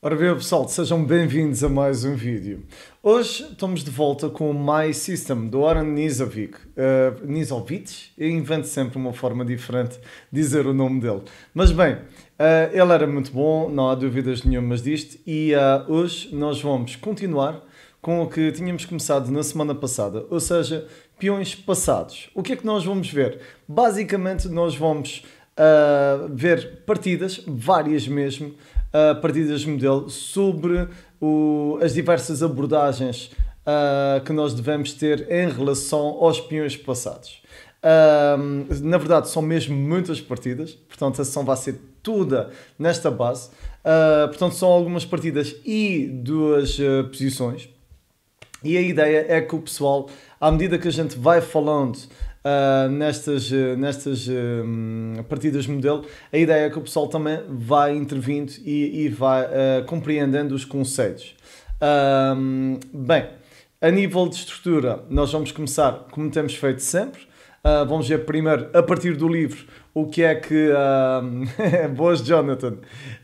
Ora bem, pessoal, sejam bem-vindos a mais um vídeo. Hoje estamos de volta com o My System, do Oran Nisovic. Uh, Nisovic, eu invento sempre uma forma diferente de dizer o nome dele. Mas bem, uh, ele era muito bom, não há dúvidas nenhumas disto, e uh, hoje nós vamos continuar com o que tínhamos começado na semana passada, ou seja, peões passados. O que é que nós vamos ver? Basicamente, nós vamos uh, ver partidas, várias mesmo, partir partidas modelo, sobre o, as diversas abordagens uh, que nós devemos ter em relação aos peões passados. Um, na verdade, são mesmo muitas partidas, portanto, a sessão vai ser toda nesta base. Uh, portanto, são algumas partidas e duas uh, posições. E a ideia é que o pessoal, à medida que a gente vai falando ah, nestas, ah, nestas ah, um, partidas modelo, a ideia é que o pessoal também vá intervindo e, e vá uh, compreendendo os conceitos. Hum, bem, a nível de estrutura, nós vamos começar como temos feito sempre. Uh, vamos ver primeiro, a partir do livro, o que é que. Uh... Boas, Jonathan.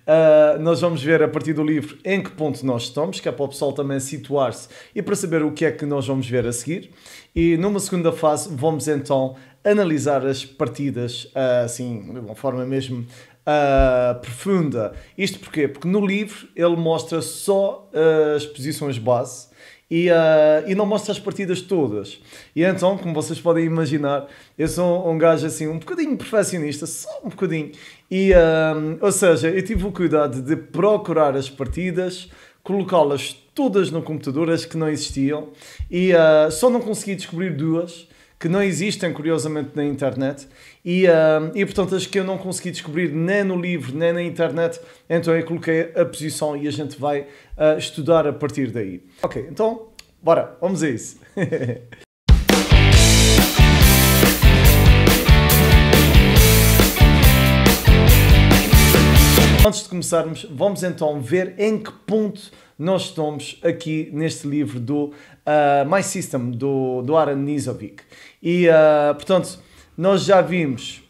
Uh, nós vamos ver a partir do livro em que ponto nós estamos, que é para o pessoal também situar-se e para saber o que é que nós vamos ver a seguir. E numa segunda fase, vamos então analisar as partidas uh, assim, de uma forma mesmo Uh, profunda. Isto porquê? Porque no livro ele mostra só uh, as posições base e, uh, e não mostra as partidas todas. E então, como vocês podem imaginar, eu sou um gajo assim, um bocadinho perfeccionista, só um bocadinho. E, uh, ou seja, eu tive o cuidado de procurar as partidas, colocá-las todas no computador, as que não existiam, e uh, só não consegui descobrir duas que não existem, curiosamente, na internet. E, uh, e portanto, as que eu não consegui descobrir nem no livro, nem na internet, então eu coloquei a posição e a gente vai uh, estudar a partir daí. Ok, então, bora, vamos a isso. Antes de começarmos, vamos então ver em que ponto nós estamos aqui neste livro do uh, My System, do, do Aaron Nisovic. E, uh, portanto, nós já vimos,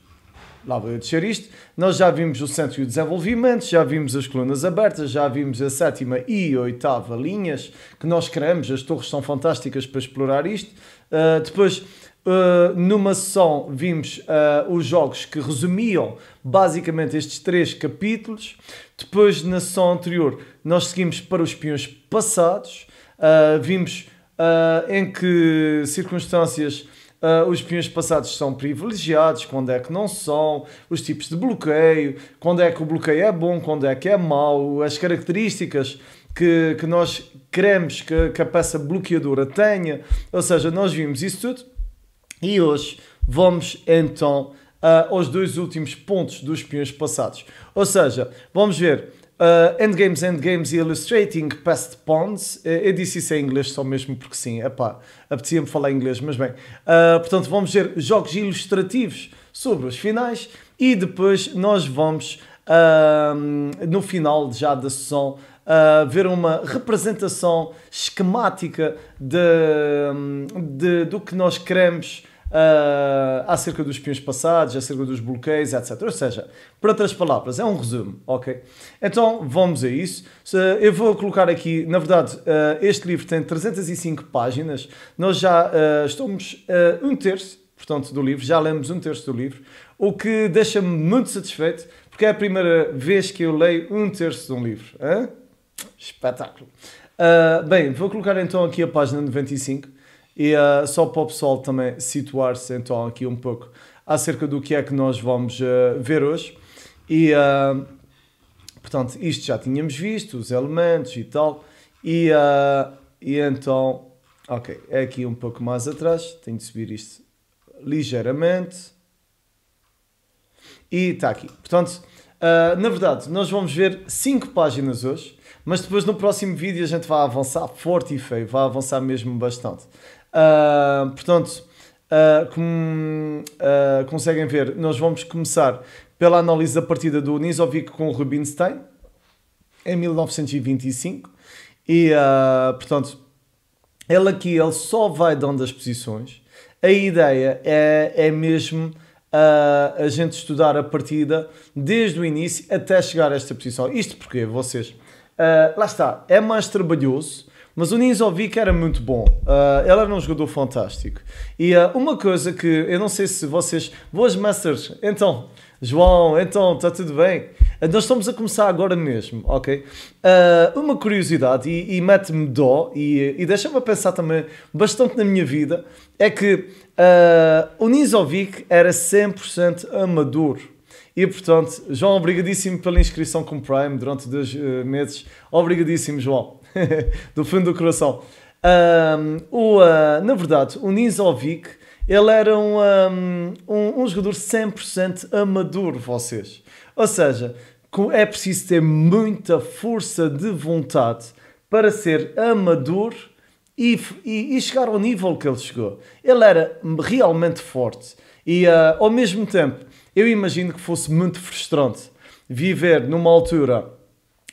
lá vou eu isto, nós já vimos o centro e o desenvolvimento, já vimos as colunas abertas, já vimos a sétima e a oitava linhas que nós queremos, as torres são fantásticas para explorar isto. Uh, depois, Uh, numa sessão vimos uh, os jogos que resumiam basicamente estes três capítulos. Depois, na sessão anterior, nós seguimos para os peões passados. Uh, vimos em que circunstâncias Uh, os peões passados são privilegiados, quando é que não são, os tipos de bloqueio, quando é que o bloqueio é bom, quando é que é mau, as características que, que nós queremos que, que a peça bloqueadora tenha, ou seja, nós vimos isso tudo e hoje vamos então uh, aos dois últimos pontos dos peões passados. Ou seja, vamos ver Uh, endgames, Endgames e Illustrating Past Pawns. Uh, eu disse isso em inglês só mesmo porque sim, epá, apetecia-me falar inglês, mas bem. Uh, portanto, vamos ver jogos ilustrativos sobre os finais e depois nós vamos, no final já da sessão, uh, ver uma representação esquemática de, de do que nós queremos uh, acerca dos peões passados, acerca dos bloqueios, etc. Ou seja, por outras palavras, é um resumo, ok? Então vamos a isso. Eu vou colocar aqui, na verdade, uh, este livro tem 305 páginas, nós já uh, estamos uh, um terço, portanto, do livro, já lemos um terço do livro, o que deixa-me muito satisfeito, porque é a primeira vez que eu leio um terço de um livro. Espetáculo! bem, vou colocar então aqui a página 95 e uh, só para o pessoal também situar-se então aqui um pouco acerca do que é que nós vamos uh, ver hoje. E uh, portanto, isto já tínhamos visto, os elementos e tal. E, e então, ok, é aqui um pouco mais atrás, tenho de subir isto ligeiramente. E está aqui. Portanto, na verdade, nós vamos ver 5 páginas hoje. Mas depois no próximo vídeo a gente vai avançar forte e feio, vai avançar mesmo bastante. Uh, portanto, uh, como uh, conseguem ver, nós vamos começar pela análise da partida do Nisovic com o Rubinstein em 1925 e, portanto, ele aqui ele só vai dando as posições. A ideia é, é mesmo uh, a gente estudar a partida desde o início até chegar a esta posição. Isto porque vocês, uh, lá está, é mais trabalhoso, mas o Ninzovic era muito bom. Uh, ele era um jogador fantástico. E uh, uma coisa que eu não sei se vocês. Boas Masters, então, João, então, está tudo bem? Ah, nós estamos a começar agora mesmo, ok? uma curiosidade, e, e mete-me dó, e, e deixa-me pensar também bastante na minha vida, é que o Ninzovic era 100% amador. E portanto, João, obrigadíssimo pela inscrição com Prime durante dois meses. Obrigadíssimo, João. do fundo do coração. Um, o, uh, na verdade, o Nizovic, ele era um, um, um jogador 100% amador, vocês. Ou seja, é preciso ter muita força de vontade para ser amador e, e, e, chegar ao nível que ele chegou. Ele era realmente forte e, uh, ao mesmo tempo, eu imagino que fosse muito frustrante viver numa altura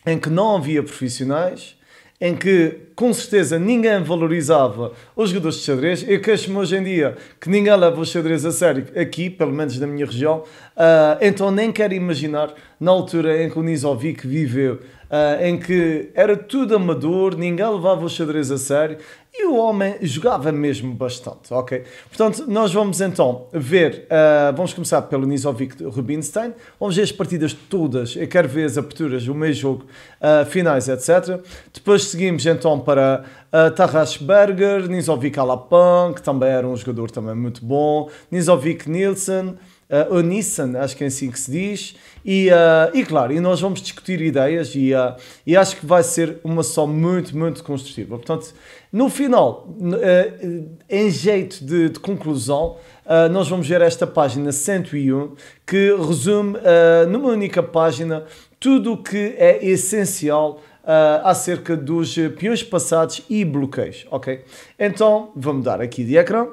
em que não havia profissionais, em que com certeza ninguém valorizava os jogadores de xadrez. Eu queixo-me hoje em dia que ninguém leva o xadrez a sério aqui, pelo menos na minha região. Uh, então nem quero imaginar na altura em que o Nisovic viveu, uh, em que era tudo amador, ninguém levava o xadrez a sério. E o homem jogava mesmo bastante, ok? Portanto, nós vamos então ver, uh, vamos começar pelo Nisovic Rubinstein, vamos ver as partidas todas, eu quero ver as aperturas, o meio jogo, uh, finais, etc. Depois seguimos então para uh, ah, Tarras Berger, Nisovic Alapan, que também era um jogador também muito bom, Nisovic Nielsen, uh, acho que é assim que se diz. E, uh, e claro, e nós vamos discutir ideias e, uh, e acho que vai ser uma só muito, muito construtiva. Portanto, no final, eh, em jeito de, de conclusão, eh, nós vamos ver esta página 101 que resume eh, numa única página tudo o que é essencial uh, acerca dos peões passados e bloqueios, ok? Então, vamos dar aqui de ecrã.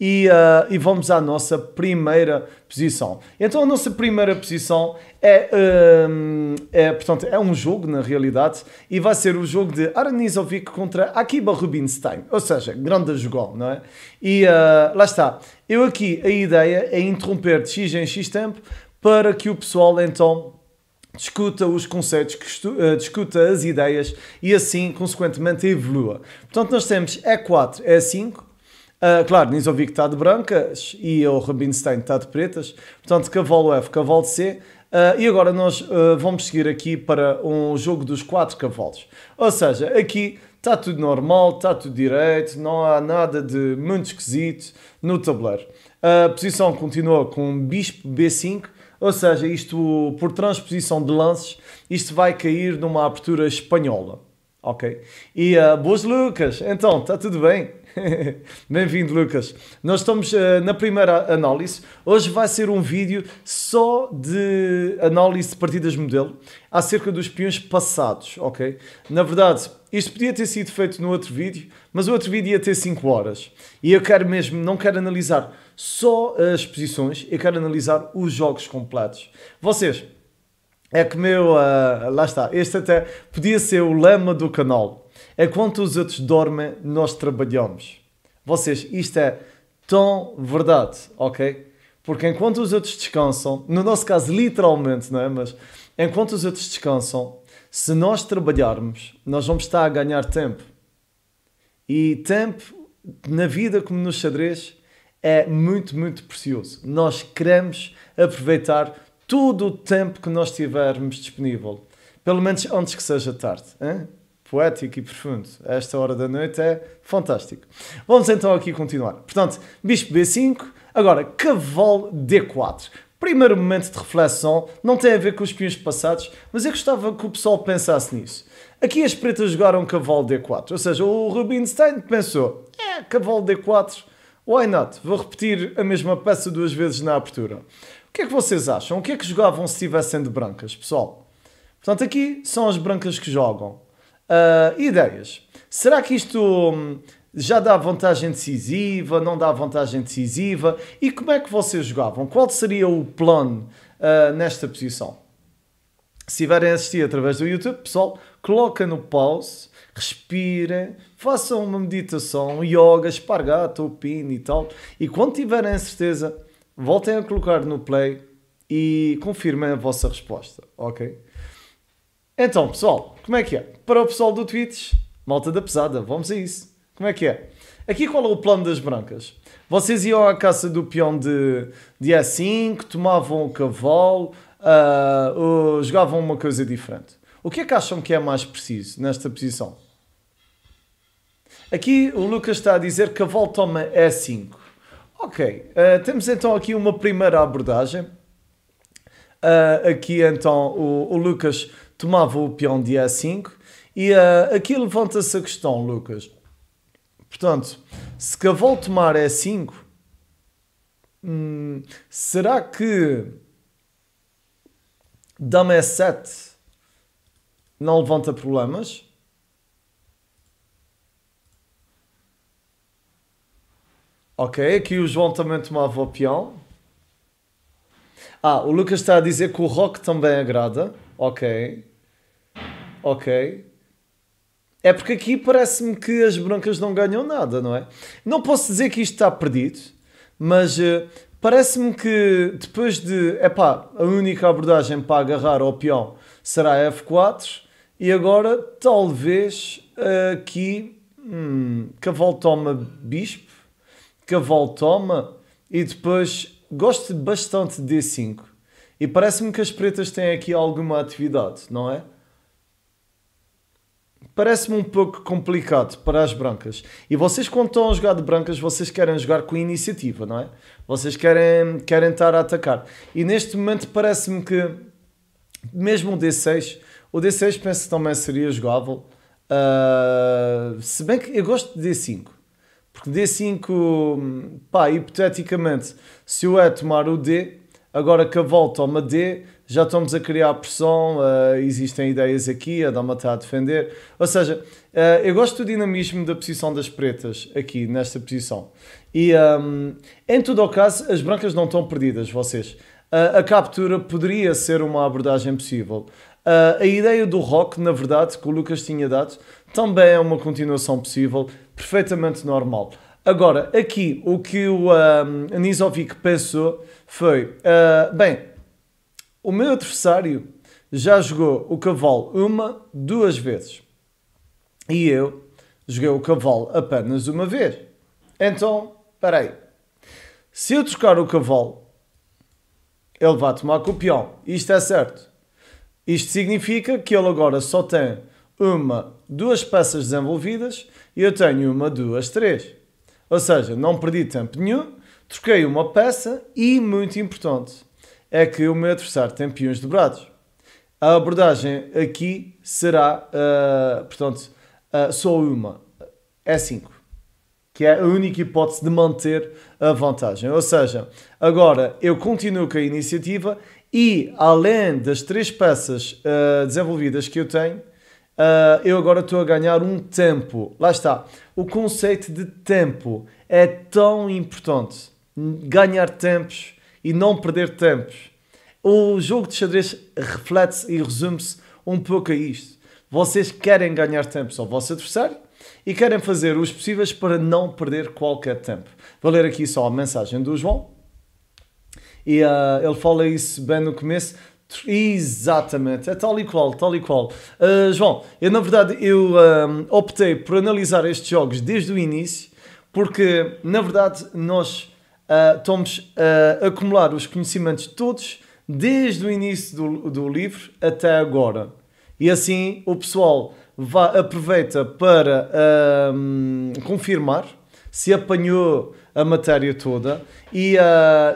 E, uh, e, vamos à nossa primeira posição. Então a nossa primeira posição é, um, é, portanto, é um jogo na realidade e vai ser o jogo de Aranizovic contra Akiba Rubinstein, ou seja, grande jogão, não é? E uh, lá está. Eu aqui a ideia é interromper de x em x tempo para que o pessoal então discuta os conceitos, ah, discuta as ideias e assim consequentemente evolua. Portanto nós temos E4, E5, Uh, claro, Nisovic está de brancas e o Rubinstein está de pretas. Portanto, cavalo F, cavalo C. Uh, e agora nós uh, vamos seguir aqui para um jogo dos quatro cavalos. Ou seja, aqui está tudo normal, está tudo direito, não há nada de muito esquisito no tabuleiro. A posição continua com bispo B5, ou seja, isto por transposição de lances, isto vai cair numa abertura espanhola. Ok? E uh, boas Lucas, então, está tudo bem? Bem-vindo, Lucas. Nós estamos uh, na primeira análise. Hoje vai ser um vídeo só de análise de partidas modelo acerca dos peões passados, ok? Na verdade, isto podia ter sido feito no outro vídeo, mas o outro vídeo ia ter 5 horas. E eu quero mesmo, não quero analisar só as posições, eu quero analisar os jogos completos. Vocês, é que meu, uh, lá está, este até podia ser o lema do canal é Enquanto os outros dormem, nós trabalhamos. Vocês, isto é tão verdade, ok? Porque enquanto os outros descansam, no nosso caso literalmente, não é? Mas enquanto os outros descansam, se nós trabalharmos, nós vamos estar a ganhar tempo. E tempo na vida como no xadrez é muito, muito precioso. Nós queremos aproveitar todo o tempo que nós tivermos disponível, pelo menos antes que seja tarde. Hein? poético e profundo a esta hora da noite é fantástico. Vamos então aqui continuar. Portanto, bispo B5, agora cavalo D4. Primeiro momento de reflexão, não tem a ver com os peões passados, mas eu gostava que o pessoal pensasse nisso. Aqui as pretas jogaram cavalo D4, ou seja, o Rubinstein pensou, é, cavalo D4, why not? Vou repetir a mesma peça duas vezes na abertura. O que é que vocês acham? O que é que jogavam se estivessem de brancas, pessoal? Portanto, aqui são as brancas que jogam. Uh, ideias. Será que isto hum, já dá vantagem decisiva? Não dá vantagem decisiva? E como é que vocês jogavam? Qual seria o plano uh, nesta posição? Se estiverem a assistir através do YouTube, pessoal, coloca no pause, respirem, façam uma meditação, yoga, espargata, pino e tal. E quando tiverem certeza, voltem a colocar no play e confirmem a vossa resposta, ok? Então, pessoal, como é que é? Para o pessoal do Twitch, malta da pesada, vamos a isso. Como é que é? Aqui qual é o plano das brancas? Vocês iam à caça do peão de, de A5, tomavam o cavalo, uh, ou jogavam uma coisa diferente. O que é que acham que é mais preciso nesta posição? Aqui o Lucas está a dizer que cavalo toma E5. Ok, uh, temos então aqui uma primeira abordagem. Uh, aqui então o, o Lucas tomava o peão de a 5 e uh, aqui levanta-se a questão, Lucas. Portanto, se cavalo tomar E5, é hum, será que dama é E7 não levanta problemas? Ok, aqui o João também tomava o peão. Ah, o Lucas está a dizer que o rock também agrada. Ok ok. É porque aqui parece-me que as brancas não ganham nada, não é? Não posso dizer que isto está perdido, mas uh, parece-me que depois de. é pá, a única abordagem para agarrar ao peão será F4 e agora talvez uh, aqui. Hum, cavalo toma bispo, cavalo toma e depois gosto bastante de D5. E parece-me que as pretas têm aqui alguma atividade, não é? parece-me um pouco complicado para as brancas. E vocês, quando estão a jogar de brancas, vocês querem jogar com iniciativa, não é? Vocês querem, querem estar a atacar. E neste momento parece-me que, mesmo o D6, o D6 penso que também seria jogável. Uh, se bem que eu gosto de D5. Porque D5, pá, hipoteticamente, se eu é tomar o D, agora que a volta toma D, já estamos a criar pressão, uh, existem ideias aqui, a Dama está a defender. Ou seja, uh, eu gosto do dinamismo da posição das pretas aqui, nesta posição. E um, ehm, em todo o caso, as brancas não estão perdidas, vocês. Uh, a captura poderia ser uma abordagem possível. a ideia do rock, na verdade, que o Lucas tinha dado, também é uma continuação possível, perfeitamente normal. Agora, aqui o que o um, ehm, pensou foi: bem, o meu adversário já jogou o cavalo uma, duas vezes. E eu joguei o cavalo apenas uma vez. Então, parei. Se eu trocar o cavalo, ele vai tomar com o peão. Isto é certo. Isto significa que ele agora só tem uma, duas peças desenvolvidas e eu tenho uma, duas, três. Ou seja, não perdi tempo nenhum, troquei uma peça e, muito importante, é que o meu adversário tem peões dobrados. A abordagem aqui será, uh, portanto, uh, só uma, é 5 que é a única hipótese de manter a vantagem. Ou seja, agora eu continuo com a iniciativa e além das três peças uh, desenvolvidas que eu tenho, Uh, eu agora estou a ganhar um tempo. Lá está. O conceito de tempo é tão importante. Ganhar tempos e não perder tempos. O jogo de xadrez reflete-se e resume-se um pouco a isto. Vocês querem ganhar tempo ao vosso adversário e querem fazer os possíveis para não perder qualquer tempo. Vou ler aqui só a mensagem do João. E uh, ele fala isso bem no começo. Exatamente, é tal e qual, tal e qual. Uh, João, eu na verdade eu um, ah, optei por analisar estes jogos desde o início, porque na verdade nós estamos ah, a ah, acumular os conhecimentos todos, desde o início do, do livro até agora. E assim o pessoal vá, aproveita para ah, confirmar se apanhou a matéria toda e, uh,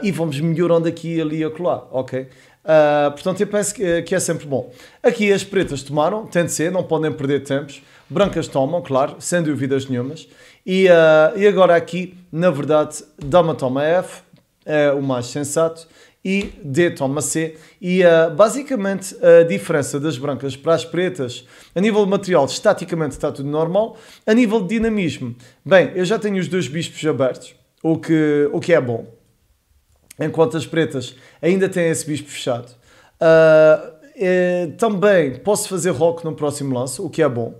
e vamos melhorando aqui, ali e acolá, ok? Uh, portanto, eu penso que, que, é sempre bom. Aqui as pretas tomaram, tem de ser, não podem perder tempos. Brancas tomam, claro, sem dúvidas nenhumas. E, uh, e agora aqui, na verdade, dama toma F, é o mais sensato, e D toma C. E uh, basicamente a diferença das brancas para as pretas, a nível de material, estaticamente está tudo normal. A nível de dinamismo, bem, eu já tenho os dois bispos abertos, o que, o que é bom. Enquanto as pretas ainda têm esse bispo fechado. Uh, também posso fazer rock no próximo lance, o que é bom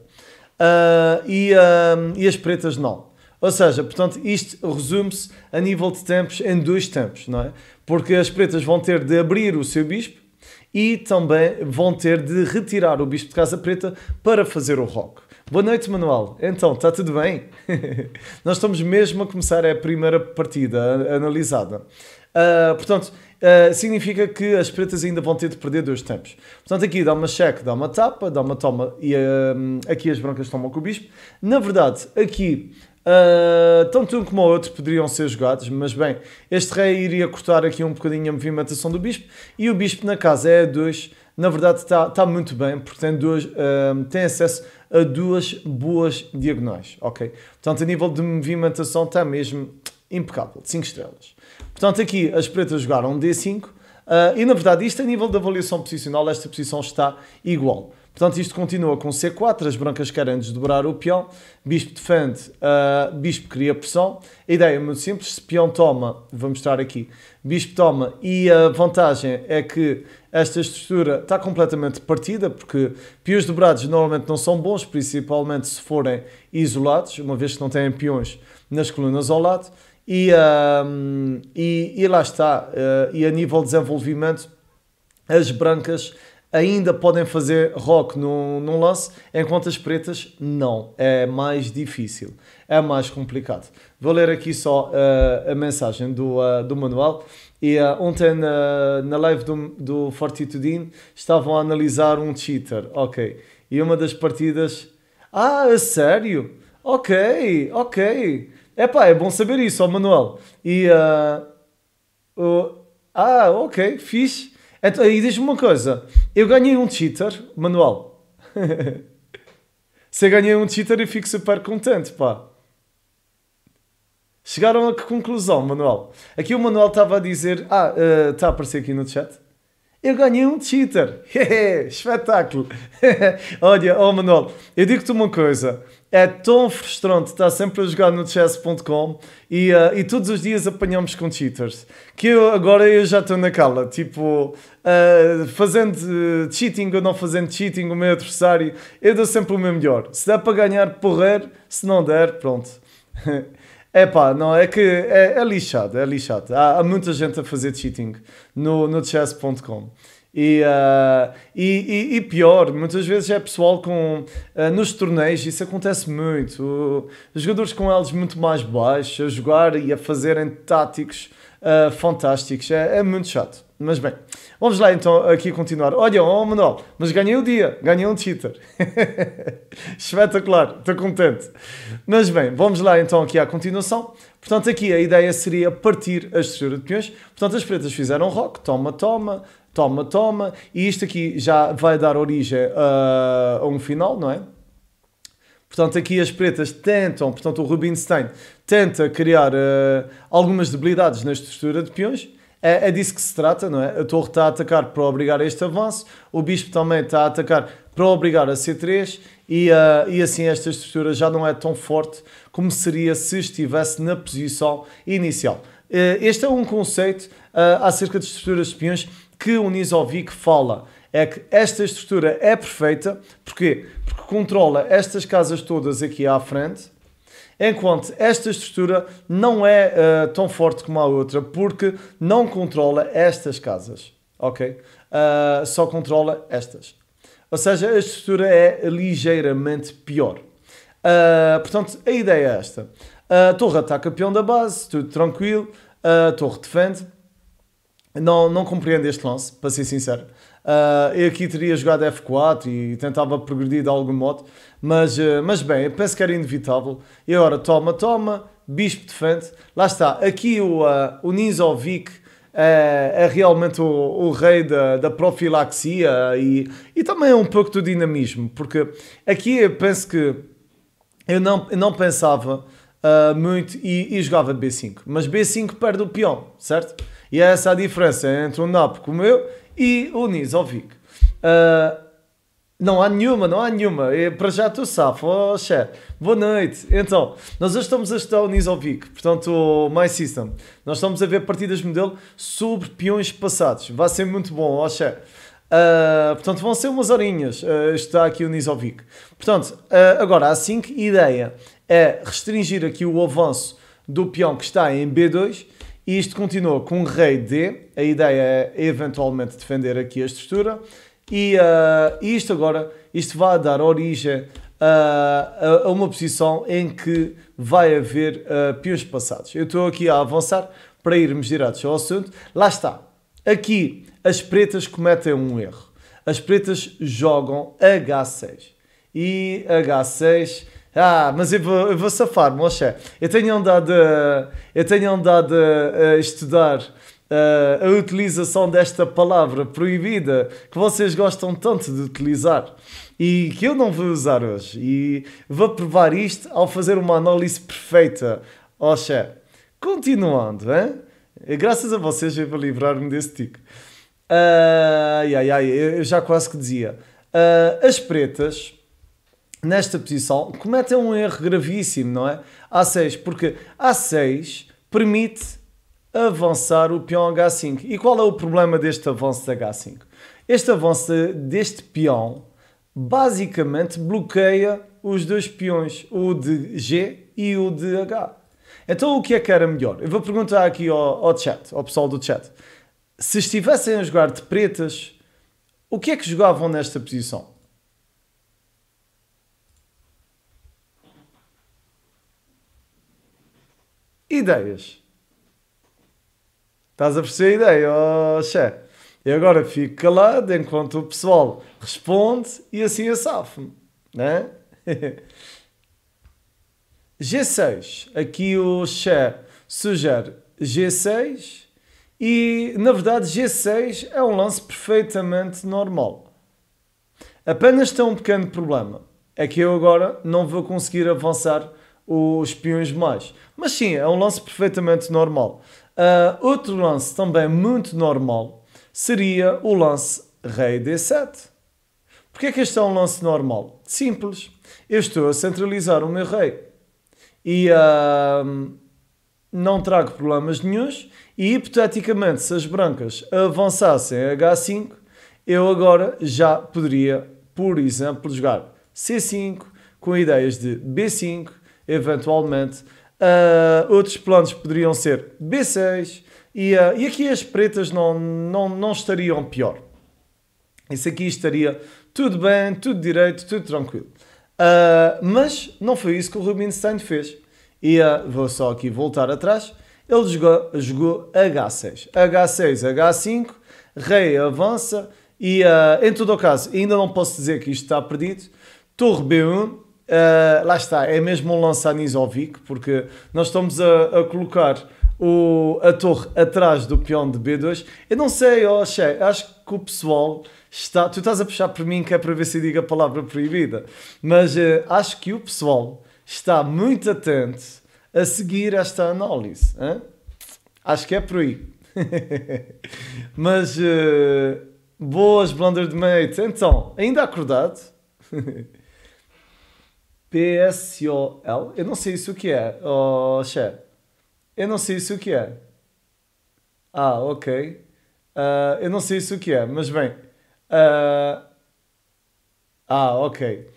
uh, e, uh, e as pretas não. Ou seja, portanto, isto resume-se a nível de tempos em dois tempos, não é? Porque as pretas vão ter de abrir o seu bispo e também vão ter de retirar o bispo de Casa Preta para fazer o rock. Boa noite, Manuel. Então, está tudo bem? Nós estamos mesmo a começar a primeira partida analisada. Uh, portanto, eh, significa que as pretas ainda vão ter de perder dois tempos. Portanto, aqui dá uma check, dá uma tapa, dá uma toma e uh, aqui as brancas tomam com o bispo. Na verdade, aqui Uh, tanto um como o outro poderiam ser jogados, mas bem, este rei iria cortar aqui um bocadinho a movimentação do bispo e o bispo na casa é a dois. Na verdade, está tá muito bem, porque tem, duas, uh, tem acesso a duas boas diagonais, ok? Portanto, a nível de movimentação está mesmo impecável, 5 estrelas. Portanto, aqui as pretas jogaram D5 uh, ah, e, na verdade, isto a nível de avaliação posicional, esta posição está igual. Portanto, isto continua com C4, as brancas querem desdobrar o peão, bispo defende, uh, bispo cria pressão. A ideia é muito simples, se peão toma, vou mostrar aqui, bispo toma e a vantagem é que esta estrutura está completamente partida, porque peões dobrados normalmente não são bons, principalmente se forem isolados, uma vez que não têm peões nas colunas ao lado. E, um, e, e, lá está. Uh, e a nível de desenvolvimento, as brancas ainda podem fazer rock num, num lance, enquanto as pretas não. É mais difícil, é mais complicado. Vou ler aqui só uh, a mensagem do, uh, do E uh, ontem na, na live do, do Fortitudine estavam a analisar um cheater, ok. E uma das partidas. Ah, a sério? Ok, ok é pá, é bom saber isso, ó Manuel. E, uh, uh, ah, ok, fixe. Então, e diz-me uma coisa, eu ganhei um cheater, Manuel. Se eu ganhei um cheater, eu fico super contente, pá. Chegaram a que conclusão, Manuel? Aqui o Manuel estava a dizer, ah, está ah, uh, a aparecer aqui no chat. Eu ganhei um cheater. Espetáculo. Olha, oh Manuel, eu digo-te uma coisa. É tão frustrante estar sempre a jogar no chess.com e, uh, e todos os dias apanhamos com cheaters. Que eu, agora eu já estou naquela, tipo, uh, fazendo uh, cheating ou não fazendo cheating, o meu adversário, eu dou sempre o meu melhor. Se der para ganhar, porrer, se não der, pronto. É pá, não, é que é, é lixado, é lixado. Há, há, muita gente a fazer cheating no, no chess.com. E, uh, e, e, e, pior, muitas vezes é pessoal com. Uh, nos torneios isso acontece muito. Os jogadores com elos muito mais baixos a jogar e a fazerem táticos uh, fantásticos. É, é muito chato. Mas bem, vamos lá então aqui continuar. Olha, oh Manuel, mas ganhei o dia, ganhei um cheater. Espetacular, estou contente. Mas bem, vamos lá então aqui à continuação. Portanto, aqui a ideia seria partir a estrutura de peões. Portanto, as pretas fizeram rock, toma, toma, toma, toma. E isto aqui já vai dar origem a, a um final, não é? Portanto, aqui as pretas tentam, portanto, o Rubinstein tenta criar uh, algumas debilidades na estrutura de peões é, é disso que se trata, não é? A torre está a atacar para obrigar este avanço, o bispo também está a atacar para obrigar a C3 e, uh, e assim esta estrutura já não é tão forte como seria se estivesse na posição inicial. Uh, este é um conceito uh, acerca de estruturas de peões que o Nisovic fala. É que esta estrutura é perfeita, porquê? Porque controla estas casas todas aqui à frente, Enquanto esta estrutura não é uh, tão forte como a outra, porque não controla estas casas, ok? Uh, só controla estas. Ou seja, a estrutura é ligeiramente pior. Uh, portanto, a ideia é esta. A torre ataca peão da base, tudo tranquilo. A torre defende. Não, não compreendo este lance, para ser sincero. Uh, eu aqui teria jogado F4 e tentava progredir de algum modo. Mas, eh, mas bem, eu penso que era inevitável. E agora, toma, toma, Bispo de Lá está, aqui o, uh, o Ninzovic é, é, realmente o, o rei da, da, profilaxia e, e também é um pouco do dinamismo, porque aqui eu penso que eu não, eu não pensava uh, muito e, e, jogava B5, mas B5 perde o peão, certo? E é essa a diferença entre um Napo como eu e o Nizovic. Uh, não há nenhuma, não há nenhuma. É para já estou safo. Oh, chefe, boa noite. Então, nós hoje estamos a estudar o Nisovic, portanto, o My System. Nós estamos a ver partidas modelo sobre peões passados. Vai ser muito bom, oh, chefe. Uh, portanto, vão ser umas horinhas uh, estudar aqui o Nisovic. Portanto, uh, agora, a 5 ideia é restringir aqui o avanço do peão que está em B2 e isto continua com o rei D. A ideia é eventualmente defender aqui a estrutura. E uh, isto agora, isto vai dar origem ah, a, a, uma posição em que vai haver uh, passados. Eu estou aqui a avançar para irmos diretos ao assunto. Lá está. Aqui as pretas cometem um erro. As pretas jogam H6. E H6. Ah, mas eu vou, vou safar, me Eu tenho andado eu tenho andado a, a estudar uh, a utilização desta palavra proibida que vocês gostam tanto de utilizar e que eu não vou usar hoje. E vou provar isto ao fazer uma análise perfeita. Oxé, continuando, hein? Eh, graças a vocês eu vou livrar-me desse tico. Uh, ah, ai, ai, ai, eu já quase que dizia. Uh, as pretas, nesta posição, cometem um erro gravíssimo, não é? A6, porque A6 permite avançar o peão H5. E qual é o problema deste avanço de H5? Este avanço deste peão basicamente bloqueia os dois peões, o de G e o de H. Então o que é que era melhor? Eu vou perguntar aqui ao, ao chat, ao pessoal do chat. Se estivessem a jogar de pretas, o que é que jogavam nesta posição? Ideias. Estás a perceber a ideia, oh, che? Eu agora fico calado enquanto o pessoal responde e assim eu safo-me, né? G6. Aqui o Che sugere G6 e, na verdade, G6 é um lance perfeitamente normal. Apenas tem um pequeno problema. É que eu agora não vou conseguir avançar os peões mais. Mas sim, é um lance perfeitamente normal. Uh, outro lance também muito normal seria o lance rei d7. Porquê é que este é um lance normal? Simples. Eu estou a centralizar o meu rei e uh, não trago problemas nenhums. E hipoteticamente, se as brancas avançassem h5, eu agora já poderia, por exemplo, jogar c5 com ideias de b5, eventualmente Uh, outros planos poderiam ser B6 e, uh, e aqui as pretas não, não, não estariam pior. Isso aqui estaria tudo bem, tudo direito, tudo tranquilo. Uh, mas não foi isso que o Rubinstein fez. E vou só aqui voltar atrás. Ele jogou, jogou H6. H6, H5, rei avança e em todo o caso, ainda não posso dizer que isto está perdido. Torre B1, Uh, lá está, é mesmo um lançar Nisovic, porque nós estamos a, a colocar o, a torre atrás do peão de B2. Eu não sei, oh, Xé, acho que o pessoal está. Tu estás a puxar por mim, que é para ver se diga a palavra proibida, mas uh, acho que o pessoal está muito atento a seguir esta análise. Hein? Acho que é por aí. mas uh, boas, Blunder de Mate. Então, ainda acordado? PSOL? Eu não sei isso o que é, oh, Xé. Eu não sei isso o que é. Ah, ok. Uh, eu não sei isso o que é, mas bem. Uh... Ah, ok.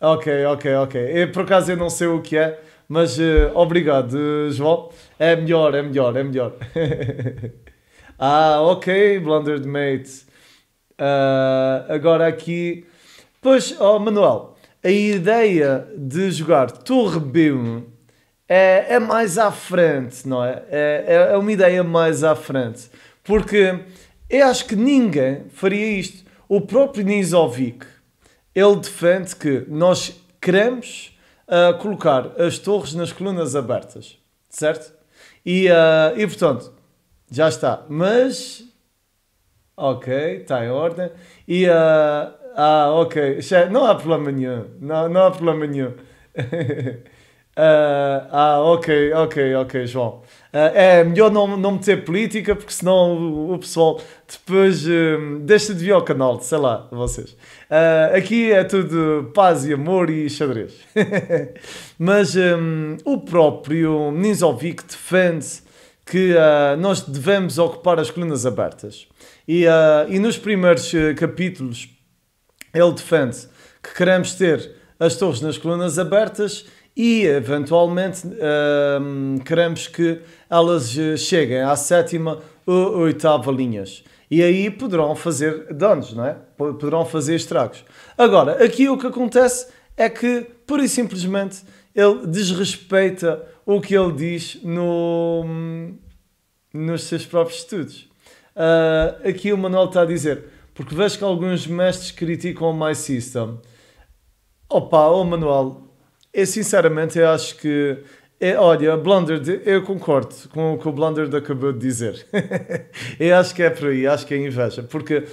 Ok, ok, ok. por acaso eu não sei o que é, mas uh, obrigado, João. É melhor, é melhor, é melhor. ah, ok, Blundered Mate. Ah, agora aqui. Pois, oh, Manuel, a ideia de jogar Torre B1 é, é mais à frente, não é? é? é? É uma ideia mais à frente. Porque eu acho que ninguém faria isto. O próprio Nizovic, ele defende que nós queremos uh, colocar as torres nas colunas abertas, certo? E, uh, e portanto, já está. Mas, ok, está em ordem. E... Uh, ah, ok. Não há problema nenhum. Não, não há problema nenhum. Uh, ah, ok, ok, ok, João. Uh, é melhor não, não meter política, porque senão o, o pessoal depois uh, deixa de vir ao canal, sei lá, vocês. Ah, aqui é tudo paz e amor e xadrez. Mas um, o próprio Ninzovic defende que nós devemos ocupar as colunas abertas. E, e nos primeiros eh, capítulos ele defende que queremos ter as torres nas colunas abertas e, eventualmente, ehm, queremos que elas eh, cheguem à sétima ou oitava linhas. E aí poderão fazer danos, não é? Poderão fazer estragos. Agora, aqui o que acontece é que, pura e simplesmente, ele desrespeita o que ele diz no, nos seus próprios estudos. Uh, aqui o Manuel está a dizer: porque vejo que alguns mestres criticam o My System. Opa, o manual. Manuel, eu sinceramente eu acho que. É, olha, blunder, eu concordo com o que o blunder acabou de dizer. eu acho que é por aí, acho que é inveja. Porque uh,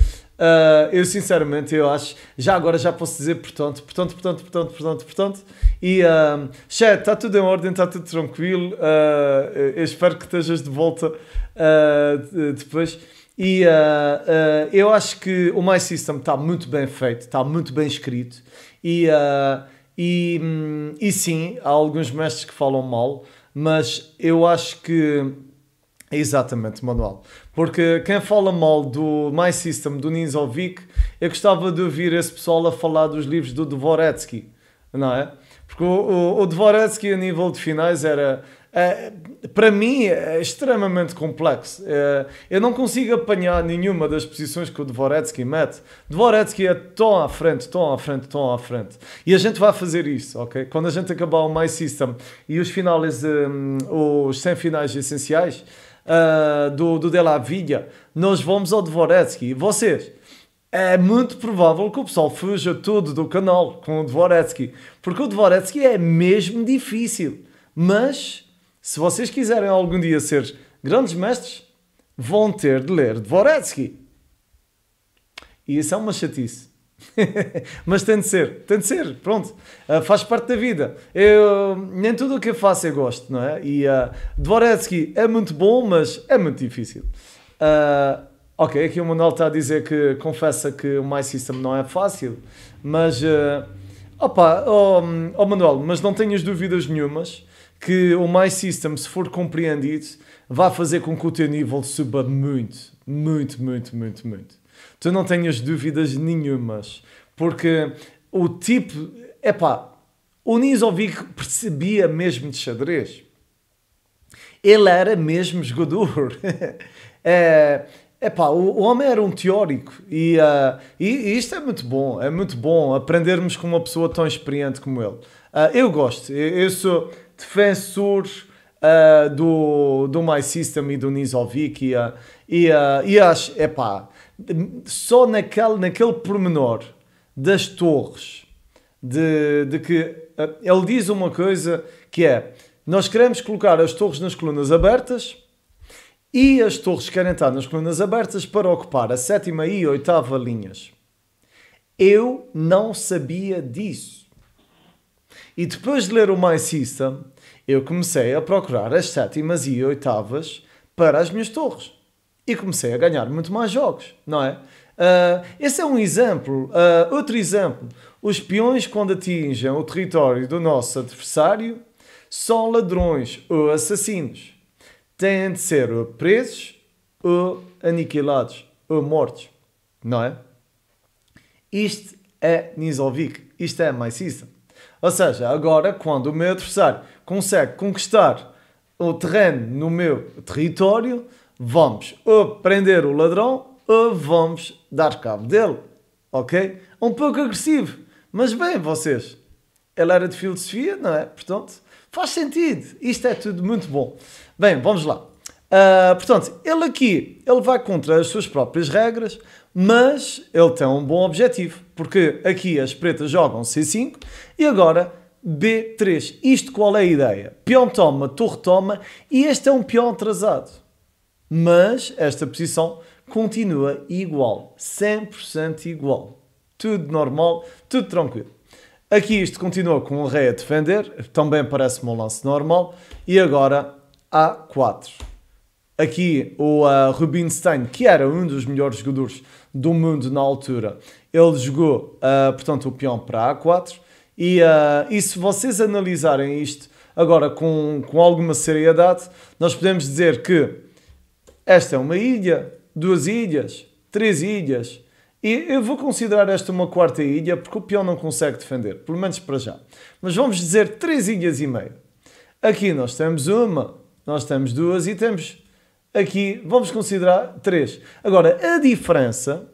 eu sinceramente eu acho. Já agora já posso dizer, portanto, portanto, portanto, portanto, portanto, portanto. E um, ah, chat, está tudo em ordem, está tudo tranquilo. Uh, eu espero que estejas de volta uh, depois. E uh, uh, eu acho que o My System está muito bem feito, está muito bem escrito. E, uh, e, hum, e sim, há alguns mestres que falam mal, mas eu acho que. Exatamente, Manuel. Porque quem fala mal do My System, do Ninzovic, eu gostava de ouvir esse pessoal a falar dos livros do Dvoretsky, não é? Porque o, o, o Dvoretsky, a nível de finais, era Uh, para mim é extremamente complexo. Uh, eu não consigo apanhar nenhuma das posições que o Dvoretsky mete. Dvoretsky é tão à frente, tão à frente, tão à frente. E a gente vai fazer isso, ok? Quando a gente acabar o My System e os finais, um, os 100 finais essenciais uh, do, do De La Villa, nós vamos ao Dvoretsky. E vocês? é muito provável que o pessoal fuja todo do canal com o Dvoretsky, porque o Dvoretsky é mesmo difícil, mas se vocês quiserem algum dia ser grandes mestres, vão ter de ler Dvoretsky. E isso é uma chatice. Mas tem de ser, tem de ser, pronto. Uh, faz parte da vida. Eu, nem tudo o que eu faço eu gosto, não é? E uh, ah, Dvoretsky é muito bom, mas é muito difícil. Uh, ok, aqui o Manuel está a dizer que confessa que o My System não é fácil, mas. Uh, opa, oh, oh Manuel, mas não tenhas dúvidas nenhumas que o My System, se for compreendido, vai fazer com que o teu nível suba muito, muito, muito, muito, muito. Tu não tenhas dúvidas nenhumas, porque o tipo, é pá, o Nisovic percebia mesmo de xadrez. Ele era mesmo jogador. é, Epá, o homem era um teórico e, uh, e, e, isto é muito bom, é muito bom aprendermos com uma pessoa tão experiente como ele. Uh, eu gosto, eu, eu, sou, defensores uh, do, do system e do Nisovic e, uh, e, uh, e acho, epá, só naquele, naquele pormenor das torres, de, de que uh, ele diz uma coisa que é, nós queremos colocar as torres nas colunas abertas e as torres querem estar nas colunas abertas para ocupar a sétima e a oitava linhas. Eu não sabia disso. E depois de ler o My System, eu comecei a procurar as sétimas e oitavas para as minhas torres. E comecei a ganhar muito mais jogos, não é? Uh, esse é um exemplo. Uh, outro exemplo: os peões, quando atingem o território do nosso adversário, são ladrões ou assassinos. Têm de ser presos ou aniquilados ou mortos, não é? Isto é Nisovic. isto é System. Ou seja, agora quando o meu adversário consegue conquistar o terreno no meu território, vamos ou prender o ladrão ou eh, vamos dar cabo dele. Ok? Um pouco agressivo. Mas bem, vocês. Ele era de filosofia, não é? Portanto, faz sentido. Isto é tudo muito bom. Bem, vamos lá. Uh, portanto, ele aqui, ele vai contra as suas próprias regras, mas ele tem um bom objetivo, porque aqui as pretas jogam C5 e agora B3. Isto qual é a ideia? Peão toma, torre toma e este é um peão atrasado. Mas esta posição continua igual, 100% igual. Tudo normal, tudo tranquilo. Aqui isto continua com o rei a defender, também parece-me um lance normal. E agora A4. Aqui o uh, Rubinstein, que era um dos melhores jogadores do mundo na altura. Ele jogou, uh, portanto, o peão para A4 e, uh, e se vocês analisarem isto agora com, com alguma seriedade, nós podemos dizer que esta é uma ilha, duas ilhas, três ilhas, e eu vou considerar esta uma quarta ilha porque o peão não consegue defender, pelo menos para já. Mas vamos dizer três ilhas e meia. Aqui nós temos uma, nós temos duas e temos Aqui vamos considerar três. Agora, a diferença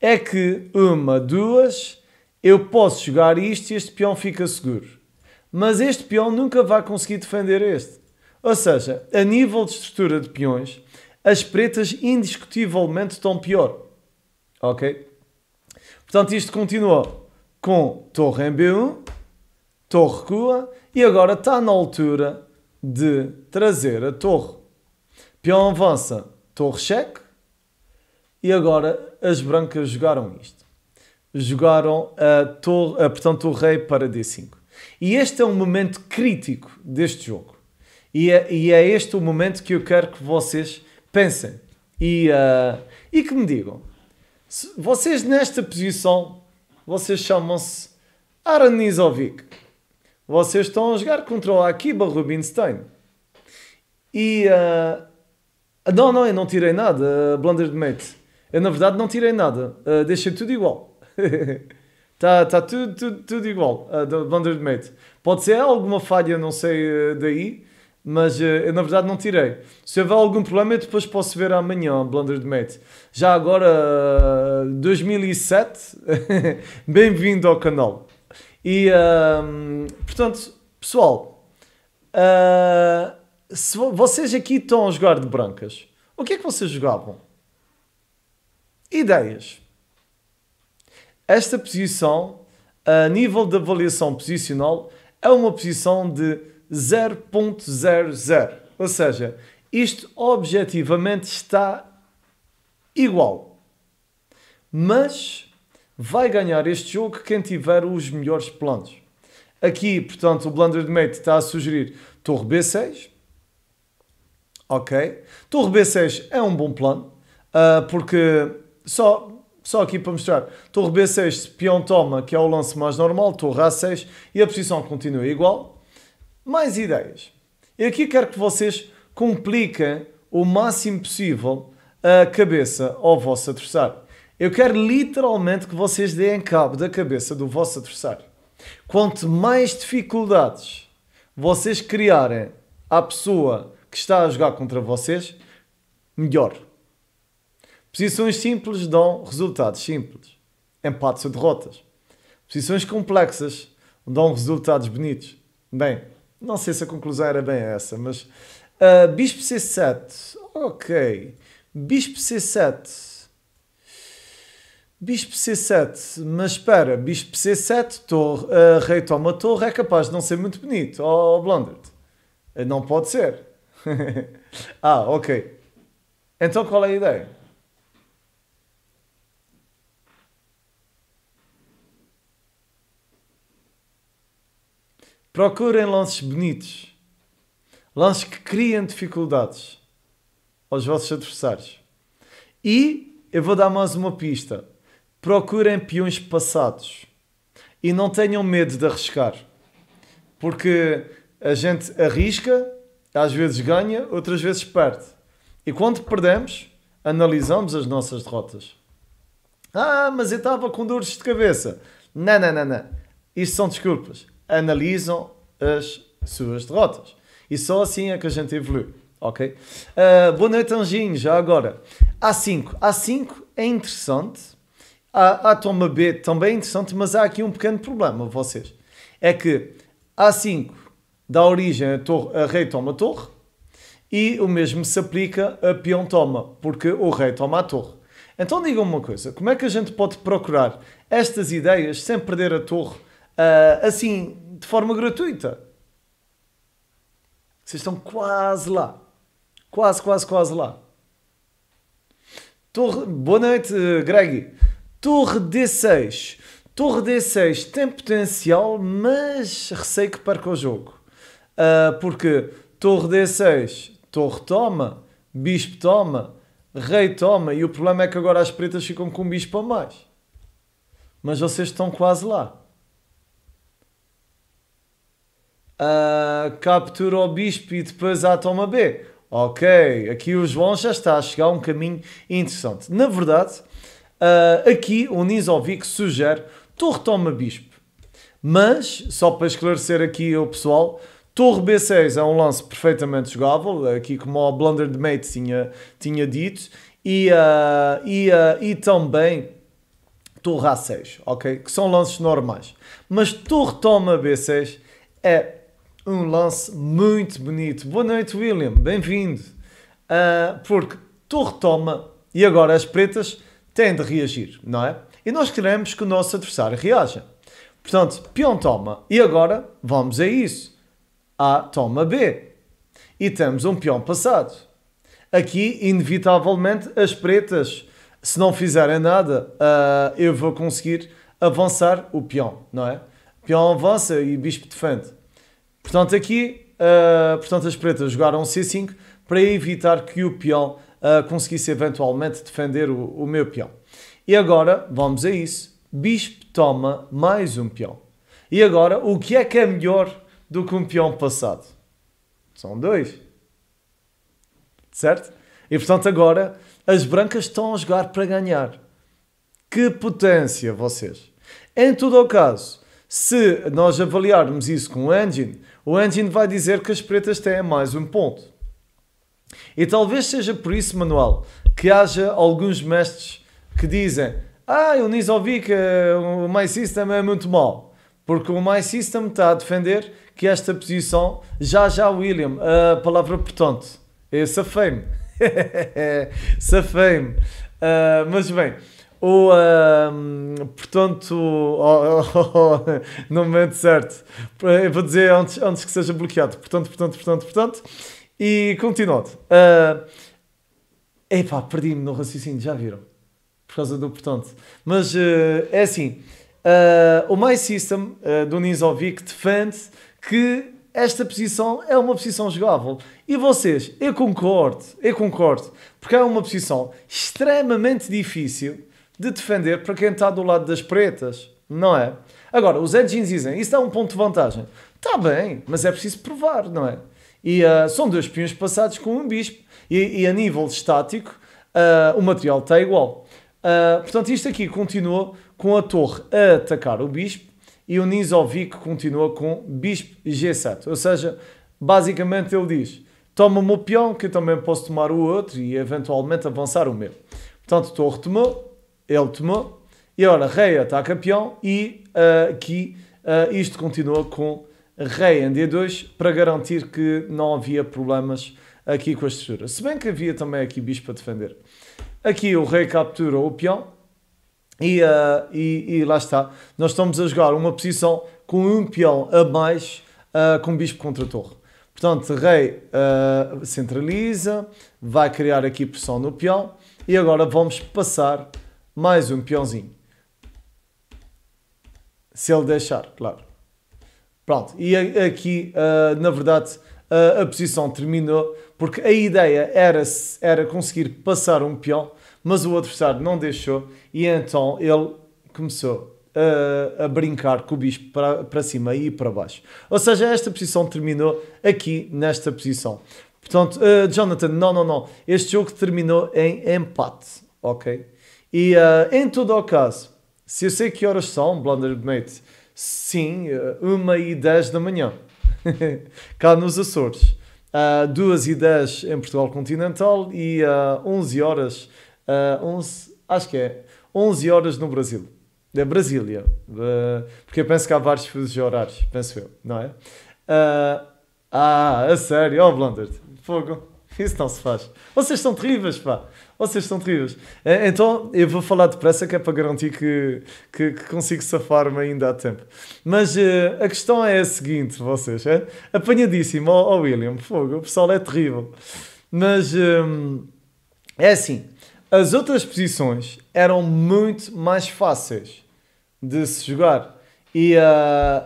é que uma, duas, eu posso jogar isto e este peão fica seguro. Mas este peão nunca vai conseguir defender este. Ou seja, a nível de estrutura de peões, as pretas indiscutivelmente estão pior. Ok? Portanto, isto continua com torre em B1, torre recua e agora está na altura de trazer a torre Peão avança, torre cheque. E agora as brancas jogaram isto. Jogaram a torre, a, portanto, o rei para D5. E este é um momento crítico deste jogo. E é, e é este o momento que eu quero que vocês pensem e, uh, e que me digam. vocês nesta posição, vocês chamam-se Aranizovic. Vocês estão a jogar contra o Akiba Rubinstein. E uh, ah, não, não, eu não tirei nada, uh, ah, blunder de mate. Eu, na verdade, não tirei nada. Uh, deixei tudo igual. Está tá tudo, tudo, tudo igual. Uh, de mate. Pode ser alguma falha, não sei uh, daí, mas uh, eu, na verdade, não tirei. Se houver algum problema, eu depois posso ver amanhã, blunder de mate. Já agora, 2007, bem-vindo ao canal. E, portanto, pessoal se vocês aqui estão a jogar de brancas, o que é que vocês jogavam? Ideias. Esta posição, a nível de avaliação posicional, é uma posição de 0.00. Ou seja, isto objetivamente está igual. Mas vai ganhar este jogo quem tiver os melhores planos. Aqui, portanto, o Blunder de Mate está a sugerir torre B6, ok? Torre B6 é um bom plano, uh, porque só, só aqui para mostrar, torre B6, peão toma, que é o lance mais normal, torre A6 e a posição continua igual. Mais ideias. Eu aqui quero que vocês compliquem o máximo possível a cabeça ao vosso adversário. Eu quero literalmente que vocês deem cabo da cabeça do vosso adversário. Quanto mais dificuldades vocês criarem à pessoa que está a jogar contra vocês melhor. Posições simples dão resultados simples, empates ou derrotas. Posições complexas dão resultados bonitos. Bem, não sei se a conclusão era bem essa, mas uh, Bispo C7, ok. Bispo C7. Bispo C7, mas espera, Bispo C7, torre, uh, rei toma torre, é capaz de não ser muito bonito, oh, Blundert. Não pode ser. ah, ok. Então qual é a ideia? Procurem lances bonitos, lances que criem dificuldades aos vossos adversários. E eu vou dar mais uma pista: procurem peões passados e não tenham medo de arriscar, porque a gente arrisca às vezes ganha, outras vezes perde. E quando perdemos, analisamos as nossas derrotas. Ah, mas eu estava com dores de cabeça. Não, não, não, não. Isto são desculpas. Analisam as suas derrotas. E só assim é que a gente evolui. Ok? Uh, boa noite, Anjinho. Já agora. A5. A5 é interessante. A, a toma B também é interessante, mas há aqui um pequeno problema, vocês. É que A5 dá origem a, torre, a rei toma a torre e o mesmo se aplica a peão toma, porque o rei toma a torre. Então digam-me uma coisa, como é que a gente pode procurar estas ideias sem perder a torre ah, assim, de forma gratuita? Vocês estão quase lá. Quase, quase, quase lá. Torre... Boa noite, Greg. Torre D6. Torre D6 tem potencial, mas receio que perca o jogo. Uh, porque torre D6, torre toma, bispo toma, rei toma, e o problema é que agora as pretas ficam com um bispo a mais. Mas vocês estão quase lá. Uh, captura o bispo e depois a toma B. Ok, aqui o João já está a chegar a um caminho interessante. Na verdade, uh, aqui o Nisovic sugere torre toma bispo. Mas, só para esclarecer aqui o pessoal, Torre B6 é um lance perfeitamente jogável, aqui como o Blunder de Mate tinha, tinha dito, e, uh, e, uh, e também Torre A6, ok? Que são lances normais. Mas Torre Toma B6 é um lance muito bonito. Boa noite, William, bem-vindo. Uh, porque Torre Toma e agora as pretas têm de reagir, não é? E nós queremos que o nosso adversário reaja. Portanto, peão toma. E agora vamos a isso. A toma B. E temos um peão passado. Aqui, inevitavelmente, as pretas, se não fizerem nada, uh, eu vou conseguir avançar o peão, não é? Peão avança e bispo defende. Portanto, aqui, uh, portanto, as pretas jogaram C5 para evitar que o peão uh, conseguisse eventualmente defender o, o meu peão. E agora, vamos a isso. Bispo toma mais um peão. E agora, o que é que é melhor do que um peão passado. São dois. Certo? E portanto agora as brancas estão a jogar para ganhar. Que potência vocês! Em todo o caso, se nós avaliarmos isso com o engine, o engine vai dizer que as pretas têm mais um ponto. E talvez seja por isso, Manuel, que haja alguns mestres que dizem ah, eu nem ouvi que eh, o My System é muito mau, porque o My System está a defender que esta posição, já já, William, a palavra portanto, é safame. safame. Uh, mas bem, o, uh, portanto, oh, oh, oh, no momento certo, eu vou dizer antes, antes que seja bloqueado, portanto, portanto, portanto, portanto, e continuando. Uh, epá, perdi-me no raciocínio, já viram? Por causa do portanto. Mas uh, é assim, uh, o My System eh, do Nizovic defende que esta posição é uma posição jogável. E vocês, eu concordo, eu concordo, porque é uma posição extremamente difícil de defender para quem está do lado das pretas, não é? Agora, os engines dizem, isso dá um ponto de vantagem. Está bem, mas é preciso provar, não é? E uh, são dois peões passados com um bispo, e, e a nível estático, uh, o material está igual. Uh, portanto, isto aqui continua com a torre a atacar o bispo, e o Nizovic continua com Bispo G7. Ou seja, basicamente ele diz: toma-me o peão, que eu também posso tomar o outro e eventualmente avançar o meu. Portanto, torre tomou, ele tomou, e agora rei ataca peão, e uh, aqui uh, isto continua com rei em D2 para garantir que não havia problemas aqui com a estrutura. Se bem que havia também aqui bispo a defender. Aqui o rei captura o peão, e, uh, e, e, lá está. Nós estamos a jogar uma posição com um peão a mais uh, com bispo contra torre. Portanto, rei uh, centraliza, vai criar aqui pressão no peão e agora vamos passar mais um peãozinho. Se ele deixar, claro. Pronto, e aqui, na verdade, a posição terminou porque a ideia era, era conseguir passar um peão mas o adversário não deixou e então ele começou a, a brincar com o bispo para, para cima e para baixo. Ou seja, esta posição terminou aqui nesta posição. Portanto, uh, Jonathan, não, não, não. Este jogo terminou em empate, ok? E uh, em todo o caso, se eu sei que horas são, Blundermate, sim, 1 eh, e 10 da manhã, cá nos Açores. Uh, 2 e 10 em Portugal Continental e uh, 11 horas uh, ah, 11, acho que é 11 horas no Brasil. Da Brasília. Uh, porque eu penso que há vários fusos horários, penso eu, não é? Uh, ah, a sério, oh Blunder, fogo. Isso não se faz. Vocês são terríveis, pá. Vocês são terríveis. Então, eu vou falar depressa que é para garantir que, que, que consigo safar-me ainda a tempo. Mas uh, a questão é a seguinte, vocês. É? Apanhadíssimo, ó oh, oh William, fogo, o pessoal é terrível. Mas um, é assim, as outras posições eram muito mais fáceis de se jogar. E uh,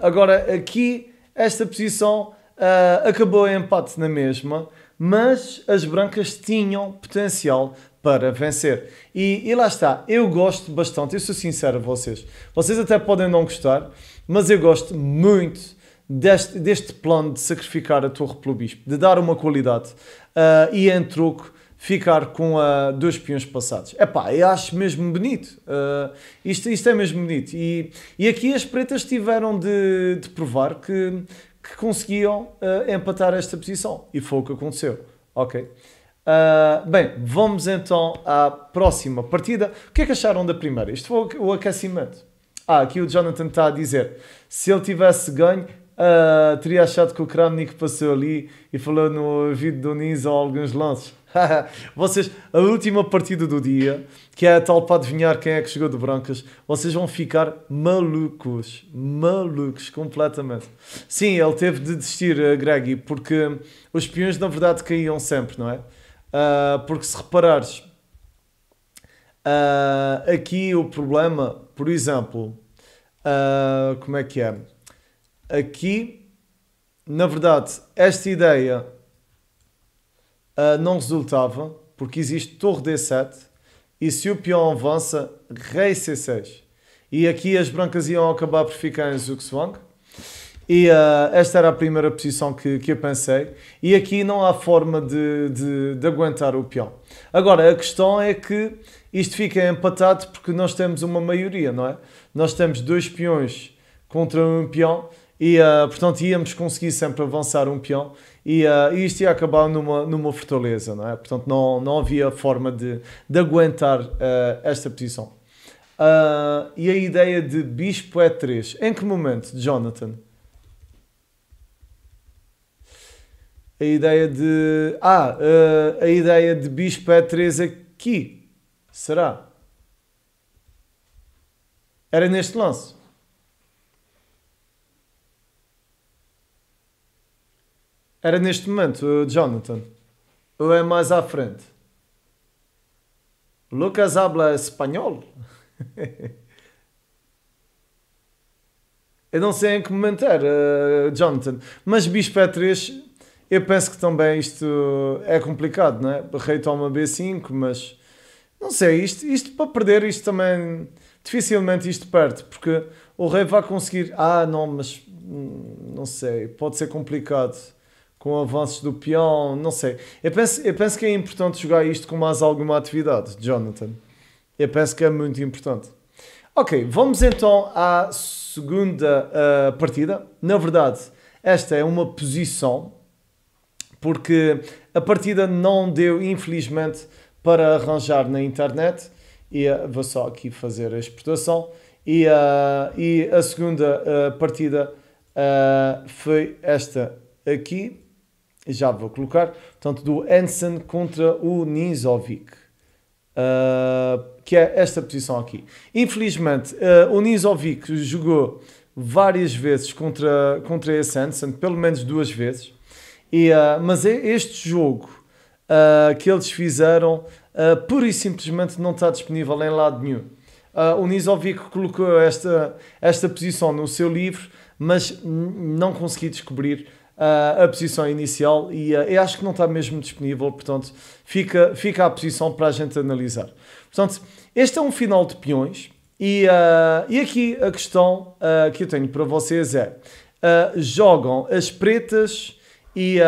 agora aqui esta posição uh, acabou em empate na mesma, mas as brancas tinham potencial para vencer. E, e, lá está, eu gosto bastante, eu sou sincero a vocês. Vocês até podem não gostar, mas eu gosto muito deste, deste plano de sacrificar a torre pelo bispo, de dar uma qualidade uh, e em troco ficar com a ah, dois peões passados. É pá, eu acho mesmo bonito. Uh, isto, isto é mesmo bonito. E, e aqui as pretas tiveram de, de provar que, que conseguiam uh, empatar esta posição. E foi o que aconteceu. Ok. Uh, bem, vamos então à próxima partida. O que é que acharam da primeira? Isto foi o aquecimento. Ah, aqui o Jonathan está a dizer: se ele tivesse ganho, uh, teria achado que o Kramnik passou ali e falou no vídeo do ou alguns lances. vocês, a última partida do dia, que é a tal para adivinhar quem é que chegou de brancas, vocês vão ficar malucos, malucos completamente. Sim, ele teve de desistir, a eh, Greggy, porque os peões na verdade caíam sempre, não é? Uh, porque se reparares, uh, aqui o problema, por exemplo, uh, como é que é? Aqui, na verdade, esta ideia ah, não resultava, porque existe torre D7, e se o peão avança, rei C6. E aqui as brancas iam acabar por ficar em Zuxwang. E uh, esta era a primeira posição que, que eu pensei. E aqui não há forma de, de, de aguentar o peão. Agora, a questão é que isto fica empatado porque nós temos uma maioria, não é? Nós temos dois peões contra um peão e, uh, portanto, íamos conseguir sempre avançar um peão e, uh, isto ia acabar numa, numa fortaleza, não é? Portanto, não, não havia forma de, de aguentar uh, esta posição. Uh, e a ideia de bispo E3, é em que momento, Jonathan? A ideia de. Ah, uh, a ideia de bispo E3 é aqui. Será? Era neste lance. Era neste momento, Jonathan. Ou é mais à frente? Lucas habla espanhol? eu não sei em que momento era, Jonathan. Mas bispo E3, eu penso que também isto é complicado, não é? Rei toma B5, mas... Não sei, isto, isto para perder, isto também... Dificilmente isto perde, porque o rei vai conseguir... Ah, não, mas... Hum, não sei, pode ser complicado com avanços do peão, não sei. Eu penso, eu penso que é importante jogar isto com mais alguma atividade, Jonathan. Eu penso que é muito importante. Ok, vamos então à segunda uh, partida. Na verdade, esta é uma posição, porque a partida não deu, infelizmente, para arranjar na internet. E uh, vou só aqui fazer a exportação. E, uh, e a segunda uh, partida uh, foi esta aqui já vou colocar, portanto, do Hansen contra o Nizovic. Uh, que é esta posição aqui. Infelizmente, uh, o Nizovic jogou várias vezes contra, contra esse Hansen, pelo menos duas vezes, e, uh, mas é este jogo que eles fizeram, uh, pura e simplesmente não está disponível em lado nenhum. o Nizovic colocou esta, esta posição no seu livro, mas não consegui descobrir a posição inicial e eu acho que não está mesmo disponível, portanto, fica, fica a posição para a gente analisar. Portanto, este é um final de peões e, uh, e aqui a questão uh, que eu tenho para vocês é: uh, jogam as pretas e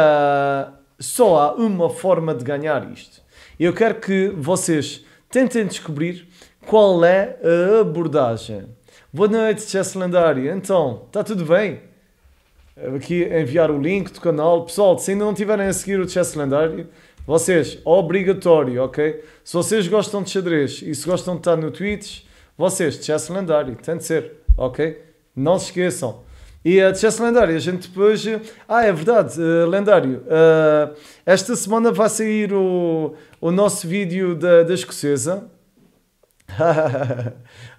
só há uma forma de ganhar isto. Eu quero que vocês tentem descobrir qual é a abordagem. Boa noite, Chess Lendário. Então, está tudo bem? aqui enviar o link do canal. Pessoal, se ainda não tiverem a seguir o Chess Lendário, vocês, obrigatório, ok? Se vocês gostam de xadrez e se gostam de estar no Twitch, vocês, Chess Lendário, tem de ser, ok? Não se esqueçam. E a Chess Lendário, a gente depois. Ah, é verdade, uh, Lendário. Uh, esta semana vai sair o, o nosso vídeo da, da escocesa.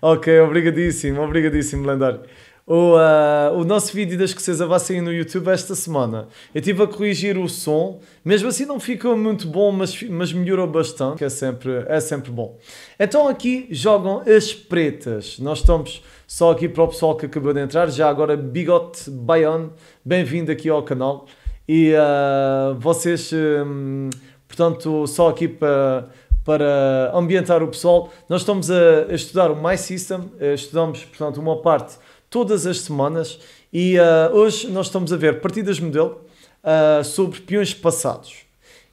ok, obrigadíssimo, obrigadíssimo, Lendário o, uh, o nosso vídeo das escocesa vai sair no YouTube esta semana. Eu estive a corrigir o som, mesmo assim não ficou muito bom, mas, mas melhorou bastante, que é sempre, é sempre bom. Então aqui jogam as pretas. Nós estamos só aqui para o pessoal que acabou de entrar. Já agora, Bigot Bayon, bem-vindo aqui ao canal. E uh, vocês, um, portanto, só aqui para para ambientar o pessoal, nós estamos a, a estudar o My System, eh, estudamos, portanto, uma parte todas as semanas e uh, hoje nós estamos a ver partidas modelo uh, sobre peões passados.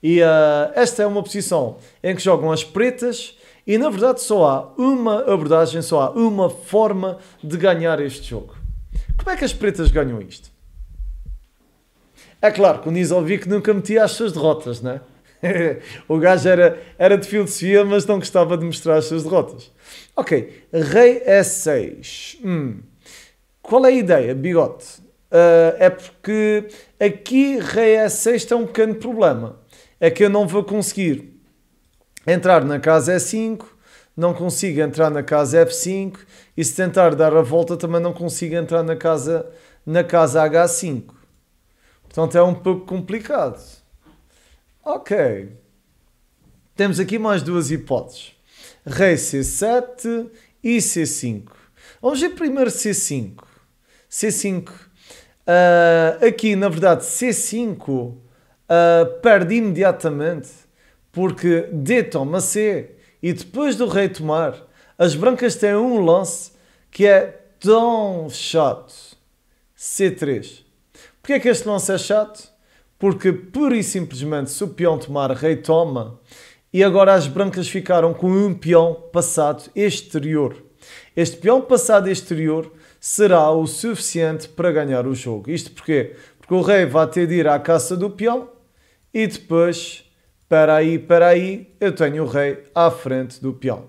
E uh, esta é uma posição em que jogam as pretas e na verdade só há uma abordagem, só há uma forma de ganhar este jogo. Como é que as pretas ganham isto? É claro que o que nunca metia as suas derrotas, né? o gajo era, era de filosofia, mas não gostava de mostrar as suas derrotas. Ok, rei é 6. Hum. Qual é a ideia, bigode? Uh, ah, é porque aqui rei E6 é um pequeno problema. É que eu não vou conseguir entrar na casa E5, não consigo entrar na casa F5 e se tentar dar a volta também não consigo entrar na casa, na casa H5. Portanto é um pouco complicado. Ok. Temos aqui mais duas hipóteses. Rei C7 e C5. Vamos ver primeiro C5. C5. Uh, ah, aqui, na verdade, C5 uh, ah, perde imediatamente, porque D toma C e depois do rei tomar, as brancas têm um lance que é tão chato. C3. Porquê é que este lance é chato? Porque, pura e simplesmente, se o peão tomar, rei toma, e agora as brancas ficaram com um peão passado exterior. Este peão passado exterior será o suficiente para ganhar o jogo. Isto porquê? Porque o rei vai ter de ir à caça do peão e depois, para aí, para aí, eu tenho o rei à frente do peão.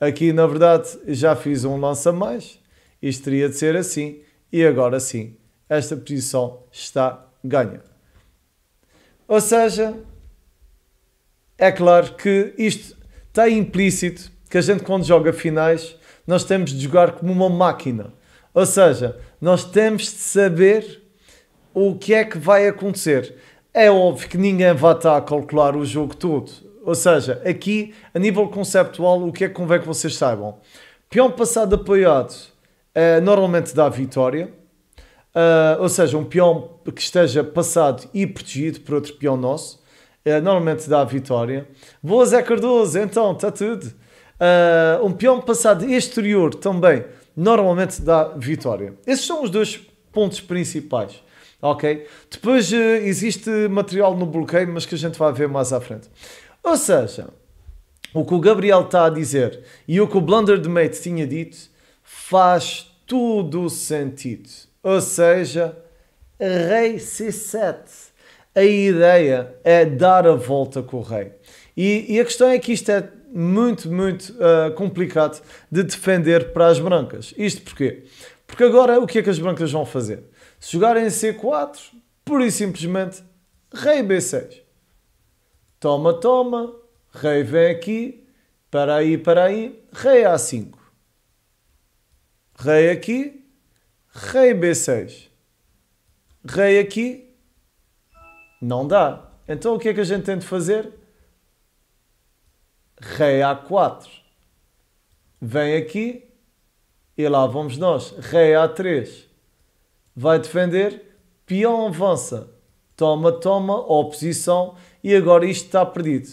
Aqui, na verdade, já fiz um lance a mais. Isto teria de ser assim. E agora sim, esta posição está ganha. Ou seja, é claro que isto está implícito que a gente quando joga finais, nós temos de jogar como uma máquina. Ou seja, nós temos de saber o que é que vai acontecer. É óbvio que ninguém vai estar a calcular o jogo todo. Ou seja, aqui, a nível conceptual, o que é que convém que vocês saibam? Peão passado apoiado eh, normalmente dá vitória. Uh, ou seja, um peão que esteja passado e protegido por outro peão nosso eh, normalmente dá vitória. Boa Zé Cardoso, então, está tudo. um peão passado exterior também normalmente dá vitória. Esses são os dois pontos principais. Ok? Depois eh, existe material no bloqueio, mas que a gente vai ver mais à frente. Ou seja, o que o Gabriel está a dizer e o que o Blunder de Mate tinha dito faz todo o sentido. Ou seja, rei C7. A ideia é dar a volta com o rei. E, e a questão é que isto é muito, muito uh, complicado de defender para as brancas. Isto porquê? Porque agora o que é que as brancas vão fazer? Se jogarem C4, pura e simplesmente, rei B6. Toma, toma, rei vem aqui, para aí, para aí, rei A5. Rei aqui, rei B6. Rei aqui, não dá. Então o que é que a gente tem de fazer? rei A4. Vem aqui e lá vamos nós. Rei A3. Vai defender. Peão avança. Toma, toma, oposição. E agora isto está perdido.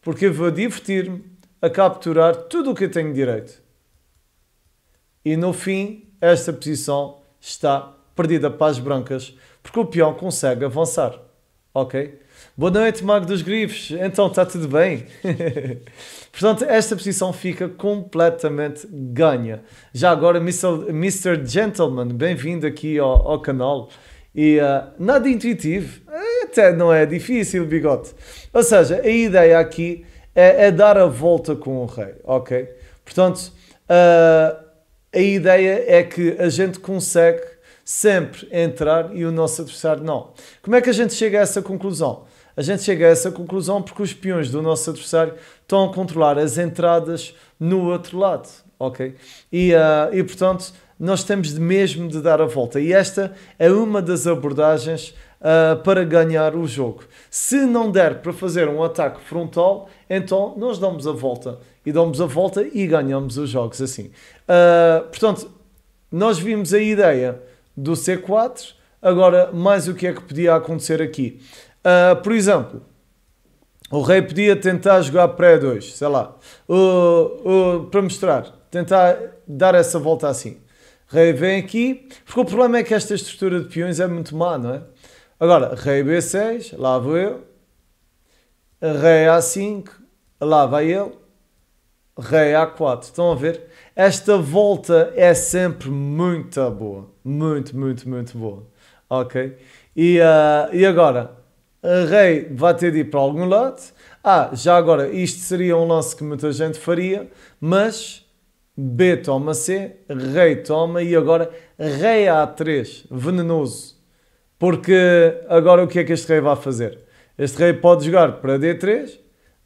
Porque eu vou divertir-me a capturar tudo o que eu tenho direito. E no fim, esta posição está perdida para as brancas. Porque o peão consegue avançar. Ok? Boa noite, Mago dos Grifes. Então, está tudo bem? Portanto, esta posição fica completamente ganha. Já agora, Mr. Gentleman, bem-vindo aqui ao, ao, canal. E uh, nada intuitivo, até não é difícil, bigode. Ou seja, a ideia aqui é, é dar a volta com o rei, ok? Portanto, uh, a ideia é que a gente consegue sempre entrar e o nosso adversário não. Como é que a gente chega a essa conclusão? A gente chega a essa conclusão porque os peões do nosso adversário estão a controlar as entradas no outro lado, ok? E, uh, e portanto, nós temos de mesmo de dar a volta. E esta é uma das abordagens uh, para ganhar o jogo. Se não der para fazer um ataque frontal, então nós damos a volta. E damos a volta e ganhamos os jogos assim. Uh, portanto, nós vimos a ideia do C4. Agora, mais o que é que podia acontecer aqui? Uh, por exemplo, o rei podia tentar jogar pré 2, sei lá, uh, uh, para mostrar, tentar dar essa volta assim. Rei vem aqui, porque o problema é que esta estrutura de peões é muito má, não é? Agora, rei B6, lá vou eu. Rei A5, lá vai ele. Rei A4, estão a ver? Esta volta é sempre muito boa. Muito, muito, muito boa. Ok? E, uh, e agora, rei vai ter de ir para algum lado. Ah, já agora, isto seria um lance que muita gente faria, mas B toma C, rei toma e agora rei A3, venenoso. Porque agora o que é que este rei vai fazer? Este rei pode jogar para D3,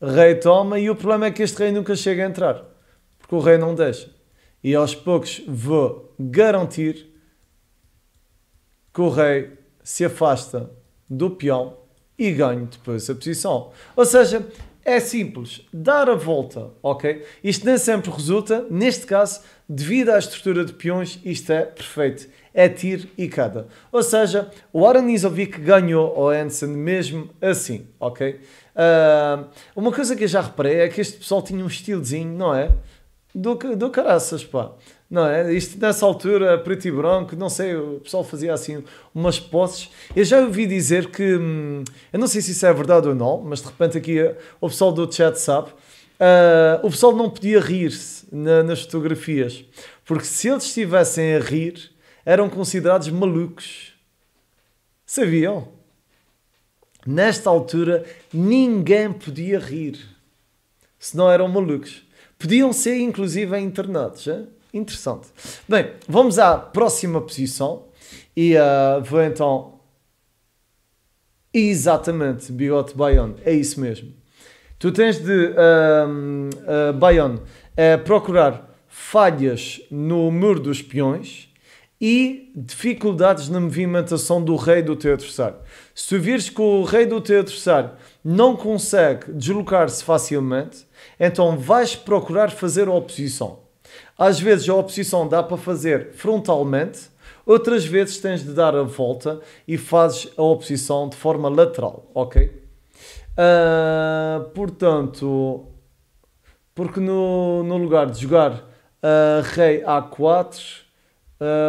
rei toma e o problema é que este rei nunca chega a entrar, porque o rei não deixa. E aos poucos vou garantir que o rei se afasta do peão e ganho depois a posição. Ou seja, é simples, dar a volta, ok? Isto nem sempre resulta, neste caso, devido à estrutura de peões, isto é perfeito. É tiro e cada. Ou seja, o Aaron Isovic ganhou ao Hansen mesmo assim, ok? Uh, uma coisa que eu já reparei é que este pessoal tinha um estilozinho, não é? Do, do caraças, pá não é? Isto nessa altura, preto e branco, não sei, o pessoal fazia assim umas posses. Eu já ouvi dizer que, hum, eu não sei se isso é verdade ou não, mas de repente aqui eh, o pessoal do chat sabe, uh, o pessoal não podia rir-se na, nas fotografias, porque se eles estivessem a rir, eram considerados malucos. Sabiam? Nesta altura, ninguém podia rir, se não eram malucos. Podiam ser, inclusive, internados, hein? Interessante. Bem, vamos à próxima posição. E uh, vou então. Exatamente, Bigote Bayon. É isso mesmo. Tu tens de, uh, ehm, uh eh, Bayon, uh, eh, procurar falhas no muro dos peões e dificuldades na movimentação do rei do teu adversário. Se tu vires que o rei do teu adversário não consegue deslocar-se facilmente, então vais procurar fazer a oposição. Às vezes a oposição dá para fazer frontalmente, outras vezes tens de dar a volta e fazes a oposição de forma lateral, ok? Uh, portanto, porque no, no lugar de jogar uh, rei A4, uh,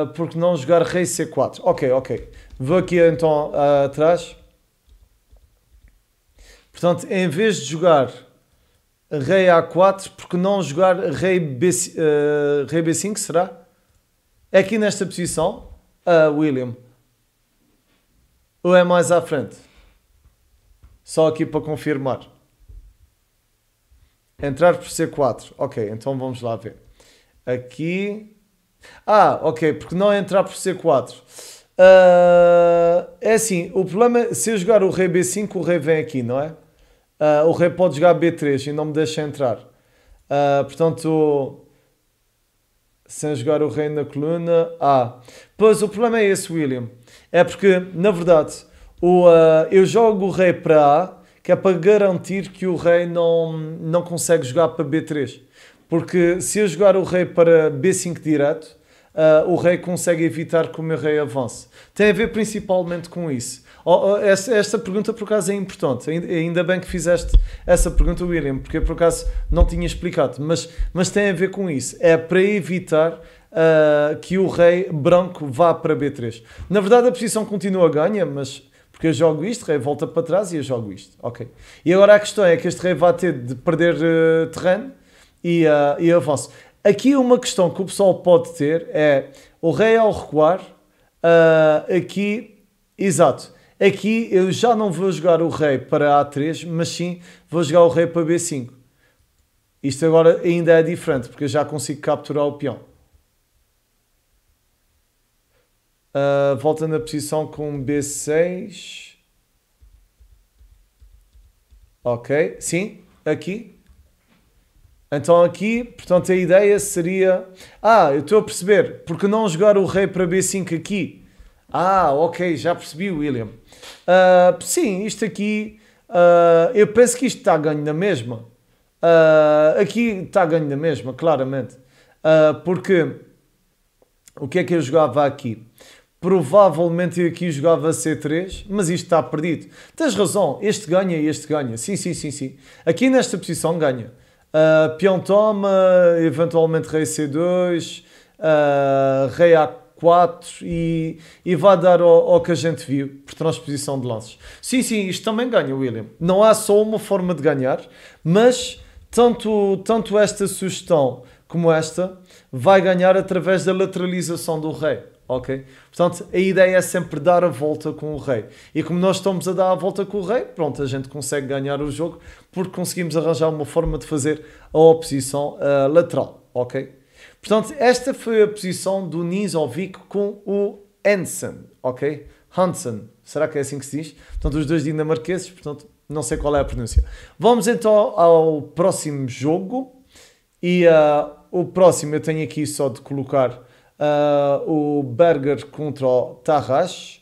ah, porque não jogar rei C4? Ok, ok. Vou aqui então atrás. Portanto, em vez de jogar rei A4, porque não jogar rei, B, uh, rei B5 será? é Aqui nesta posição, uh, William. Ou é mais à frente? Só aqui para confirmar. Entrar por C4. Ok, então vamos lá ver. Aqui. Ah, ok, porque não é entrar por C4. Uh, ah, é assim, o problema é se eu jogar o rei B5, o rei vem aqui, não é? uh, o rei pode jogar B3 e não me deixa entrar. Uh, portanto, sem jogar o rei na coluna A. Ah. Pois o problema é esse, William. É porque, na verdade, o, uh, eu jogo o rei para A, que é para garantir que o rei não, não consegue jogar para B3. Porque se eu jogar o rei para B5 direto, uh, o rei consegue evitar que o meu rei avance. Tem a ver principalmente com isso. Oh, oh, essa, esta pergunta, por acaso, é importante. Ainda bem que fizeste essa pergunta, William, porque por acaso, não tinha explicado. Mas, mas tem a ver com isso. É para evitar uh, que o rei branco vá para B3. Na verdade, a posição continua ganha, mas porque eu jogo isto, rei volta para trás e eu jogo isto. Ok. E agora a questão é que este rei vai ter de perder uh, terreno e, uh, e avanço. Aqui uma questão que o pessoal pode ter é o rei ao recuar, uh, aqui, exato, Aqui eu já não vou jogar o rei para A3, mas sim vou jogar o rei para B5. Isto agora ainda é diferente, porque eu já consigo capturar o peão. Uh, volta na posição com B6. Ok, sim, aqui. Então aqui, portanto, a ideia seria... Ah, eu estou a perceber, porque não jogar o rei para B5 aqui? Ah, ok, já percebi, William. Uh, sim, isto aqui, uh, eu penso que isto está ganho na mesma. Uh, aqui está ganho na mesma, claramente. porque o que é que eu jogava aqui? Provavelmente eu aqui jogava C3, mas isto está perdido. Tens razão, este ganha e este ganha. Sim, sim, sim, sim. Aqui nesta posição ganha. Uh, peão toma, eventualmente rei C2, uh, rei A4. 4 e, e vai dar ao, ao, que a gente viu por transposição de lances. Sim, sim, isto também ganha, William. Não há só uma forma de ganhar, mas tanto, tanto esta sugestão como esta vai ganhar através da lateralização do rei. Ok? Portanto, a ideia é sempre dar a volta com o rei. E como nós estamos a dar a volta com o rei, pronto, a gente consegue ganhar o jogo porque conseguimos arranjar uma forma de fazer a oposição uh, lateral. Ok? Portanto, esta foi a posição do Nizovic com o Hansen, ok? Hansen, será que é assim que se diz? Portanto, os dois dinamarqueses, portanto, não sei qual é a pronúncia. Vamos então ao próximo jogo. E uh, o próximo eu tenho aqui só de colocar uh, o Berger contra o Tarras.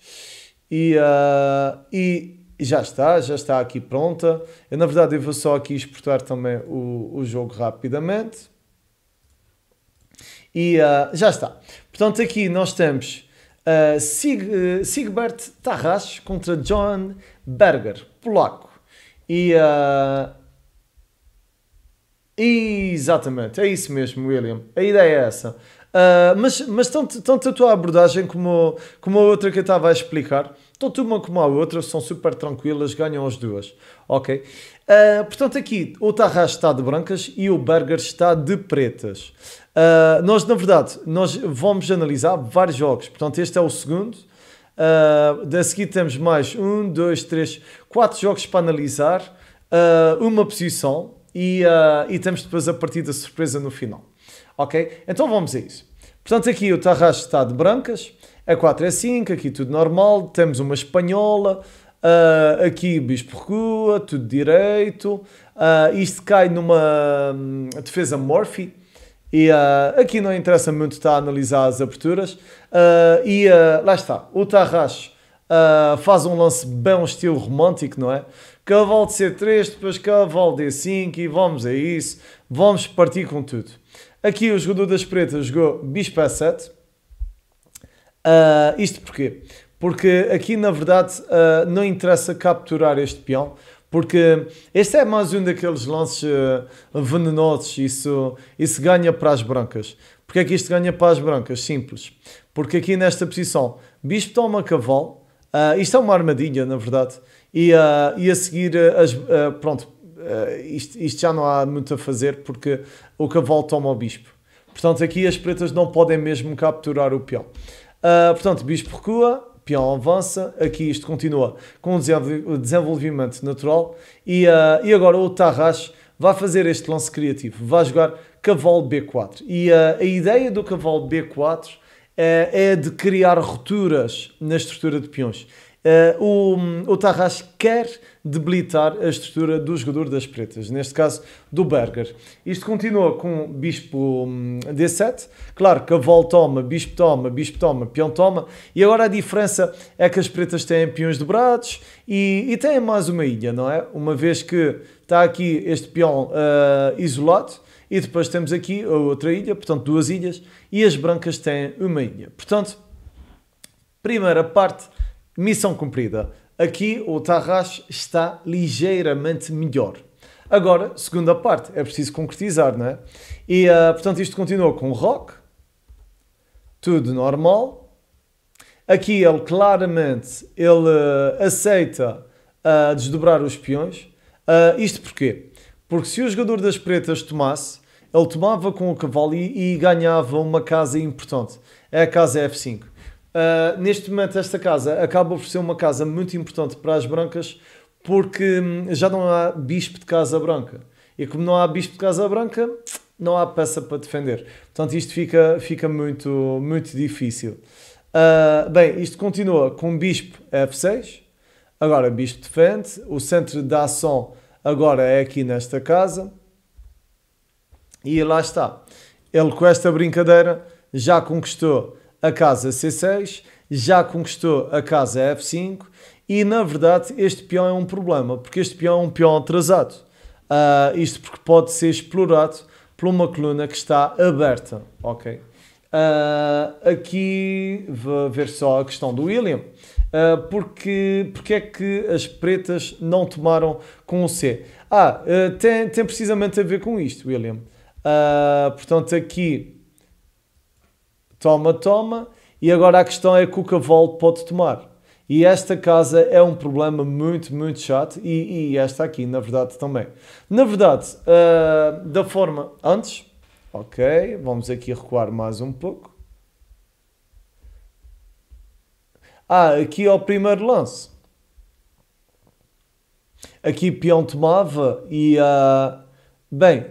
E, uh, e já está, já está aqui pronta. Eu, na verdade, eu vou só aqui exportar também o, o jogo rapidamente. E uh, já está. Portanto, aqui nós temos uh, Sig, uh, Sigbert Tarras contra John Berger, polaco. E. exatamente, é isso mesmo, William. A ideia é essa. mas mas tanto, tanto a tua abordagem como, como a outra que eu estava a explicar, tanto uma como a outra, são super tranquilas, ganham as duas. Ok? portanto, aqui o Tarras está de brancas e o Berger está de pretas. Ah, nós, na verdade, nós vamos analisar vários jogos. Portanto, este é o segundo. Uh, da seguir temos mais um, dois, três, quatro jogos para analisar, uh, uma posição e, uh, e temos depois a partida surpresa no final. Ok? Então vamos a isso. Portanto, aqui o Tarrasco está de brancas, a 4 é 5, aqui tudo normal, temos uma espanhola, Uh, aqui bispo recua, tudo direito. Uh, isto cai numa hum, defesa morphy e uh, aqui não interessa muito estar a analisar as aberturas. Uh, e uh, lá está, o Tarracho faz um lance bem estilo romântico, não é? Cavalo de C3, depois cavalo D5 e vamos a isso. Vamos partir com tudo. Aqui o jogador das pretas jogou bispo A7. isto porquê? Porque aqui na verdade não interessa capturar este peão porque este é mais um daqueles lances eh, venenosos. Isso, isso ganha para as brancas. Porquê é que isto ganha para as brancas? Simples. Porque aqui nesta posição, bispo toma cavalo. Uh, eh, isto é uma armadilha, na verdade. E, uh, e a seguir, as, pronto, isto, isto, já não há muito a fazer porque o cavalo toma o bispo. Portanto, aqui as pretas não podem mesmo capturar o peão. portanto, bispo recua, peão avança, aqui isto continua com o desenvolvimento natural e, uh, e agora o Tarras vai fazer este lance criativo, vai jogar cavalo B4 e uh, a ideia do cavalo B4 é, eh, é de criar rupturas na estrutura de peões Uh, o, o Tarras quer debilitar a estrutura do jogador das pretas, neste caso do Berger. Isto continua com bispo hum, D7, claro, cavalo toma, bispo toma, bispo toma, peão toma, e agora a diferença é que as pretas têm peões dobrados e, e têm mais uma ilha, não é? Uma vez que está aqui este peão uh, isolado, e depois temos aqui a outra ilha, portanto duas ilhas, e as brancas têm uma ilha. Portanto, primeira parte Missão cumprida. Aqui o Tarrasch está ligeiramente melhor. Agora, segunda parte, é preciso concretizar, não é? E, uh, portanto, isto continua com rock, tudo normal. Aqui ele claramente ele uh, aceita uh, desdobrar os peões. isto porquê? Porque se o jogador das pretas tomasse, ele tomava com o cavalo e, e ganhava uma casa importante. É a casa F5. Uh, neste momento, esta casa acaba por ser uma casa muito importante para as brancas porque hum, já não há bispo de Casa Branca. E como não há bispo de Casa Branca, não há peça para defender. Portanto, isto fica, fica muito, muito difícil. Uh, bem, isto continua com bispo F6. Agora, bispo defende. O centro da ação agora é aqui nesta casa. E lá está. Ele, com esta brincadeira, já conquistou a casa C6, já conquistou a casa F5 e, na verdade, este peão é um problema, porque este peão é um peão atrasado. Uh, isto porque pode ser explorado por uma coluna que está aberta, ok? Uh, aqui vou ver só a questão do William. Uh, porque, porque é que as pretas não tomaram com o C? Ah, uh, tem, tem precisamente a ver com isto, William. portanto, aqui toma, toma, e agora a questão é que o cavalo pode tomar. E esta casa é um problema muito, muito chato e, e esta aqui, na verdade, também. Na verdade, uh, da forma antes, ok, vamos aqui recuar mais um pouco. Ah, aqui é o primeiro lance. Aqui peão tomava e, uh, bem,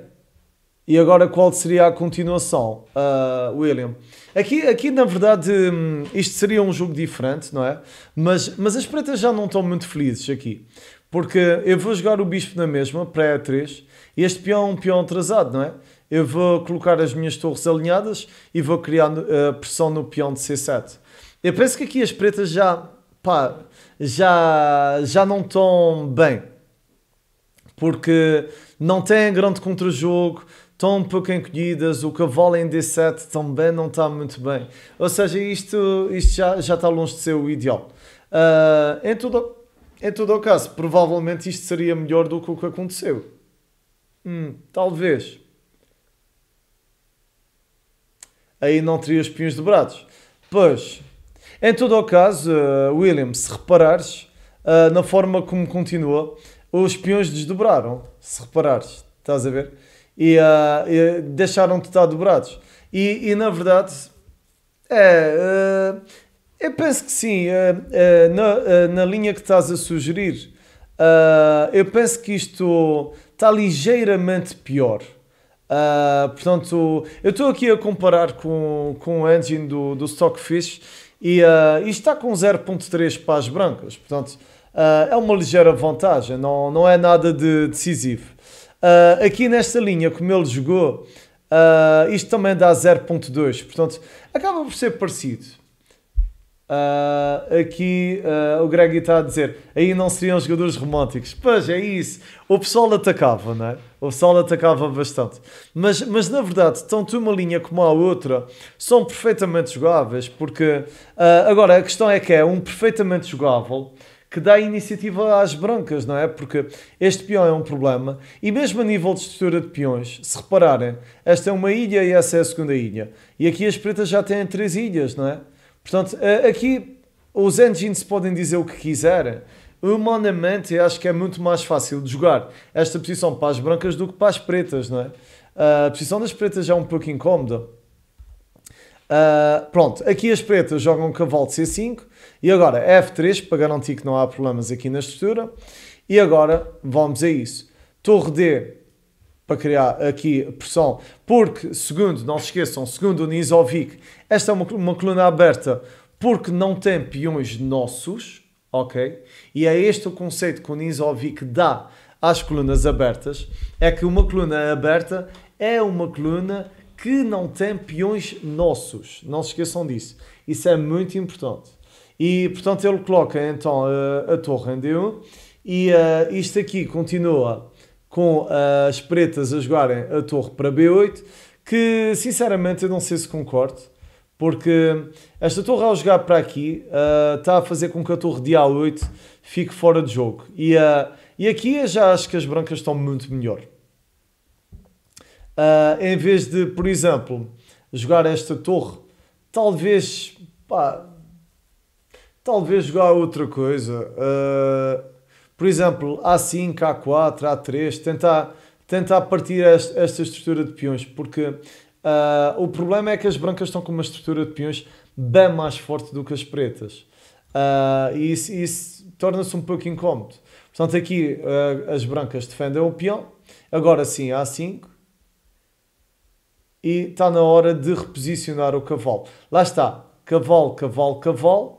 e agora qual seria a continuação, uh, William? Aqui, aqui na verdade, hum, isto seria um jogo diferente, não é? Mas, mas as pretas já não estão muito felizes aqui. Porque eu vou jogar o bispo na mesma, pré 3 e Este peão é um peão atrasado, não é? Eu vou colocar as minhas torres alinhadas e vou criar a eh, pressão no peão de C7. Eu penso que aqui as pretas já, pá, já, já não estão bem. Porque não têm grande contra-jogo, tão pouco encolhidas, o cavalo em D7 também não está muito bem. Ou seja, isto, isto já, já está longe de ser o ideal. Uh, em, todo, em todo o caso, provavelmente isto seria melhor do que o que aconteceu. Hum, talvez. Aí não teria os pinhos dobrados. Pois. Em todo o caso, uh, William, se reparares, uh, na forma como continua, os peões desdobraram, se reparares. Estás a ver? e, uh, e deixaram-te estar dobrados. E, e na verdade, é, uh, eu penso que sim, uh, na, na linha que estás a sugerir, eu penso que isto está ligeiramente pior. portanto, eu estou aqui a comparar com, com o engine do, do Stockfish e, está com 0.3 pás brancas, portanto é uma ligeira vantagem, não, não é nada de decisivo. Uh, aqui nesta linha, como ele jogou, uh, isto também dá 0.2, portanto, acaba por ser parecido. Uh, aqui o Greg está a dizer, aí não seriam jogadores românticos. Pois, é isso. O pessoal atacava, não é? O pessoal atacava bastante. Mas, mas na verdade, tanto uma linha como a outra são perfeitamente jogáveis, porque agora a questão é que é um perfeitamente jogável que dá iniciativa às brancas, não é? Porque este peão é um problema. E mesmo a nível de estrutura de peões, se repararem, esta é uma ilha e essa é a segunda ilha. E aqui as pretas já têm três ilhas, não é? Portanto, aqui os engines podem dizer o que quiserem. Humanamente, acho que é muito mais fácil de jogar esta posição para as brancas do que para as pretas, não é? A posição das pretas já é um pouco incómoda. Uh, pronto, aqui as pretas jogam cavalo de C5 e agora, F3 para garantir que não há problemas aqui na estrutura. E agora vamos a isso. Torre D para criar aqui pressão, porque, segundo, não se esqueçam, segundo o Nisovic, esta é uma, uma coluna aberta porque não tem peões nossos, ok? E é este o conceito que o Nisovic dá às colunas abertas, é que uma coluna aberta é uma coluna que não tem peões nossos. Não se esqueçam disso. Isso é muito importante. E portanto ele coloca então a, eh, a torre em D1 e uh, isto aqui continua com uh, as pretas a jogarem a torre para B8, que sinceramente eu não sei se concordo, porque esta torre ao jogar para aqui uh, está a fazer com que a torre de A8 fique fora de jogo. E, e aqui eu já acho que as brancas estão muito melhor. em vez de, por exemplo, jogar esta torre, talvez pá, Talvez jogar outra coisa. Uh, por exemplo, A5, A4, A3, tentar, tentar partir este, esta estrutura de peões, porque uh, o problema é que as brancas estão com uma estrutura de peões bem mais forte do que as pretas. Uh, e isso, isso torna-se um pouco incómodo. Portanto, aqui as brancas defendem o peão. Agora sim, A5. E está na hora de reposicionar o cavalo. Lá está. Cavalo, cavalo, cavalo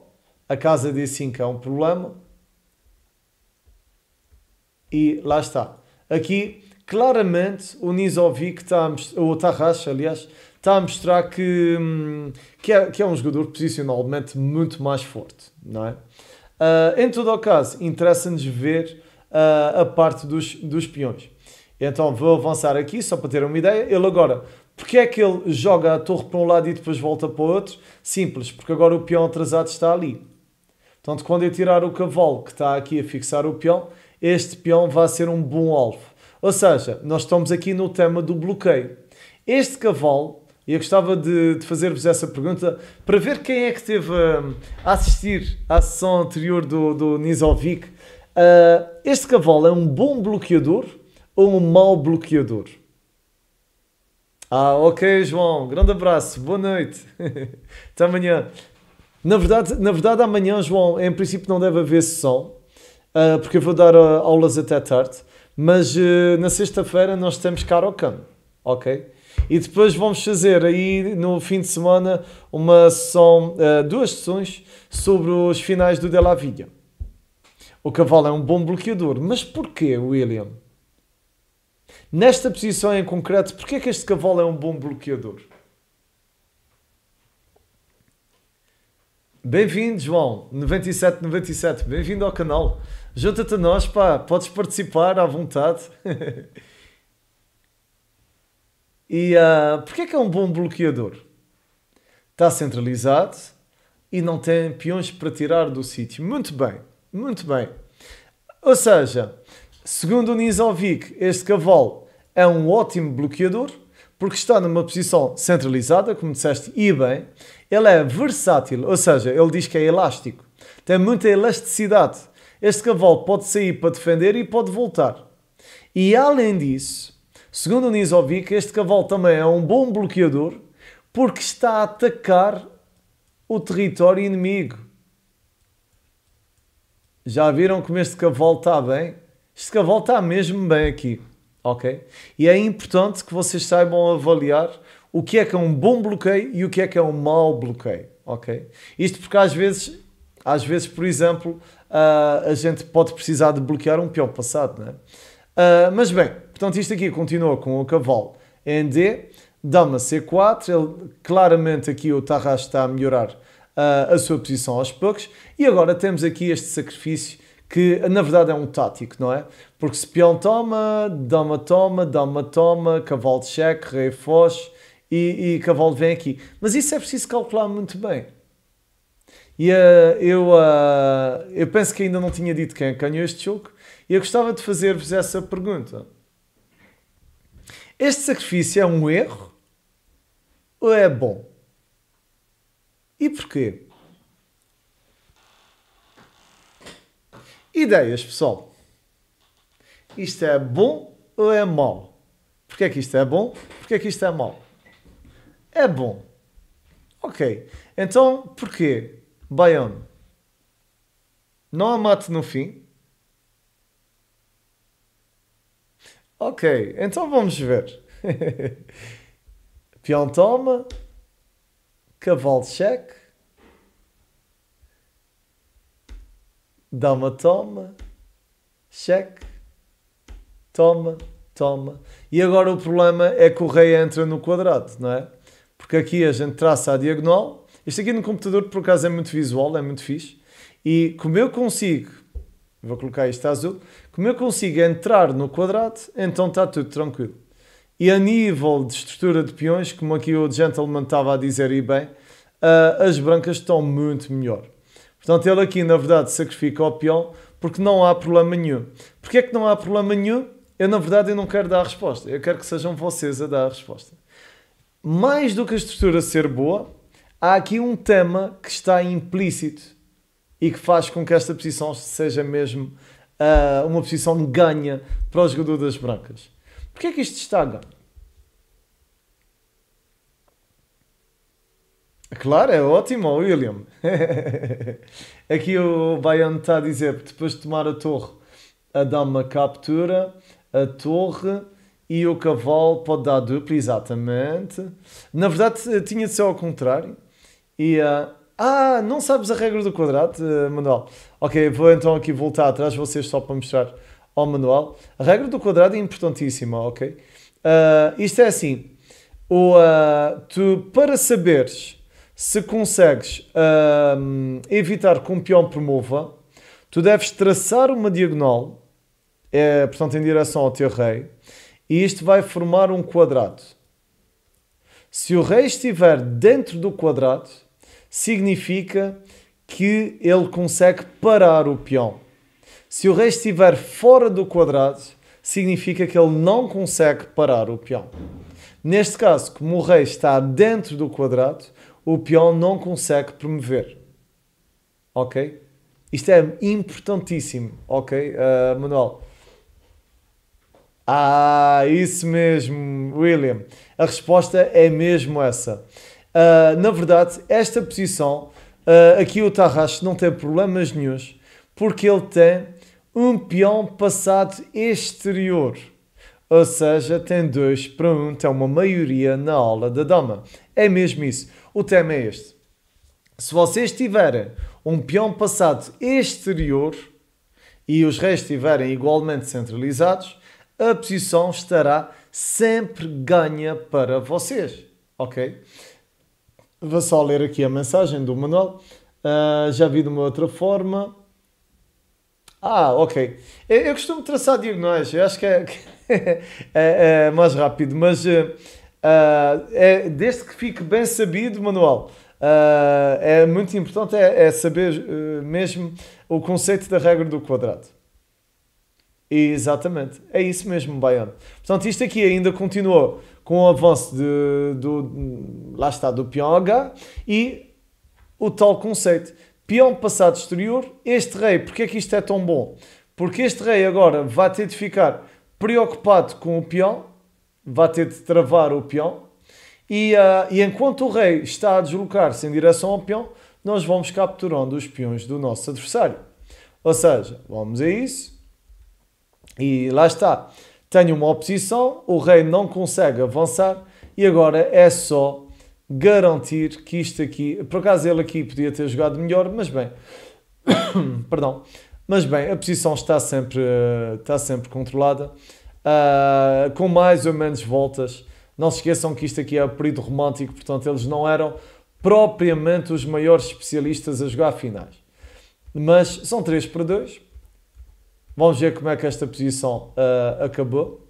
a casa de 5 é um problema. E lá está. Aqui, claramente, o Nizovic está a mostrar, o Tarras, aliás, está a mostrar que, hum, que é, que, é, um jogador posicionalmente muito mais forte, não é? Uh, em todo o caso, interessa-nos ver uh, a parte dos, dos peões. Então vou avançar aqui só para ter uma ideia. Ele agora, porque é que ele joga a torre para um lado e depois volta para o outro? Simples, porque agora o peão atrasado está ali. Portanto, quando eu tirar o cavalo que está aqui a fixar o peão, este peão vai ser um bom alvo. Ou seja, nós estamos aqui no tema do bloqueio. Este cavalo, e eu gostava de, de fazer-vos essa pergunta, para ver quem é que esteve hum, a assistir à sessão anterior do, do uh, este cavalo é um bom bloqueador ou um mau bloqueador? Ah, ok, João. Grande abraço. Boa noite. Até amanhã. Na verdade, na verdade, amanhã, João, em princípio não deve haver sessão, uh, porque eu vou dar uh, aulas até tarde, mas uh, na sexta-feira nós temos Karokan, ok? E depois vamos fazer aí no fim de semana uma sessão, duas sessões sobre os finais do De La Villa. O cavalo é um bom bloqueador, mas porquê, William? Nesta posição em concreto, porquê é que este cavalo é um bom bloqueador? Bem-vindo, João, 9797, bem-vindo ao canal. Junta-te a nós, pá, podes participar à vontade. e uh, porquê é que é um bom bloqueador? Está centralizado e não tem peões para tirar do sítio. Muito bem, muito bem. Ou seja, segundo o Nizovic, este cavalo é um ótimo bloqueador, porque está numa posição centralizada, como disseste, e bem. Ele é versátil, ou seja, ele diz que é elástico. Tem muita elasticidade. Este cavalo pode sair para defender e pode voltar. E além disso, segundo o Nisovic, este cavalo também é um bom bloqueador porque está a atacar o território inimigo. Já viram como este cavalo está bem? Este cavalo está mesmo bem aqui ok? E é importante que vocês saibam avaliar o que é que é um bom bloqueio e o que é que é um mau bloqueio, ok? Isto porque às vezes, às vezes, por exemplo, uh, a gente pode precisar de bloquear um pior passado, né? Uh, mas bem, portanto isto aqui continua com o cavalo em D, dama C4, ele, claramente aqui o Tarras está a melhorar uh, a sua posição aos poucos, e agora temos aqui este sacrifício que na verdade é um tático, não é? Porque se peão toma, dama toma, dama toma, cavalo de cheque, rei foge e, e cavalo vem aqui. Mas isso é preciso calcular muito bem. E uh, eu, uh, eu penso que ainda não tinha dito quem é ganhou este jogo e eu gostava de fazer-vos essa pergunta. Este sacrifício é um erro ou é bom? E porquê? Ideias, pessoal. Isto é bom ou é mau? Porquê é que isto é bom? Porquê é que isto é mau? É bom. Ok. Então, porquê? Bayonne. Não há mate no fim. Ok, então vamos ver. Pion toma, cavalo cheque, dá uma toma, cheque, toma, toma. E agora o problema é que o rei entra no quadrado, não é? Porque aqui a gente traça a diagonal. Isto aqui no computador, por acaso, é muito visual, é muito fixe. E como eu consigo, vou colocar isto azul, como eu consigo entrar no quadrado, então está tudo tranquilo. E a nível de estrutura de peões, como aqui o gentleman estava a dizer e bem, ah, as brancas estão muito melhor. Portanto, ele aqui, na verdade, sacrifica o peão porque não há problema nenhum. Porquê é que não há problema nenhum? Eu, na verdade, eu não quero dar a resposta. Eu quero que sejam vocês a dar a resposta. Mais do que a estrutura ser boa, há aqui um tema que está implícito e que faz com que esta posição seja mesmo uh, uma posição ganha para os jogador das brancas. Porquê é que isto está ganho? Claro, é ótimo, William. Aqui o Baiano está a dizer: depois de tomar a torre, a dama captura a torre e o cavalo pode dar duplo, exatamente. Na verdade, tinha de ser ao contrário. E uh, ah, não sabes a regra do quadrado, eh, Manuel? Ok, vou então aqui voltar atrás, vocês só para mostrar ao manual. A regra do quadrado é importantíssima, ok? Uh, isto é assim: o, uh, tu, para saberes se consegues evitar que um peão promova, tu deves traçar uma diagonal, é, portanto, em direção ao teu rei, e isto vai formar um quadrado. Se o rei estiver dentro do quadrado, significa que ele consegue parar o peão. Se o rei estiver fora do quadrado, significa que ele não consegue parar o peão. Neste caso, como o rei está dentro do quadrado, o peão não consegue promover. Ok? Isto é importantíssimo, ok, uh, Manuel? Ah, isso mesmo, William. A resposta é mesmo essa. Uh, na verdade, esta posição, uh, aqui o Tarrasch não tem problemas nenhums, porque ele tem um peão passado exterior. Ou seja, tem dois para um, tem uma maioria na aula da dama. É mesmo isso. O tema é este. Se vocês tiverem um peão passado exterior e os restos estiverem igualmente centralizados, a posição estará sempre ganha para vocês. Ok? Vou só ler aqui a mensagem do Manuel. Uh, já vi de uma outra forma. Ah, ok. Eu, eu costumo traçar diagonais, eu acho que é, é, é mais rápido, mas. Uh, Uh, é, desde que fique bem sabido, Manuel, uh, é muito importante é, é saber uh, mesmo o conceito da regra do quadrado. Exatamente, é isso mesmo, Baiano. Portanto, isto aqui ainda continua com o avanço de, do, lá está, do peão H e o tal conceito. Peão passado exterior, este rei, porque é que isto é tão bom? Porque este rei agora vai ter de ficar preocupado com o peão vai ter de travar o peão. E, uh, e enquanto o rei está a deslocar-se em direção ao peão, nós vamos capturando os peões do nosso adversário. Ou seja, vamos a isso. E lá está. Tenho uma oposição, o rei não consegue avançar e agora é só garantir que isto aqui. Por acaso ele aqui podia ter jogado melhor, mas bem. Perdão. Mas bem, a posição está sempre, ah, está sempre controlada uh, com mais ou menos voltas. Não se esqueçam que isto aqui é o período romântico, portanto, eles não eram propriamente os maiores especialistas a jogar finais. Mas são 3 para 2. Vamos ver como é que esta posição uh, acabou.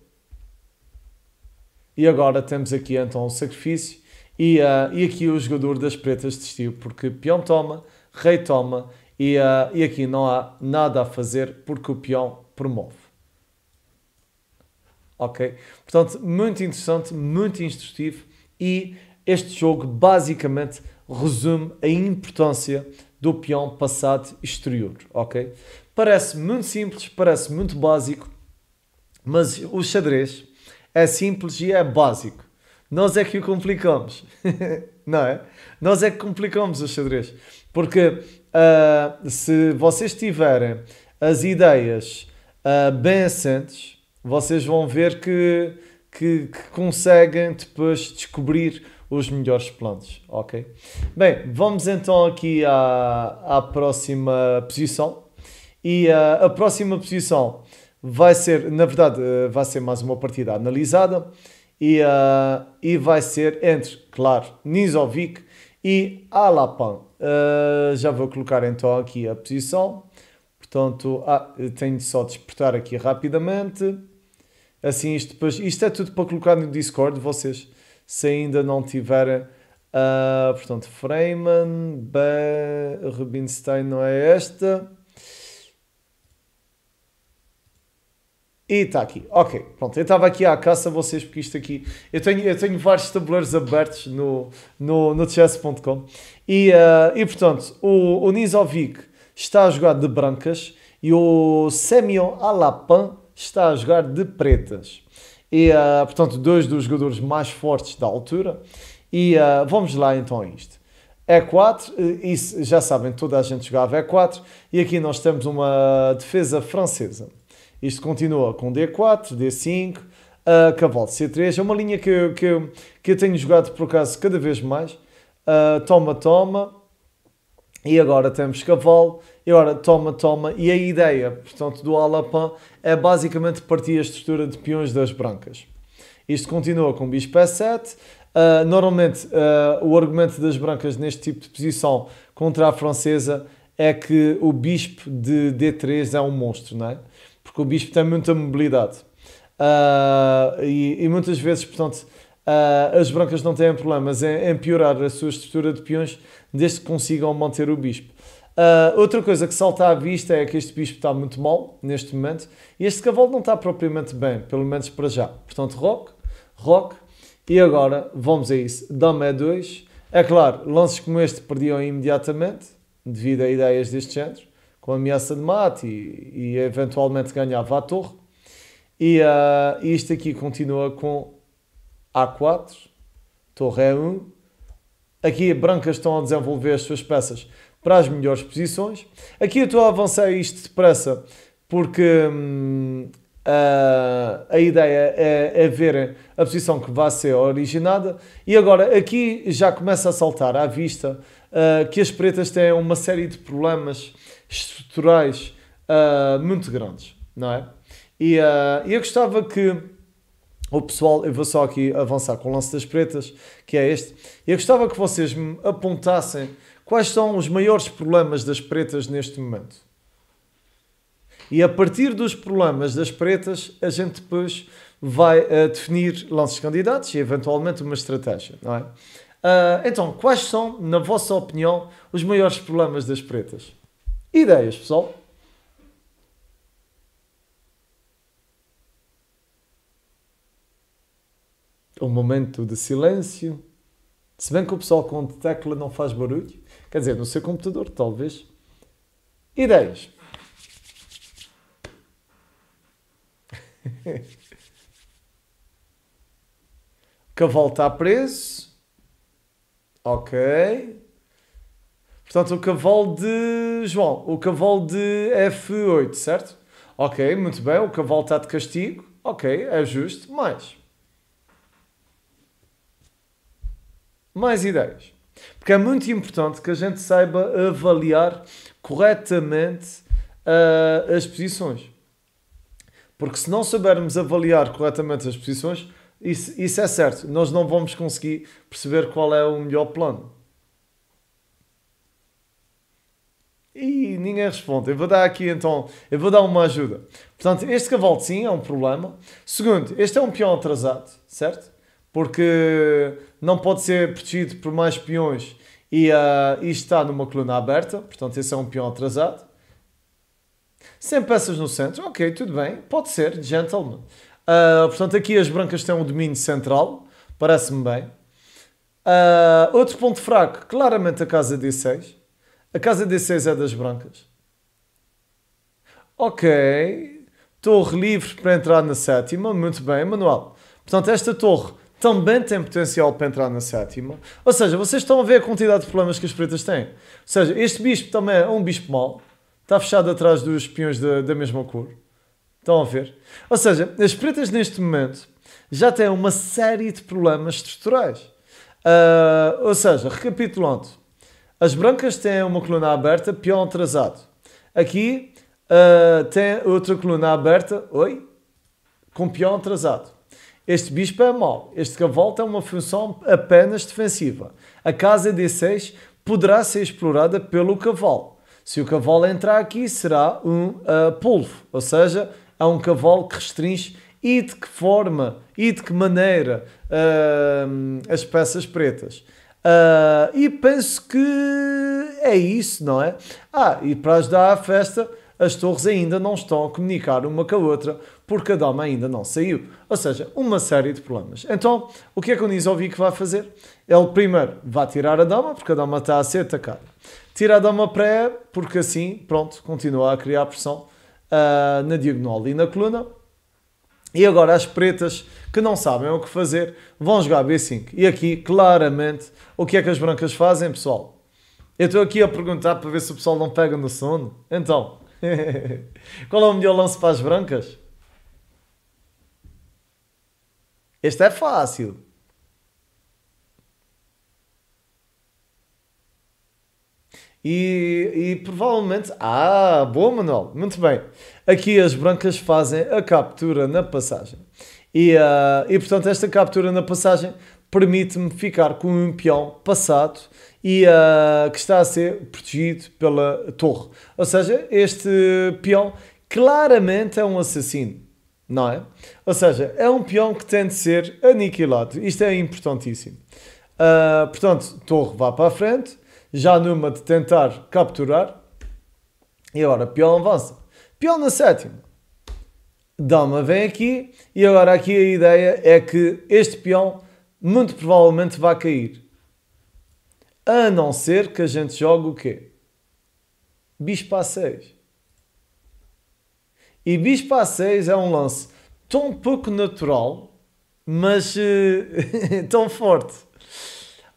E agora temos aqui então o sacrifício. E, uh, e aqui o jogador das pretas desistiu, porque peão toma, rei toma, e, uh, e aqui não há nada a fazer porque o peão promove ok? Portanto, muito interessante, muito instrutivo e este jogo basicamente resume a importância do peão passado exterior, ok? Parece muito simples, parece muito básico, mas o xadrez é simples e é básico. Nós é que o complicamos, não é? Nós é que complicamos o xadrez. Porque uh, se vocês tiverem as ideias uh, bem assentes, vocês vão ver que, que, que conseguem depois descobrir os melhores planos, ok? Bem, vamos então aqui à, à próxima posição. E a, eh, a próxima posição vai ser, na verdade, eh, vai ser mais uma partida analisada e, uh, e vai ser entre, claro, Nizovic e Alapan. Uh, já vou colocar então aqui a posição. Portanto, ah, tenho só de exportar aqui rapidamente. Assim, isto, depois, isto é tudo para colocar no Discord vocês, se ainda não tiverem. Uh, portanto, Freeman, B Rubinstein não é esta. E está aqui. Ok, pronto. Eu estava aqui à caça a vocês, porque isto aqui. Eu tenho, eu tenho vários tabuleiros abertos no, no, no chess.com. E, uh, e portanto, o, o Nizovic está a jogar de brancas e o Semyon Alapan está a jogar de pretas. E, uh, portanto, dois dos jogadores mais fortes da altura. E uh, vamos lá então a isto. E4, isso já sabem, toda a gente jogava E4, e aqui nós temos uma defesa francesa. Isto continua com D4, D5, uh, cavalo C3, é uma linha que, que, que eu tenho jogado por acaso cada vez mais. Uh, toma, toma, e agora temos cavalo e ora, toma, toma. E a ideia, portanto, do alapan é basicamente partir a estrutura de peões das brancas. Isto continua com bispo E7. Uh, ah, normalmente, uh, o argumento das brancas neste tipo de posição contra a francesa é que o bispo de D3 é um monstro, não é? Porque o bispo tem muita mobilidade. Uh, e, e, muitas vezes, portanto, as brancas não têm problemas em, em piorar a sua estrutura de peões desde que consigam manter o bispo. Ah, outra coisa que salta à vista é que este bispo está muito mal neste momento e este cavalo não está propriamente bem, pelo menos para já. Portanto, rock, rock e agora vamos a isso. Dama é 2 É claro, lances como este perdiam imediatamente devido a ideias deste género, com ameaça de mate e, e eventualmente ganhava a torre. E uh, isto aqui continua com A4, torre é 1 Aqui brancas estão a desenvolver as suas peças para as melhores posições. Aqui eu estou a avançar isto depressa porque hum, a, a ideia é, é, ver a posição que vai ser originada. E agora aqui já começa a saltar à vista uh, que as pretas têm uma série de problemas estruturais uh, muito grandes, não é? E uh, eu gostava que o pessoal, eu vou só aqui avançar com o lance das pretas, que é este. Eu gostava que vocês me apontassem quais são os maiores problemas das pretas neste momento. E a partir dos problemas das pretas, a gente depois vai uh, definir lances candidatos e eventualmente uma estratégia, não é? Uh, então, quais são, na vossa opinião, os maiores problemas das pretas? Ideias, pessoal? Um momento de silêncio. Se bem que o pessoal com tecla não faz barulho. Quer dizer, no seu computador, talvez. Ideias. cavalo está preso. Ok. Portanto, o cavalo de João, o cavalo de F8, certo? Ok, muito bem. O cavalo está de castigo. Ok, é justo. Mais. Mais ideias. Porque é muito importante que a gente saiba avaliar corretamente uh, as posições. Porque se não soubermos avaliar corretamente as posições, isso, isso é certo, nós não vamos conseguir perceber qual é o melhor plano. E ninguém responde. Eu vou dar aqui então, eu vou dar uma ajuda. Portanto, este cavalo sim é um problema. Segundo, este é um peão atrasado, certo? Porque não pode ser protegido por mais peões e uh, está numa coluna aberta, portanto esse é um peão atrasado. Sem peças no centro, ok, tudo bem, pode ser, gentleman. Uh, portanto, aqui as brancas têm um domínio central, parece-me bem. Uh, outro ponto fraco, claramente a casa D6. A casa D6 é das brancas. Ok, torre livre para entrar na sétima, muito bem, Manuel. Portanto, esta torre também tem potencial para entrar na sétima. Ou seja, vocês estão a ver a quantidade de problemas que as pretas têm. Ou seja, este bispo também é um bispo mau, está fechado atrás dos peões da, da mesma cor. Estão a ver? Ou seja, as pretas neste momento já têm uma série de problemas estruturais. Uh, ou seja, recapitulando, as brancas têm uma coluna aberta, peão atrasado. Aqui uh, tem outra coluna aberta, oi? Com peão atrasado. Este bispo é mau. Este cavalo tem uma função apenas defensiva. A casa D6 poderá ser explorada pelo cavalo. Se o cavalo entrar aqui, será um uh, polvo, ou seja, é um cavalo que restringe e de que forma e de que maneira uh, as peças pretas. Uh, e penso que é isso, não é? Ah, e para ajudar a festa, as torres ainda não estão a comunicar uma com a outra, porque a dama ainda não saiu. Ou seja, uma série de problemas. Então, o que é que o Nisovic vai fazer? Ele primeiro vai tirar a dama, porque a dama está a ser atacada. Tira a dama pré, porque assim, pronto, continua a criar pressão uh, na diagonal e na coluna. E agora as pretas, que não sabem o que fazer, vão jogar B5. E aqui, claramente, o que é que as brancas fazem, pessoal? Eu estou aqui a perguntar para ver se o pessoal não pega no sono. Então, qual é o melhor lance para as brancas? Este é fácil. E, e, provavelmente. Ah, boa, Manuel. Muito bem. Aqui as brancas fazem a captura na passagem. E, uh, e portanto, esta captura na passagem permite-me ficar com um peão passado e uh, que está a ser protegido pela torre. Ou seja, este peão claramente é um assassino não é? Ou seja, é um peão que tem de ser aniquilado. Isto é importantíssimo. Uh, portanto, torre vá para a frente, já numa de tentar capturar, e agora peão avança. Peão na sétima. Dama vem aqui, e agora aqui a ideia é que este peão muito provavelmente vai cair. A não ser que a gente jogue o quê? Bispo a 6. E Bispo a 6 é um lance tão pouco natural, mas uh, tão forte.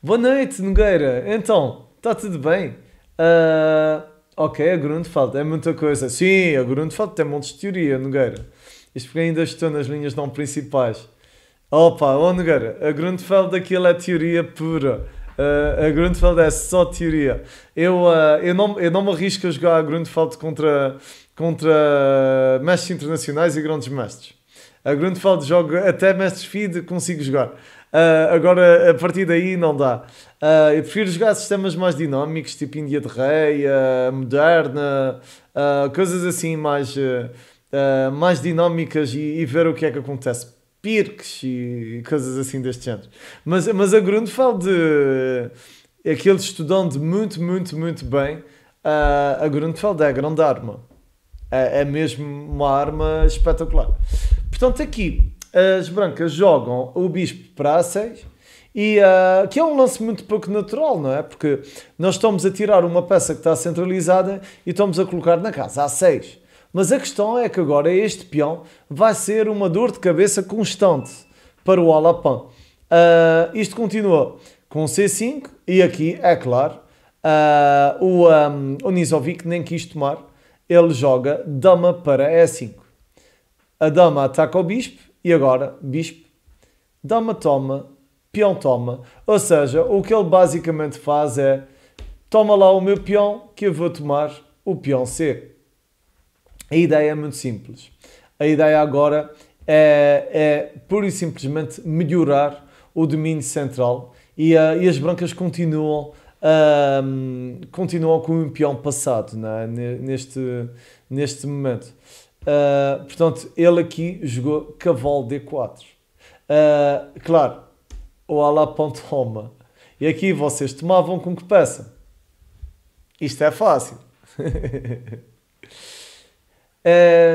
Boa noite, Nogueira. Então, está tudo bem? Uh, ok, a Grundfeld é muita coisa. Sim, a Grundfeld tem montes de teoria, Nogueira. Isto porque ainda estou nas linhas não principais. Opa, oh Nogueira, a Grundfeld aquilo é teoria pura. Uh, a Grundfeld é só teoria. Eu, uh, eu, não, eu não me arrisco a jogar a Grundfeld contra contra mestres internacionais e grandes mestres. A Grundfeld joga até mestres feed, consigo jogar. Uh, agora, a partir daí, não dá. Uh, eu prefiro jogar sistemas mais dinâmicos, tipo Índia de Rei, uh, Moderna, coisas assim mais, mais dinâmicas e, e ver o que é que acontece pirques e coisas assim deste género. Mas, mas a Grundfeld, aquele estudante muito, muito, muito bem, uh, a Grundfeld é a grande arma. É, é mesmo uma arma espetacular. Portanto, aqui as brancas jogam o bispo para a 6 e uh, que é um lance muito pouco natural, não é? Porque nós estamos a tirar uma peça que está centralizada e estamos a colocar na casa A6. Mas a questão é que agora este peão vai ser uma dor de cabeça constante para o Alapan. Uh, isto continua com C5 e aqui, é claro, uh, o, um, o Nizovic nem quis tomar ele joga dama para E5. A dama ataca o bispo e agora bispo, dama toma, peão toma. Ou seja, o que ele basicamente faz é toma lá o meu peão que eu vou tomar o peão C. A ideia é muito simples. A ideia agora é, é pura e simplesmente melhorar o domínio central e, eh, e as brancas continuam um, continuam com um peão passado é? neste, neste momento. Uh, portanto, ele aqui jogou cavalo D4. Uh, ah, claro, o Alá roma E aqui vocês tomavam com que peça? Isto é fácil. Uh,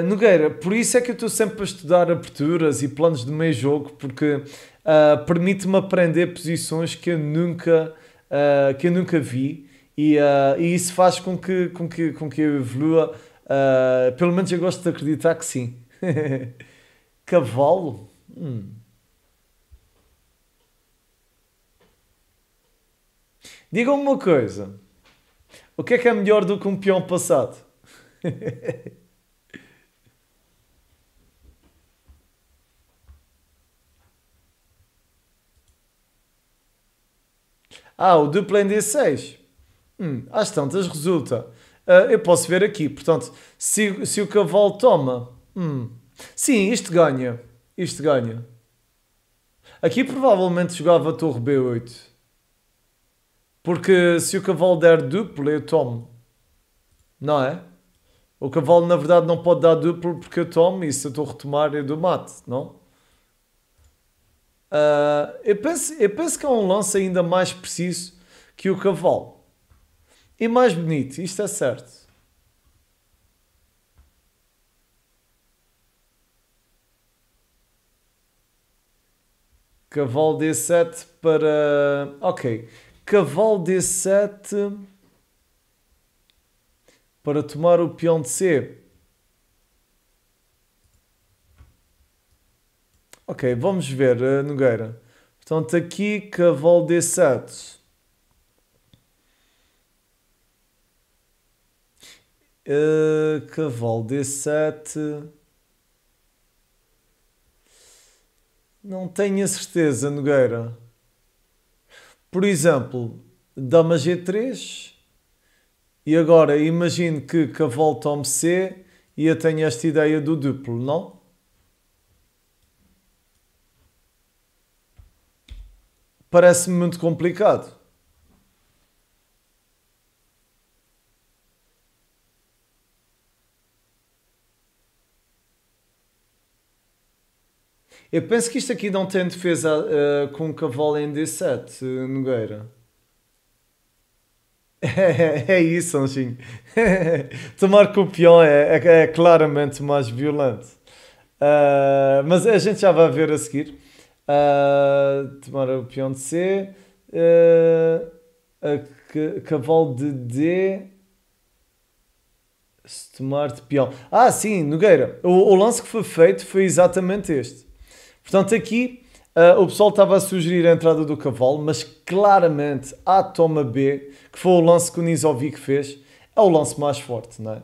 Nogueira, por isso é que eu estou sempre a estudar aberturas e planos de meio jogo, porque uh, permite-me aprender posições que eu nunca uh, que eu nunca vi e, uh, e, isso faz com que, com que, com que eu evolua. Uh, pelo menos eu gosto de acreditar que sim. Cavalo? Hum. Digam-me uma coisa. O que é que é melhor do que um peão passado? Ah, o duplo em D6. Hum, às tantas resulta. Uh, eu posso ver aqui. Portanto, se, se o cavalo toma. Hum, sim, isto ganha. Isto ganha. Aqui provavelmente jogava a torre B8. Porque se o cavalo der duplo, eu tomo. Não é? O cavalo, na verdade, não pode dar duplo porque eu tomo e se eu estou a retomar, eu do mate, não? Uh, eu, penso, eu penso que é um lance ainda mais preciso que o cavalo. E mais bonito, isto é certo. Cavalo D7 para. Ok. Cavalo D7 para tomar o peão de C. Ok, vamos ver, eh, Nogueira. Portanto, aqui cavalo D7. Uh, eh, cavalo D7. Não tenho a certeza, Nogueira. Por exemplo, dama G3. E agora imagino que cavalo tome C e eu tenho esta ideia do duplo, não? parece-me muito complicado. Eu penso que isto aqui não tem defesa uh, com cavalo em D7, eh, Nogueira. É, é isso, Anjinho. Tomar com o peão é, é, é claramente mais violento. Uh, mas a gente já vai ver a seguir. Uh, ah, tomar o peão de C. Uh, a cavalo de D. Se tomar de peão. Ah, sim, Nogueira. O, o lance que foi feito foi exatamente este. Portanto, aqui uh, o pessoal estava a sugerir a entrada do cavalo, mas claramente a toma B, que foi o lance que o Nisovic fez, é o lance mais forte, não é?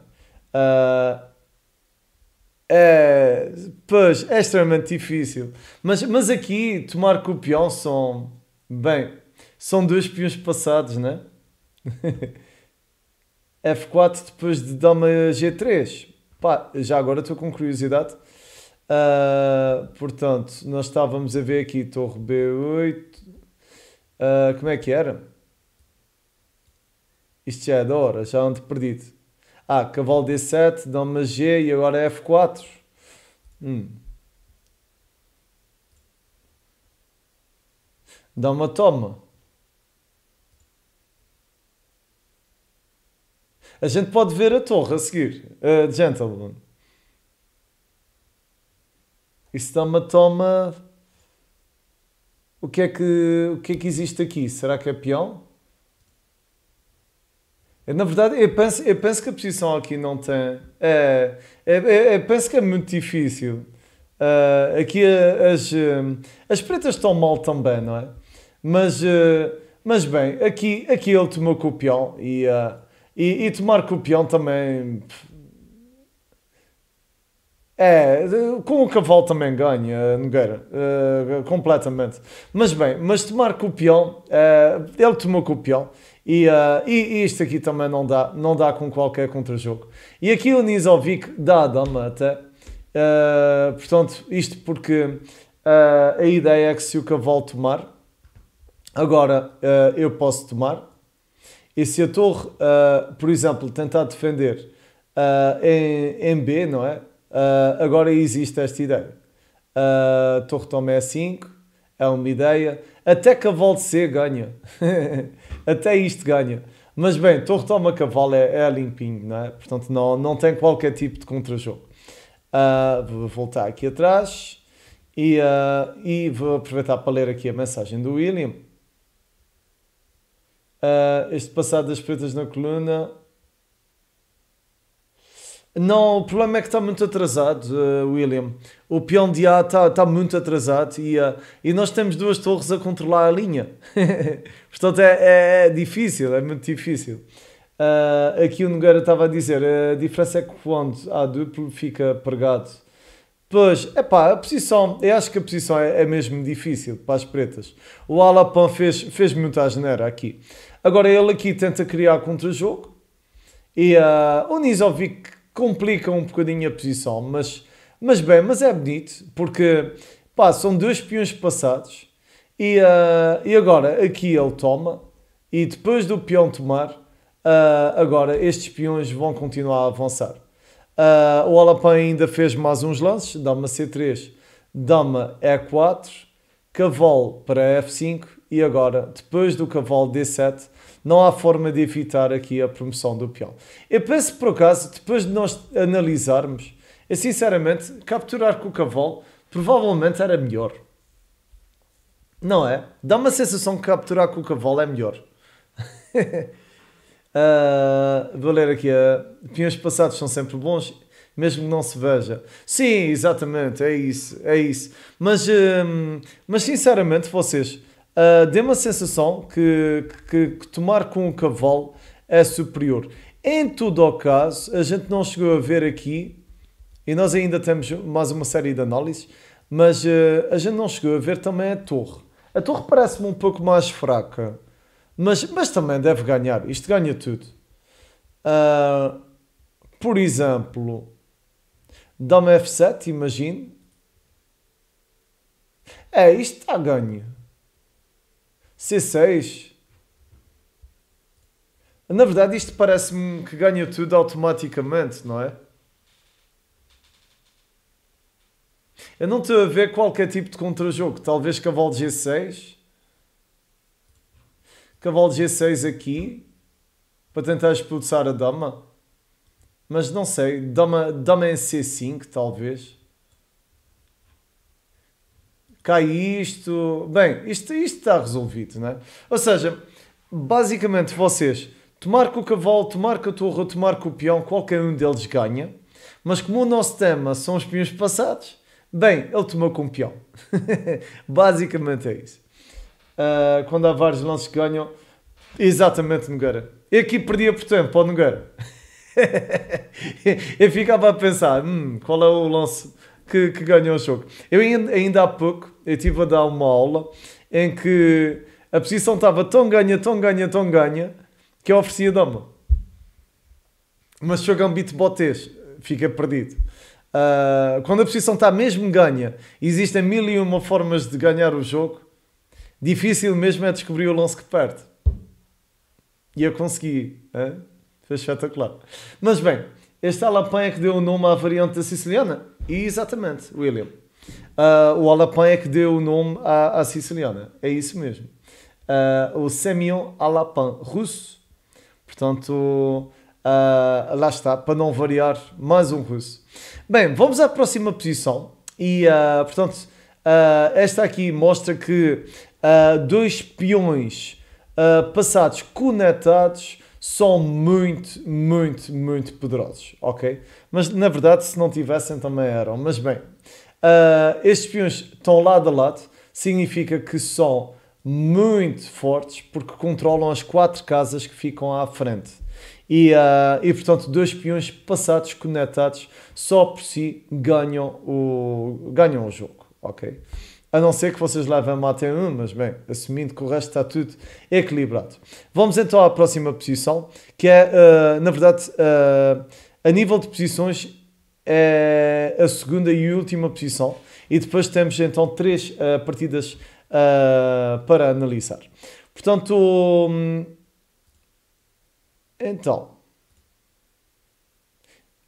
É, pois, é extremamente difícil. Mas, mas aqui, tomar com o peão são. Bem, são dois peões passados, né? F4 depois de dama G3. Pá, já agora estou com curiosidade. Uh, portanto, nós estávamos a ver aqui torre B8. Uh, ah, como é que era? Isto já é da hora, já ando perdido. Ah, cavalo D7, dama G e agora é F4. Hum. Dama toma. A gente pode ver a torre a seguir. Uh, gentleman. Isso dama toma. O que, é que, o que é que existe aqui? Será que é peão? É, na verdade, eu penso, eu penso que a posição aqui não tem. É, eu, é, é, penso que é muito difícil. Uh, aqui as, hum, as pretas estão mal também, não é? Mas, uh, mas bem, aqui, aqui ele tomou com o peão e, uh, e, e, tomar com o peão também. É, com o cavalo também ganha, Nogueira, completamente. Mas bem, mas tomar com o peão, ele tomou com o peão e, uh, e, isto aqui também não dá, não dá com qualquer contra-jogo. E aqui o Nizovic dá a Damata. Uh, eh, portanto, isto porque uh, a ideia é que se o cavalo tomar, agora eu posso tomar. E se a torre, por exemplo, tentar defender em, em, B, não é? agora existe esta ideia. torre toma E5, é, é uma ideia. Até cavalo C ganha. até isto ganha. Mas bem, Torre Toma Cavalo é, é, limpinho, não é? Portanto, não, não tem qualquer tipo de contra-jogo. Uh, vou voltar aqui atrás e, uh, e vou aproveitar para ler aqui a mensagem do William. Uh, este passado das pretas na coluna não, o problema é que está muito atrasado, uh, William. O peão de A está, muito atrasado e, uh, e nós temos duas torres a controlar a linha. Portanto, é, é, é, difícil, é muito difícil. Uh, aqui o Nogueira estava a dizer, a diferença é que quando há duplo fica pregado. Pois, é pá, a posição, eu acho que a posição é, é mesmo difícil para as pretas. O Alapan fez, fez muita geneira aqui. Agora ele aqui tenta criar contra-jogo e uh, o Nizovic complica um bocadinho a posição, mas, mas bem, mas é bonito, porque pá, são dois peões passados e, uh, e agora aqui ele toma e depois do peão tomar, uh, agora estes peões vão continuar a avançar. Uh, o Alapan ainda fez mais uns lances, dama C3, dama E4, cavalo para F5 e agora, depois do cavalo D7, não há forma de evitar aqui a promoção do peão. Eu penso, por acaso, depois de nós analisarmos, eu é sinceramente, capturar com o cavalo provavelmente era melhor. Não é? Dá uma sensação que capturar com o cavalo é melhor. uh, vou ler aqui. Uh, ah, pinhões passados são sempre bons, mesmo que não se veja. Sim, exatamente, é isso, é isso. Mas, uh, mas sinceramente, vocês uh, ah, deu uma sensação que, que, que tomar com um cavalo é superior. Em todo o caso, a gente não chegou a ver aqui, e nós ainda temos mais uma série de análises, mas uh, a gente não chegou a ver também a torre. A torre parece-me um pouco mais fraca, mas, mas também deve ganhar. Isto ganha tudo. Uh, por exemplo, dá-me F7, imagine. É, isto está ganho. C6. Na verdade, isto parece-me que ganha tudo automaticamente, não é? Eu não estou a ver qualquer tipo de contra-jogo. Talvez cavalo G6. Cavalo G6 aqui. Para tentar expulsar a dama. Mas não sei. Dama, dama em C5, talvez cai isto. Bem, isto, isto está resolvido, não é? Ou seja, basicamente vocês tomar com o cavalo, tomar com a torre, tomar com o peão, qualquer um deles ganha. Mas como o nosso tema são os peões passados, bem, ele tomou com o peão. basicamente é isso. Uh, quando há vários lances que ganham, exatamente Nogueira. E aqui perdia por tempo, ao Nogueira. eu ficava a pensar, hum, qual é o lance que, que ganham o jogo. Eu ainda, ainda há pouco eu estive a dar uma aula em que a posição estava tão ganha, tão ganha, tão ganha que eu oferecia dama. Mas se jogar um fica perdido. Uh, quando a posição está mesmo ganha, existem mil e uma formas de ganhar o jogo. Difícil mesmo é descobrir o lance que perde. E eu consegui. Hein? Foi espetacular. Mas bem, este Alapan é que deu o nome à variante da siciliana? Exatamente, William. Uh, o Alapan é que deu o nome à, à siciliana. É isso mesmo. Uh, o Semyon Alapan, russo. Portanto, uh, lá está, para não variar, mais um russo. Bem, vamos à próxima posição. E, uh, portanto, esta aqui mostra que dois peões passados conectados são muito, muito, muito poderosos, ok? Mas na verdade, se não tivessem, também eram. Mas bem, uh, estes peões estão lado a lado, significa que são muito fortes porque controlam as quatro casas que ficam à frente. E, uh, e portanto, dois peões passados conectados só por si ganham o, ganham o jogo, ok? a não ser que vocês levem a mata um, mas bem, assumindo que o resto está tudo equilibrado. Vamos então à próxima posição, que é, uh, na verdade, uh, a nível de posições, é a segunda e última posição. E depois temos então três uh, partidas para analisar. Portanto, hum, então,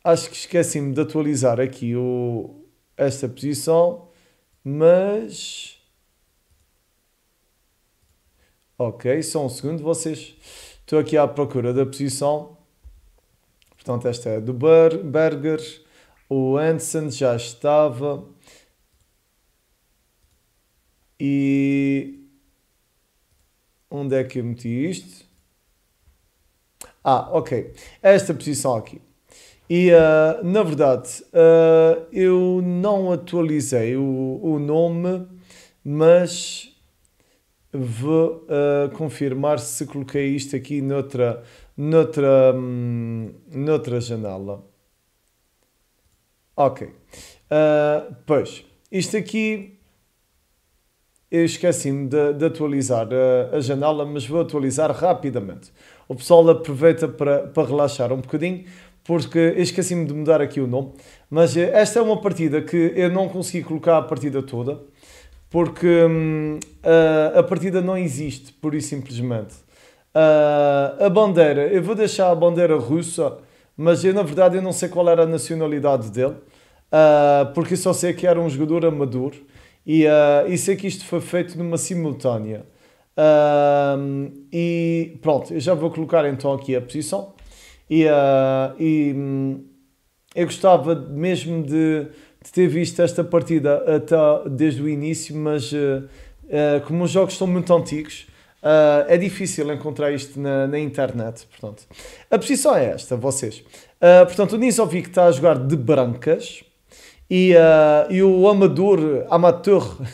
acho que esqueci-me de atualizar aqui o, esta posição mas. Ok, só um segundo, vocês. Estou aqui à procura da posição. Portanto, esta é do Berger. O Anson já estava. E. Onde é que eu meti isto? Ah, ok. Esta posição aqui. E uh, na verdade, uh, eu não atualizei o, o nome, mas vou uh, confirmar se coloquei isto aqui noutra, noutra, hum, noutra janela. Ok. pois, isto aqui eu esqueci-me de, de, atualizar a, a, janela, mas vou atualizar rapidamente. O pessoal aproveita para, para relaxar um bocadinho porque esqueci-me de mudar aqui o nome. Mas eh, esta é uma partida que eu não consegui colocar a partida toda, porque hum, a, a, partida não existe, pura e simplesmente. Uh, a bandeira, eu vou deixar a bandeira russa, mas eu na verdade eu não sei qual era a nacionalidade dele, uh, porque só sei que era um jogador amador e, uh, e sei que isto foi feito numa simultânea. Uh, e pronto, eu já vou colocar então aqui a posição. E, uh, e hum, eu gostava mesmo de, de, ter visto esta partida até desde o início, mas uh, como os jogos são muito antigos, Uh, é difícil encontrar isto na, na, internet, portanto. A posição é esta, vocês. Uh, portanto, o Nisovic está a jogar de brancas e, uh, e o Amador, Amateur,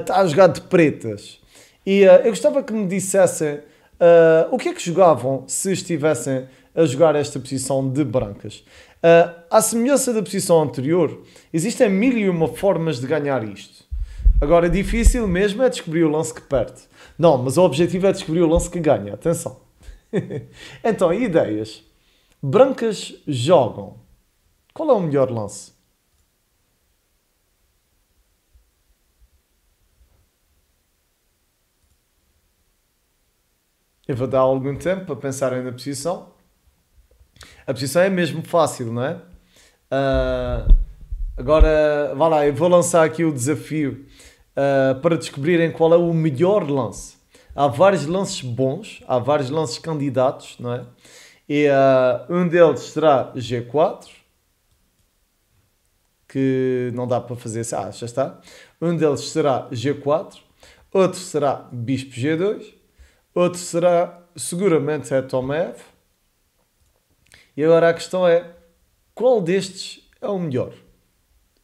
está a jogar de pretas. E eu gostava que me dissessem Uh, o que é que jogavam se estivessem a jogar esta posição de brancas? Uh, à semelhança da posição anterior, existem mil e uma formas de ganhar isto. Agora, difícil mesmo é descobrir o lance que perde. Não, mas o objetivo é descobrir o lance que ganha. Atenção. então, ideias. Brancas jogam. Qual é o melhor lance? Eu vou dar algum tempo para pensarem na posição. A posição é mesmo fácil, não é? Uh, agora, vá lá, eu vou lançar aqui o desafio uh, para descobrirem qual é o melhor lance. Há vários lances bons, há vários lances candidatos, não é? E uh, um deles será G4, que não dá para fazer, ah, já está. Um deles será G4, outro será Bispo G2 Outro será seguramente é Tomev. E agora a questão é qual destes é o melhor?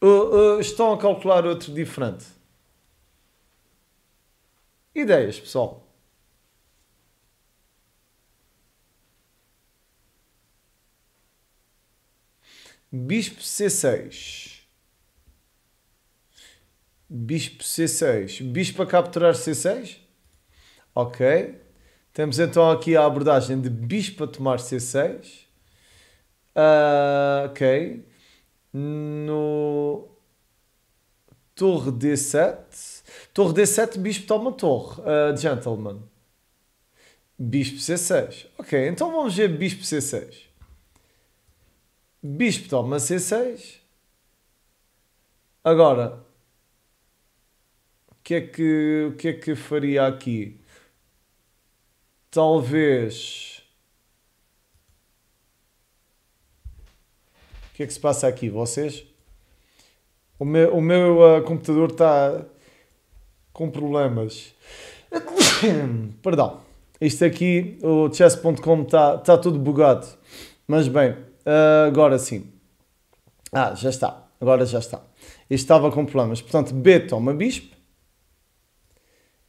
Ou, uh, estão a calcular outro diferente? Ideias, pessoal. Bispo C6. Bispo C6. Bispo a capturar C6? Ok? Temos então aqui a abordagem de bispo a tomar C6. Uh, ok. No torre D7. Torre D7, bispo toma torre. Uh, gentleman. Bispo C6. Ok, então vamos ver bispo C6. Bispo toma C6. Agora, o que é que, o que, é que faria aqui? talvez. O que é que se passa aqui? Vocês? O meu, o meu uh, computador está com problemas. Perdão. Isto aqui, o chess.com está tá tudo bugado. Mas bem, uh, agora sim. Ah, já está. Agora já está. Isto estava com problemas. Portanto, B toma bispo.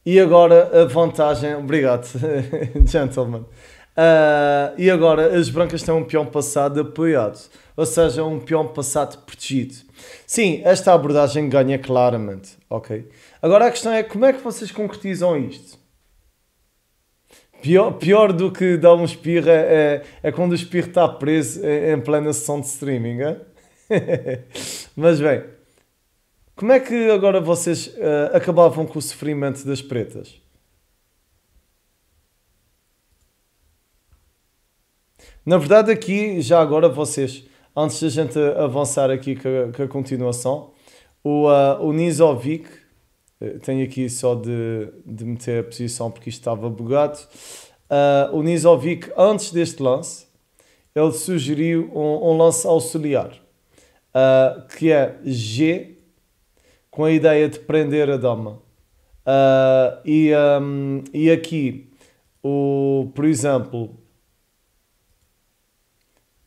E agora a vantagem. Obrigado, gentlemen. Uh, ah, e agora as brancas têm um peão passado apoiado, ou seja, um peão passado protegido. Sim, esta abordagem ganha claramente, ok? Agora a questão é como é que vocês concretizam isto? Pior, pior do que dar um espirro é, é, é quando o espirro está preso em plena sessão de streaming, é? Mas bem, como é que agora vocês uh, acabavam com o sofrimento das pretas? Na verdade, aqui, já agora, vocês, antes da gente avançar aqui com a, com a continuação, o, uh, o Nizovic, eh, tenho aqui só de, de meter a posição porque isto estava bugado. Uh, o Nizovic, antes deste lance, ele sugeriu um, um lance auxiliar, uh, que é G com a ideia de prender a doma. Uh, ah, e, um, e aqui, o, por exemplo,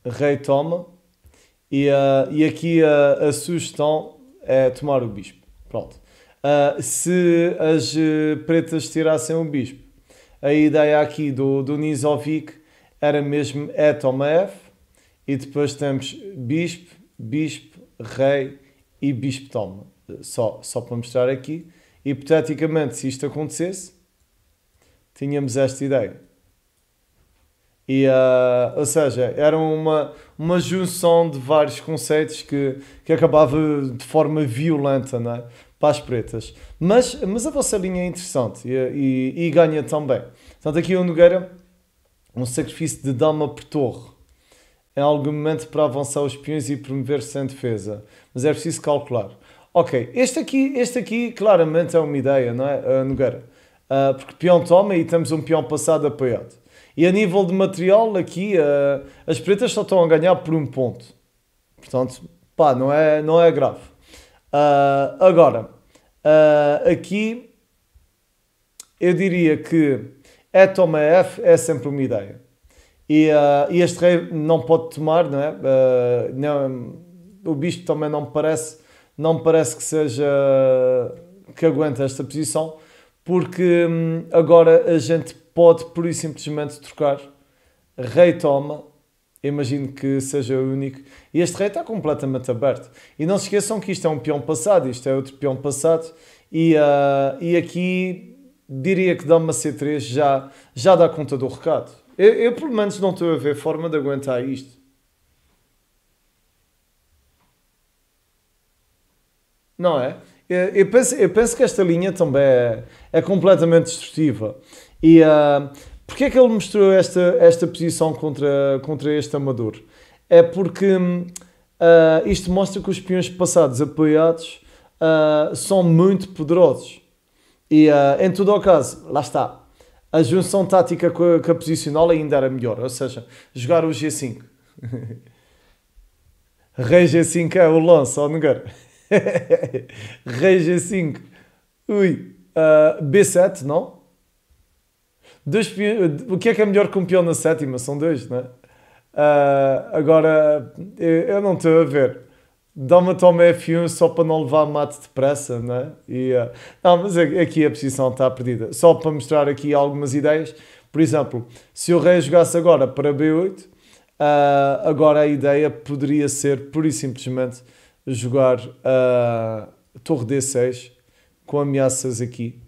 rei toma, e, uh, e aqui uh, a sugestão é tomar o bispo. Pronto. Ah, se as pretas tirassem o bispo, a ideia aqui do, do Nizovic era mesmo é toma F, e depois temos bispo, bispo, rei e bispo toma só, só para mostrar aqui. Hipoteticamente, se isto acontecesse, tínhamos esta ideia. E, uh, ou seja, era uma, uma junção de vários conceitos que, que acabava de forma violenta não é? para as pretas. Mas, mas a vossa linha é interessante e, e, e ganha também. Portanto, aqui é o Nogueira, um sacrifício de dama por torre em é algum momento para avançar os peões e promover sem defesa, mas é preciso calcular. Ok, este aqui, este aqui claramente é uma ideia, não é, uh, Nogueira? Uh, porque peão toma e temos um peão passado apoiado. E a nível de material, aqui uh, as pretas só estão a ganhar por um ponto. Portanto, pá, não é, não é grave. Uh, agora, aqui eu diria que é toma F é sempre uma ideia. E, e este rei não pode tomar, não é? não, o bispo também não me parece não parece que seja que aguente esta posição, porque hum, agora a gente pode pura e simplesmente trocar rei toma, imagino que seja o único, e este rei está completamente aberto. E não se esqueçam que isto é um peão passado, isto é outro peão passado, e, uh, e aqui diria que dama C3 já, já dá conta do recado. Eu, eu pelo menos não estou a ver forma de aguentar isto. não é? Eu penso, eu penso que esta linha também é, é completamente destrutiva. E uh, porquê é que ele mostrou esta, esta posição contra, contra este amador? É porque uh, isto mostra que os peões passados apoiados uh, são muito poderosos. E uh, em todo o caso, lá está. A junção tática com a, com a posicional ainda era melhor. Ou seja, jogar o G5. Rei G5 é o lance, ao negar. Rei G5. Ui. Uh, B7, não? Dois O que é que é melhor que um peão na sétima? São dois, não é? Uh, agora, eu, não estou a ver. Dá uma toma F1 só para não levar mate depressa, não é? E, uh, não, mas aqui a posição está perdida. Só para mostrar aqui algumas ideias. Por exemplo, se o rei jogasse agora para B8, uh, agora a ideia poderia ser, pura e simplesmente, jogar a uh, torre D6 com ameaças aqui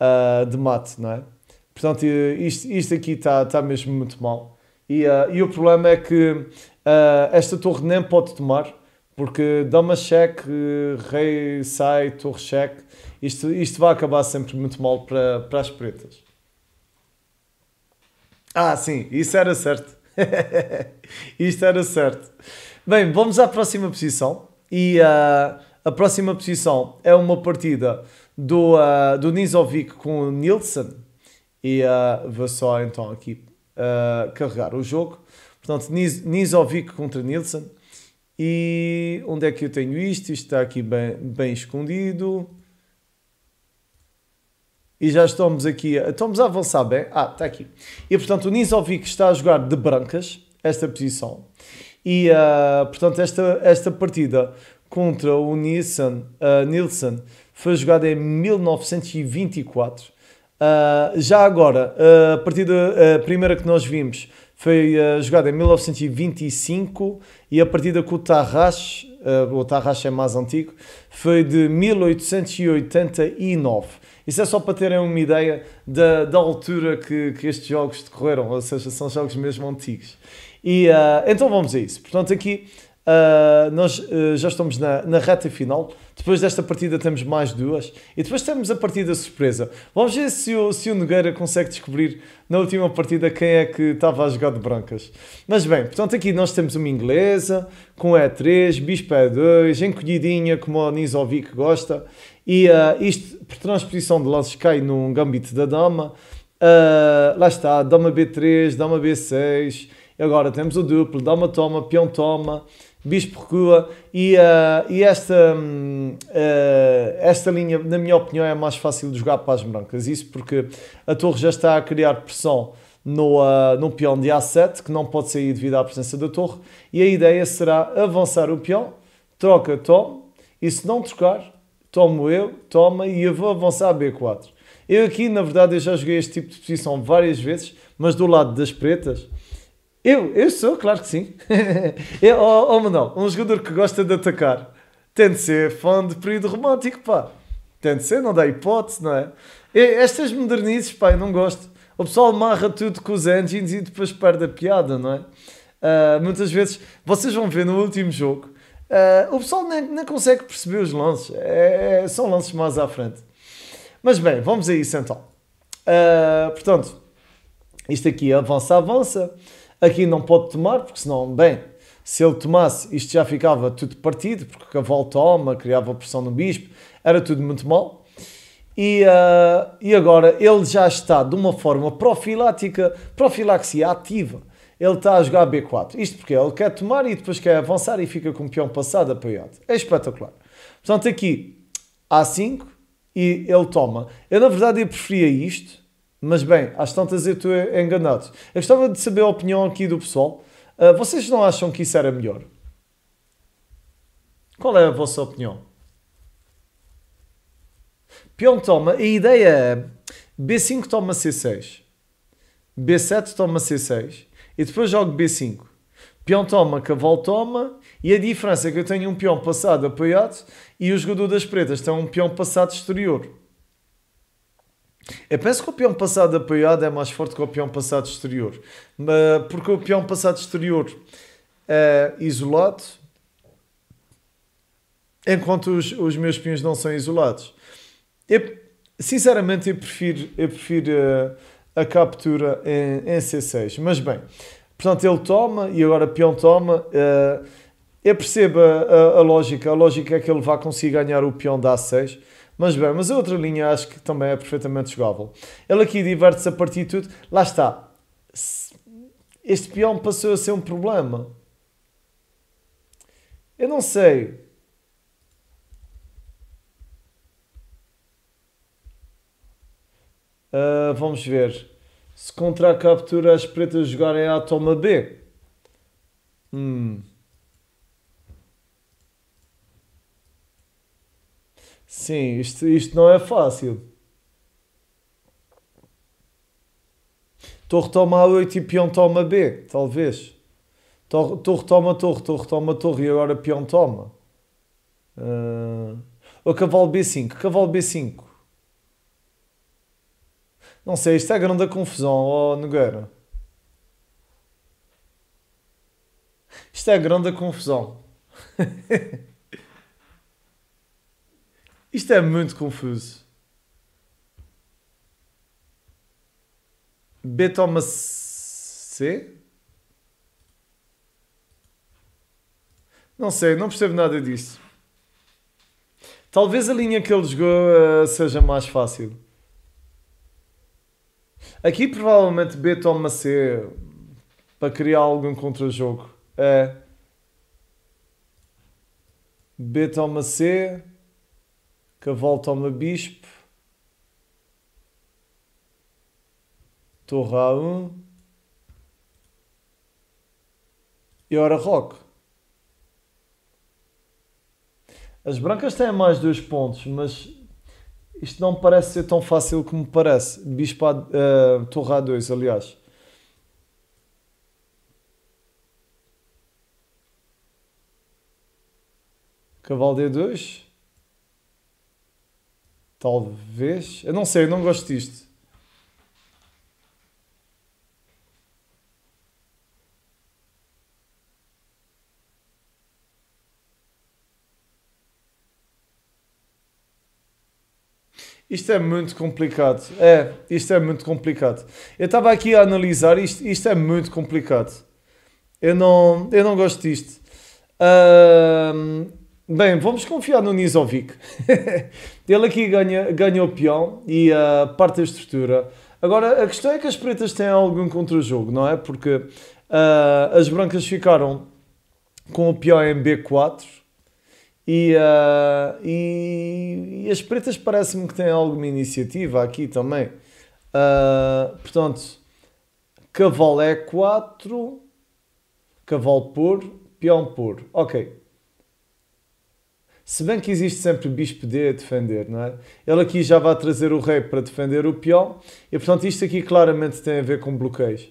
uh, de mate, não é? Portanto, isto, isto aqui está tá mesmo muito mal. E, uh, e o problema é que esta torre nem pode tomar, porque dama cheque, rei sai, torre cheque, isto, isto vai acabar sempre muito mal para, para as pretas. Ah, sim, isso era certo. isto era certo. Bem, vamos à próxima posição. E uh, a próxima posição é uma partida do, uh, do Nizovic com o Nilsson. E uh, vou só então aqui uh, carregar o jogo. Portanto, Niz, Nizovic contra Nilsson. E onde é que eu tenho isto? Isto está aqui bem, bem escondido. E já estamos aqui, estamos a avançar bem. Ah, está aqui. E portanto, o Nizovic está a jogar de brancas, esta posição. E, uh, portanto, esta, esta partida contra o Nielsen, uh, Nielsen foi jogada em 1924. Uh, ah, já agora, a partida a primeira que nós vimos foi jogada em 1925 e a partida com o Tarrasch, o Tarrasch é mais antigo, foi de 1889. Isso é só para terem uma ideia da, da altura que, que estes jogos decorreram, ou seja, são jogos mesmo antigos. E uh, então vamos a isso. Portanto, aqui uh, nós uh, já estamos na, na reta final. Depois desta partida temos mais duas. E depois temos a partida surpresa. Vamos ver se o, se o Nogueira consegue descobrir na última partida quem é que estava a jogar de brancas. Mas bem, portanto aqui nós temos uma inglesa com E3, bispo E2, encolhidinha como a Nisovic gosta. E uh, isto, por transposição de lances, cai num gambito da dama. Uh, lá está, dama B3, dama B6 agora temos o duplo, uma toma, peão toma, bispo recua e, uh, e esta, uh, esta linha, na minha opinião, é mais fácil de jogar para as brancas. Isso porque a torre já está a criar pressão no, uh, eh, no peão de A7, que não pode sair devido à presença da torre, e a ideia será avançar o peão, troca, toma, e se não trocar, tomo eu, toma e eu vou avançar a B4. Eu aqui, na verdade, eu já joguei este tipo de posição várias vezes, mas do lado das pretas, eu, eu sou, claro que sim. eu, oh, oh, Manuel, um jogador que gosta de atacar tem de ser fã de período romântico, pá. Tem de ser, não dá hipótese, não é? E, estas modernizes, pá, eu não gosto. O pessoal amarra tudo com os engines e depois perde a piada, não é? Uh, muitas vezes, vocês vão ver no último jogo, uh, o pessoal nem, nem consegue perceber os lances. É, é, são lances mais à frente. Mas bem, vamos a isso então. Uh, portanto, isto aqui avança, avança. Aqui não pode tomar, porque senão, bem, se ele tomasse, isto já ficava tudo partido, porque o cavalo toma, criava pressão no bispo, era tudo muito mal. E, uh, e agora ele já está de uma forma profilática, profilaxia ativa. Ele está a jogar B4. Isto porque ele quer tomar e depois quer avançar e fica com o peão passado apoiado. É espetacular. Portanto, aqui A5 e ele toma. Eu, na verdade, eu preferia isto, mas bem, às tantas eu estou enganado. Eu gostava de saber a opinião aqui do pessoal. Uh, vocês não acham que isso era melhor? Qual é a vossa opinião? Peão toma, a ideia é B5 toma C6, B7 toma C6 e depois jogo B5. Peão toma, cavalo toma e a diferença é que eu tenho um peão passado apoiado e o jogador das pretas tem um peão passado exterior. Eu penso que o peão passado apoiado é mais forte que o peão passado exterior. Porque o peão passado exterior é isolado, enquanto os, os meus peões não são isolados. Eu, sinceramente, eu prefiro, eu prefiro a, eh, a captura em, em, C6. Mas bem, portanto, ele toma e agora peão toma. Eh, eu percebo a, a, a lógica. A lógica é que ele vai conseguir ganhar o peão da A6 mas bem, mas a outra linha acho que também é perfeitamente jogável. Ele aqui diverte-se a partir de tudo. Lá está. Este peão passou a ser um problema. Eu não sei. Uh, vamos ver. Se contra a captura as pretas jogarem A, toma B. Hum. Sim, isto, isto não é fácil. Torre toma A8 e peão toma B, talvez. Torre, torre toma torre, torre toma torre e agora peão toma. Uh... Ou cavalo B5, cavalo B5. Não sei, isto é grande confusão, ó oh, Nogueira. Isto é grande confusão. Isto é muito confuso. B toma C? Não sei, não percebo nada disso. Talvez a linha que ele jogou uh, seja mais fácil. Aqui provavelmente B toma C para criar algum contra-jogo. É. B toma C que toma Bispo. Torre A1. E ora rock. As brancas têm mais dois pontos, mas isto não parece ser tão fácil como parece. Bispo a, uh, eh, Torre A2, aliás. Cavalo D2. Talvez. Eu não sei, eu não gosto disto. Isto é muito complicado. É, isto é muito complicado. Eu estava aqui a analisar, isto, isto é muito complicado. Eu não, eu não gosto disto. Uh, Bem, vamos confiar no Nizovic. Ele aqui ganha, ganha o peão e eh, a uh, parte da estrutura. Agora, a questão é que as pretas têm algum contra-jogo, não é? Porque uh, as brancas ficaram com o peão em B4 e, uh, e, e as pretas parece-me que têm alguma iniciativa aqui também. portanto, cavalo E4, cavalo por, peão por. Ok, se bem que existe sempre bispo D a defender, não é? Ele aqui já vai trazer o rei para defender o peão e, portanto, isto aqui claramente tem a ver com bloqueios.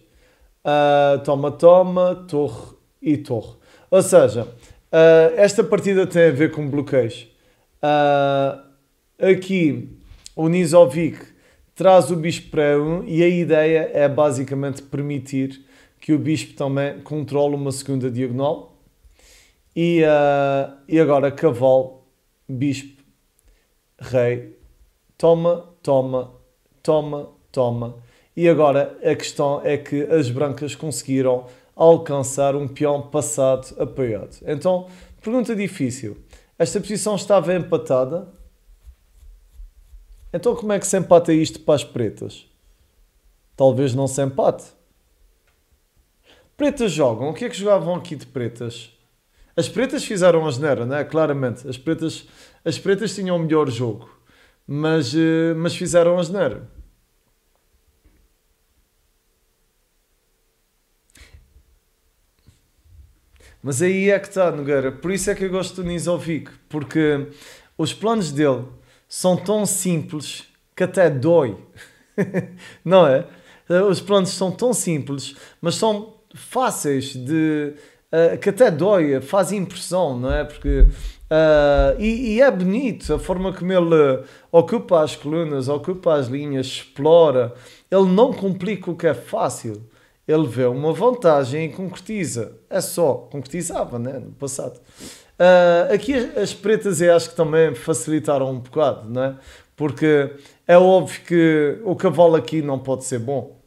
Ah, toma, toma, torre e torre. Ou seja, uh, esta partida tem a ver com bloqueios. Uh, aqui, o Nizovic traz o bispo para E1 e a ideia é basicamente permitir que o bispo também controle uma segunda diagonal e, uh, e agora cavalo, bispo, rei, toma, toma, toma, toma. E agora a questão é que as brancas conseguiram alcançar um peão passado apoiado. Então, pergunta difícil. Esta posição estava empatada. Então, como é que se empata isto para as pretas? Talvez não se empate. Pretas jogam. O que é que jogavam aqui de pretas? As pretas fizeram a geneira, né? claramente. As pretas, as pretas tinham o melhor jogo, mas, eh, mas fizeram a genera. Mas aí é que está, Nogueira. Por isso é que eu gosto do Nizovic, porque os planos dele são tão simples que até dói. Não é? Os planos são tão simples, mas são fáceis de eh, que até dói, faz impressão, não é? Porque. Uh, e, e, é bonito a forma como ele ocupa as colunas, ocupa as linhas, explora. Ele não complica o que é fácil. Ele vê uma vantagem e concretiza. É só, concretizava né? no passado. Uh, aqui as, as pretas eu acho que também facilitaram um bocado, não é? Porque é óbvio que o cavalo aqui não pode ser bom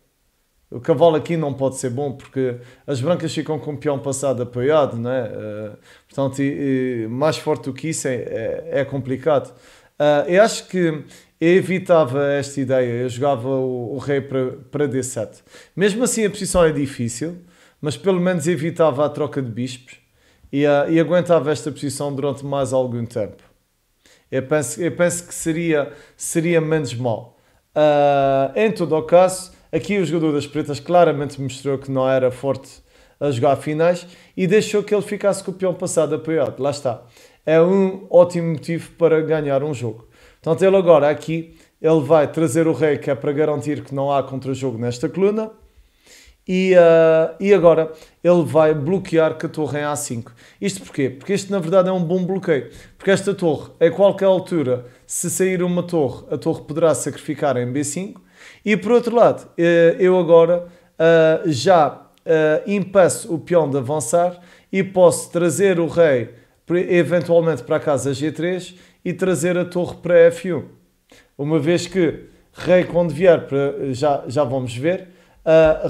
o cavalo aqui não pode ser bom porque as brancas ficam com o peão passado apoiado, não é? Uh, portanto, e, e mais forte do que isso é, é, é complicado. Uh, eu acho que eu evitava esta ideia, eu jogava o, o rei para, para D7. Mesmo assim, a posição é difícil, mas pelo menos evitava a troca de bispos e, uh, e aguentava esta posição durante mais algum tempo. Eu penso, eu penso que seria, seria menos mal. Uh, em todo o caso, Aqui o jogador das pretas claramente mostrou que não era forte a jogar finais e deixou que ele ficasse com o peão passado apoiado. Lá está. É um ótimo motivo para ganhar um jogo. Portanto, ele agora aqui ele vai trazer o rei, que é para garantir que não há contra-jogo nesta coluna. E, uh, e agora ele vai bloquear que a torre em A5. Isto porquê? Porque este na verdade é um bom bloqueio. Porque esta torre, a qualquer altura, se sair uma torre, a torre poderá sacrificar em B5 e por outro lado, eh, eu agora eh, já eh, impasso o peão de avançar e posso trazer o rei eventualmente para a casa G3 e trazer a torre para F1. Uma vez que rei quando vier para, já, já vamos ver,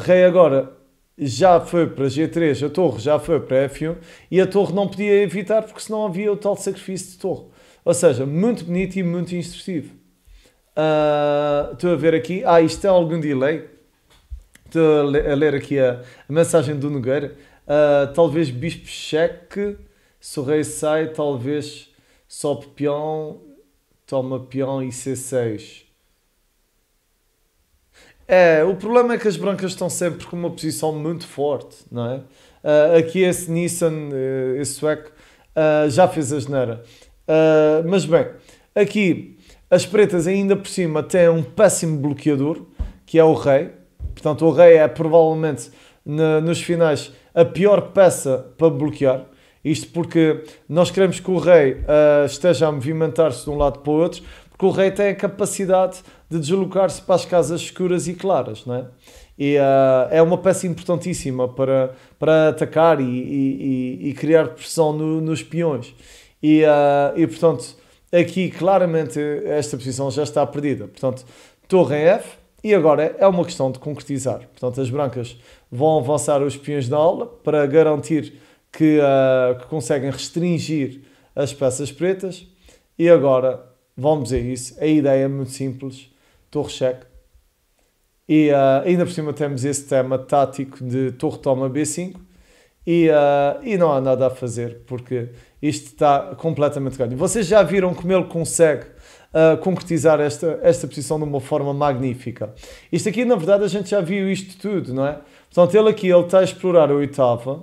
rei agora já foi para G3, a torre já foi para F1 e a torre não podia evitar porque senão havia o tal sacrifício de torre. Ou seja, muito bonito e muito instrutivo. Uh, estou a ver aqui. Ah, isto é algum delay. Estou a, a ler aqui a, a, mensagem do Nogueira. Uh, talvez bispo cheque, se o rei sai, talvez sobe peão, toma peão e C6. É, o problema é que as brancas estão sempre com uma posição muito forte, não é? Uh, aqui esse Nissan, eh, esse sueco, já fez a geneira. mas bem, aqui as pretas ainda por cima têm um péssimo bloqueador, que é o rei. Portanto, o rei é provavelmente na, nos finais a pior peça para bloquear. Isto porque nós queremos que o rei uh, esteja a movimentar-se de um lado para o outro, porque o rei tem a capacidade de deslocar-se para as casas escuras e claras, não é? E uh, é uma peça importantíssima para, para atacar e, e, e criar pressão no, nos peões. E, uh, e portanto, Aqui, claramente, esta posição já está perdida. Portanto, torre em F e agora é uma questão de concretizar. Portanto, as brancas vão avançar os peões da aula para garantir que, uh, que conseguem restringir as peças pretas. E agora vamos a isso. A ideia é muito simples. Torre cheque. E uh, ainda por cima temos esse tema tático de torre toma B5. E, uh, e não há nada a fazer porque isto está completamente ganho. Vocês já viram como ele consegue uh, concretizar esta, esta posição de uma forma magnífica. Isto aqui, na verdade, a gente já viu isto tudo, não é? Portanto, ele aqui ele está a explorar a oitava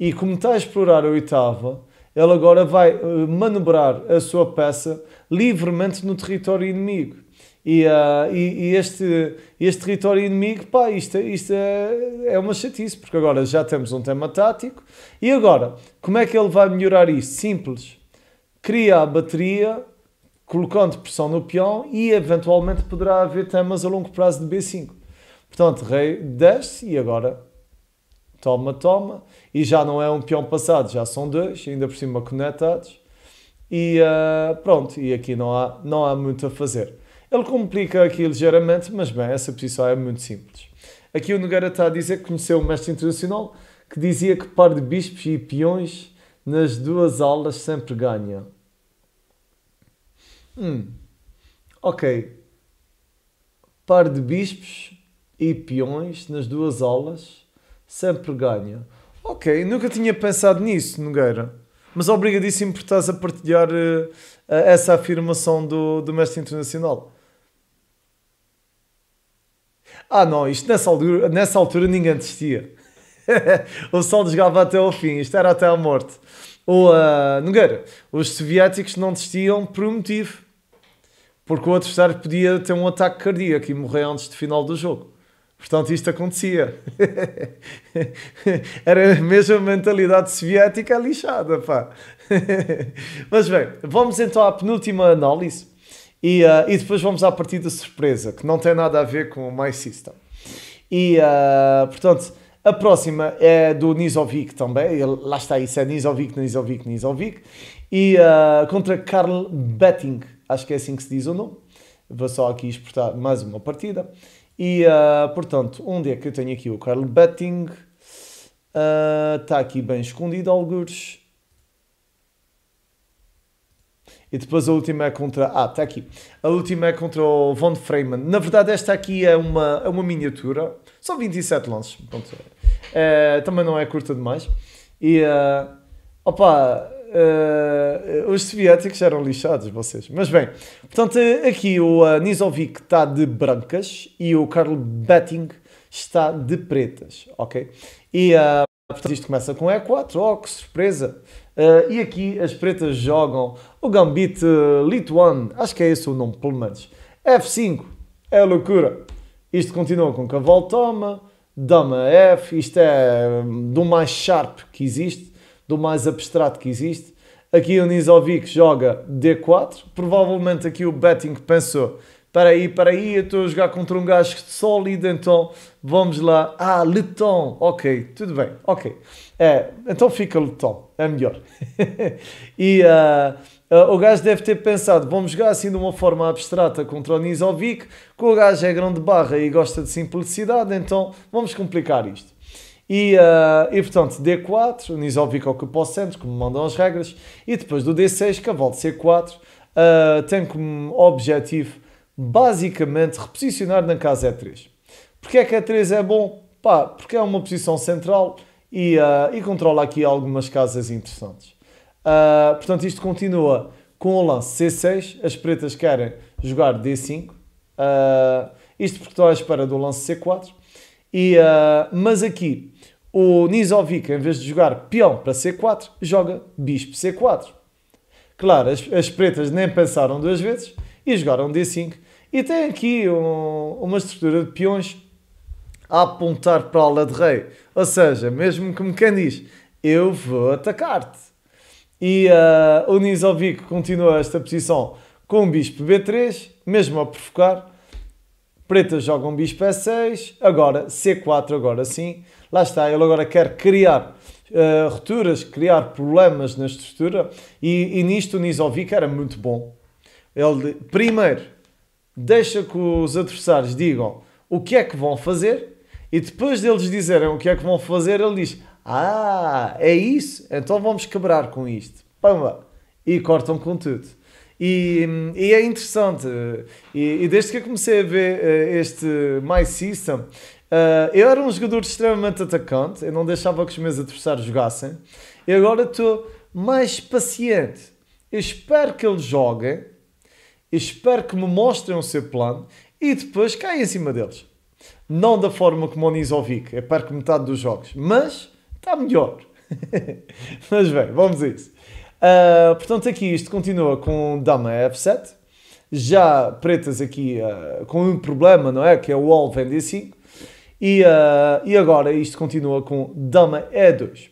e como está a explorar a oitava, ele agora vai uh, manobrar a sua peça livremente no território inimigo. E, uh, e, e, este, este território inimigo, pá, isto, isto é, é uma chatice, porque agora já temos um tema tático. E agora, como é que ele vai melhorar isto? Simples. Cria a bateria, colocando pressão no peão e eventualmente poderá haver temas a longo prazo de B5. Portanto, rei desce e agora toma, toma. E já não é um peão passado, já são dois, ainda por cima conectados. E uh, pronto, e aqui não há, não há muito a fazer. Ele complica aqui ligeiramente, mas bem, essa posição é muito simples. Aqui o Nogueira está a dizer que conheceu um mestre internacional que dizia que par de bispos e peões nas duas aulas sempre ganha. Hum, ok. Par de bispos e peões nas duas aulas sempre ganha. Ok, nunca tinha pensado nisso, Nogueira. Mas obrigadíssimo por estás a partilhar uh, essa afirmação do, do mestre internacional. Ah não, isto nessa altura, nessa altura ninguém desistia. o sol desgava até ao fim, isto era até à morte. Ou a uh, Nogueira, os soviéticos não desistiam por um motivo. Porque o adversário podia ter um ataque cardíaco e morrer antes do final do jogo. Portanto, isto acontecia. Era a mesma mentalidade soviética lixada, pá. Mas bem, vamos então à penúltima análise e, uh, e depois vamos à partida surpresa, que não tem nada a ver com o My System. E, uh, portanto, a próxima é do Nizovic também. Ele, lá está, isso é Nizovic, Nizovic, Nizovic. E uh, contra Carl Betting, acho que é assim que se diz o nome. Vou só aqui exportar mais uma partida. E, portanto, onde é que eu tenho aqui o Carl Betting? Está aqui bem escondido, alguns. E depois a última é contra. Ah, está aqui. A última é contra o Von Freeman. Na verdade, esta aqui é uma, é uma miniatura. São 27 lances. Pronto. É, também não é curta demais. E. Uh, opa. Uh, os soviéticos eram lixados, vocês. Mas bem, portanto, aqui o uh, Nizovic está de brancas e o Carl Betting está de pretas, ok? E uh, portanto, isto começa com E4, oh, que surpresa! Uh, e aqui as pretas jogam o Gambit uh, Lituan, acho que é esse o nome, pelo menos. F5, é loucura. Isto continua com cavalo toma, dama F, isto é um, do mais sharp que existe, do mais abstrato que existe. Aqui o Nizovic joga D4, provavelmente aqui o betting pensou para aí, para aí, eu estou a jogar contra um gajo sólido, então vamos lá. Ah, Leton, ok, tudo bem, ok. É, então fica Leton, é melhor. e uh, o gajo deve ter pensado, vamos jogar assim de uma forma abstrata contra o Nizovic, que o gajo é grande barra e gosta de simplicidade, então vamos complicar isto. E, uh, e portanto, D4, o Nizovic ocupa o centro, como mandam as regras, e depois do D6, cavalo de C4, tem como objetivo basicamente reposicionar na casa E3. Porquê é que E3 é bom? Pá, porque é uma posição central e, uh, e controla aqui algumas casas interessantes. Uh, portanto, isto continua com o lance C6, as pretas querem jogar D5, uh, ah, isto porque estão à espera do lance C4, e, mas aqui o Nizovic, em vez de jogar peão para C4, joga bispo C4. Claro, as, as pretas nem pensaram duas vezes e jogaram D5 e tem aqui um, uma estrutura de peões a apontar para a aula de rei. Ou seja, mesmo que o quem diz, eu vou atacar-te. E uh, o Nisovic continua esta posição com o bispo B3, mesmo a provocar. Preta joga um bispo E6, agora C4, agora sim. Lá está, ele agora quer criar uh, rupturas, criar problemas na estrutura. E, e nisto o Nisovic era muito bom. Ele, primeiro, deixa que os adversários digam o que é que vão fazer e depois deles dizerem o que é que vão fazer, ele diz: Ah, é isso? Então vamos quebrar com isto. Pamba! E cortam com tudo. E, e é interessante. E, e, desde que eu comecei a ver eh, este My System, eh, eu era um jogador extremamente atacante, eu não deixava que os meus adversários jogassem. E agora estou mais paciente. Eu espero que eles joguem espero que me mostrem o seu plano e depois caem em cima deles. Não da forma como o Nisovic, é perco metade dos jogos, mas está melhor. mas bem, vamos a isso. Uh, portanto, aqui isto continua com dama F7, já pretas aqui uh, com um problema, não é? Que é o alvo em D5. E, uh, e agora isto continua com dama E2.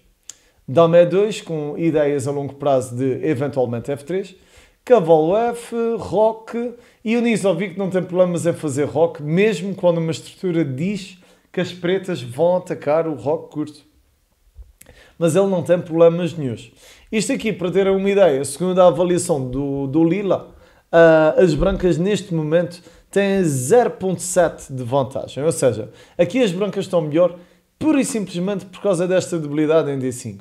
Dama E2 com ideias a longo prazo de eventualmente F3. Cavalo F, rock, e o Nisovic não tem problemas em fazer rock, mesmo quando uma estrutura diz que as pretas vão atacar o rock curto. Mas ele não tem problemas nenhums. Isto aqui, para terem uma ideia, segundo a avaliação do, do Lila, uh, as brancas neste momento têm 0.7 de vantagem. Ou seja, aqui as brancas estão melhor, pura e simplesmente por causa desta debilidade em D5.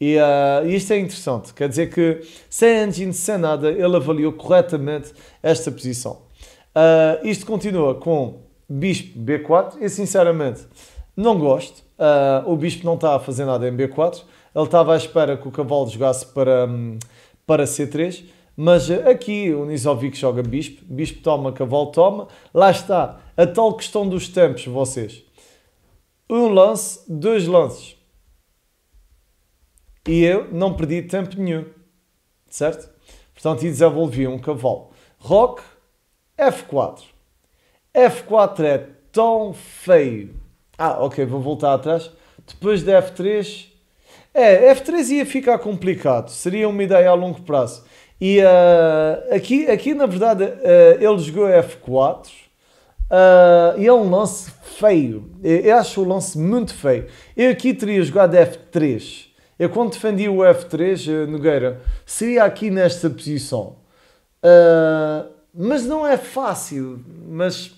E uh, isto é interessante, quer dizer que, sem engine sem nada, ele avaliou corretamente esta posição. Uh, isto continua com bispo B4, e sinceramente não gosto. Uh, o bispo não está a fazer nada em B4, ele estava à espera que o cavalo jogasse para, hum, para C3, mas aqui o Nisovic joga bispo, bispo toma, cavalo toma. Lá está, a tal questão dos tempos, vocês. Um lance, dois lances e eu não perdi tempo nenhum, certo? Portanto, e desenvolvi um cavalo. Rock F4. F4 é tão feio. Ah, ok, vou voltar atrás. Depois da de F3. É, F3 ia ficar complicado. Seria uma ideia a longo prazo. E uh, aqui, aqui, na verdade, uh, ele jogou F4 uh, ah, e é um lance feio. Eu, eu acho o lance muito feio. Eu aqui teria jogado F3 eu quando defendi o F3, eh, Nogueira, seria aqui nesta posição. Uh, mas não é fácil. Mas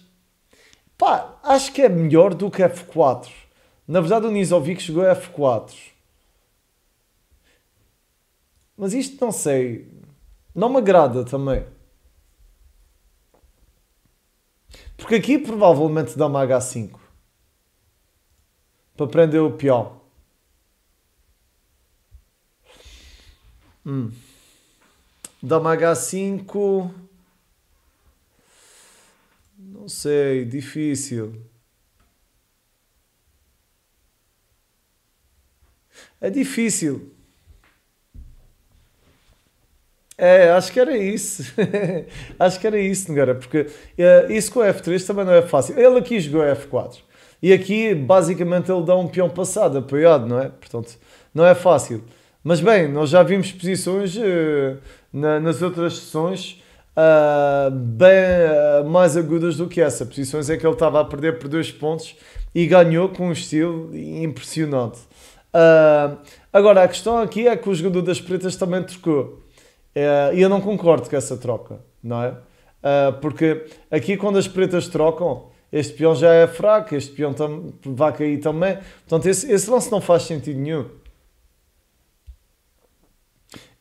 pá, acho que é melhor do que F4. Na verdade, o Nisovic chegou a F4. Mas isto não sei. Não me agrada também. Porque aqui provavelmente dá uma H5 para prender o pior. Hum. Dama H5. Não sei, difícil. É difícil. É, acho que era isso. acho que era isso, Negara, porque eh, isso com F3 também não é fácil. Ele aqui jogou F4. E aqui, basicamente, ele dá um peão passado, apoiado, não é? Portanto, não é fácil. Mas bem, nós já vimos posições uh, na, nas outras sessões uh, bem uh, mais agudas do que essa. Posições em que ele estava a perder por dois pontos e ganhou com um estilo impressionante. Ah, agora, a questão aqui é que o jogador das pretas também trocou. É, e eu não concordo com essa troca, não é? porque aqui quando as pretas trocam, este peão já é fraco, este peão vai cair também. Portanto, esse, esse lance não faz sentido nenhum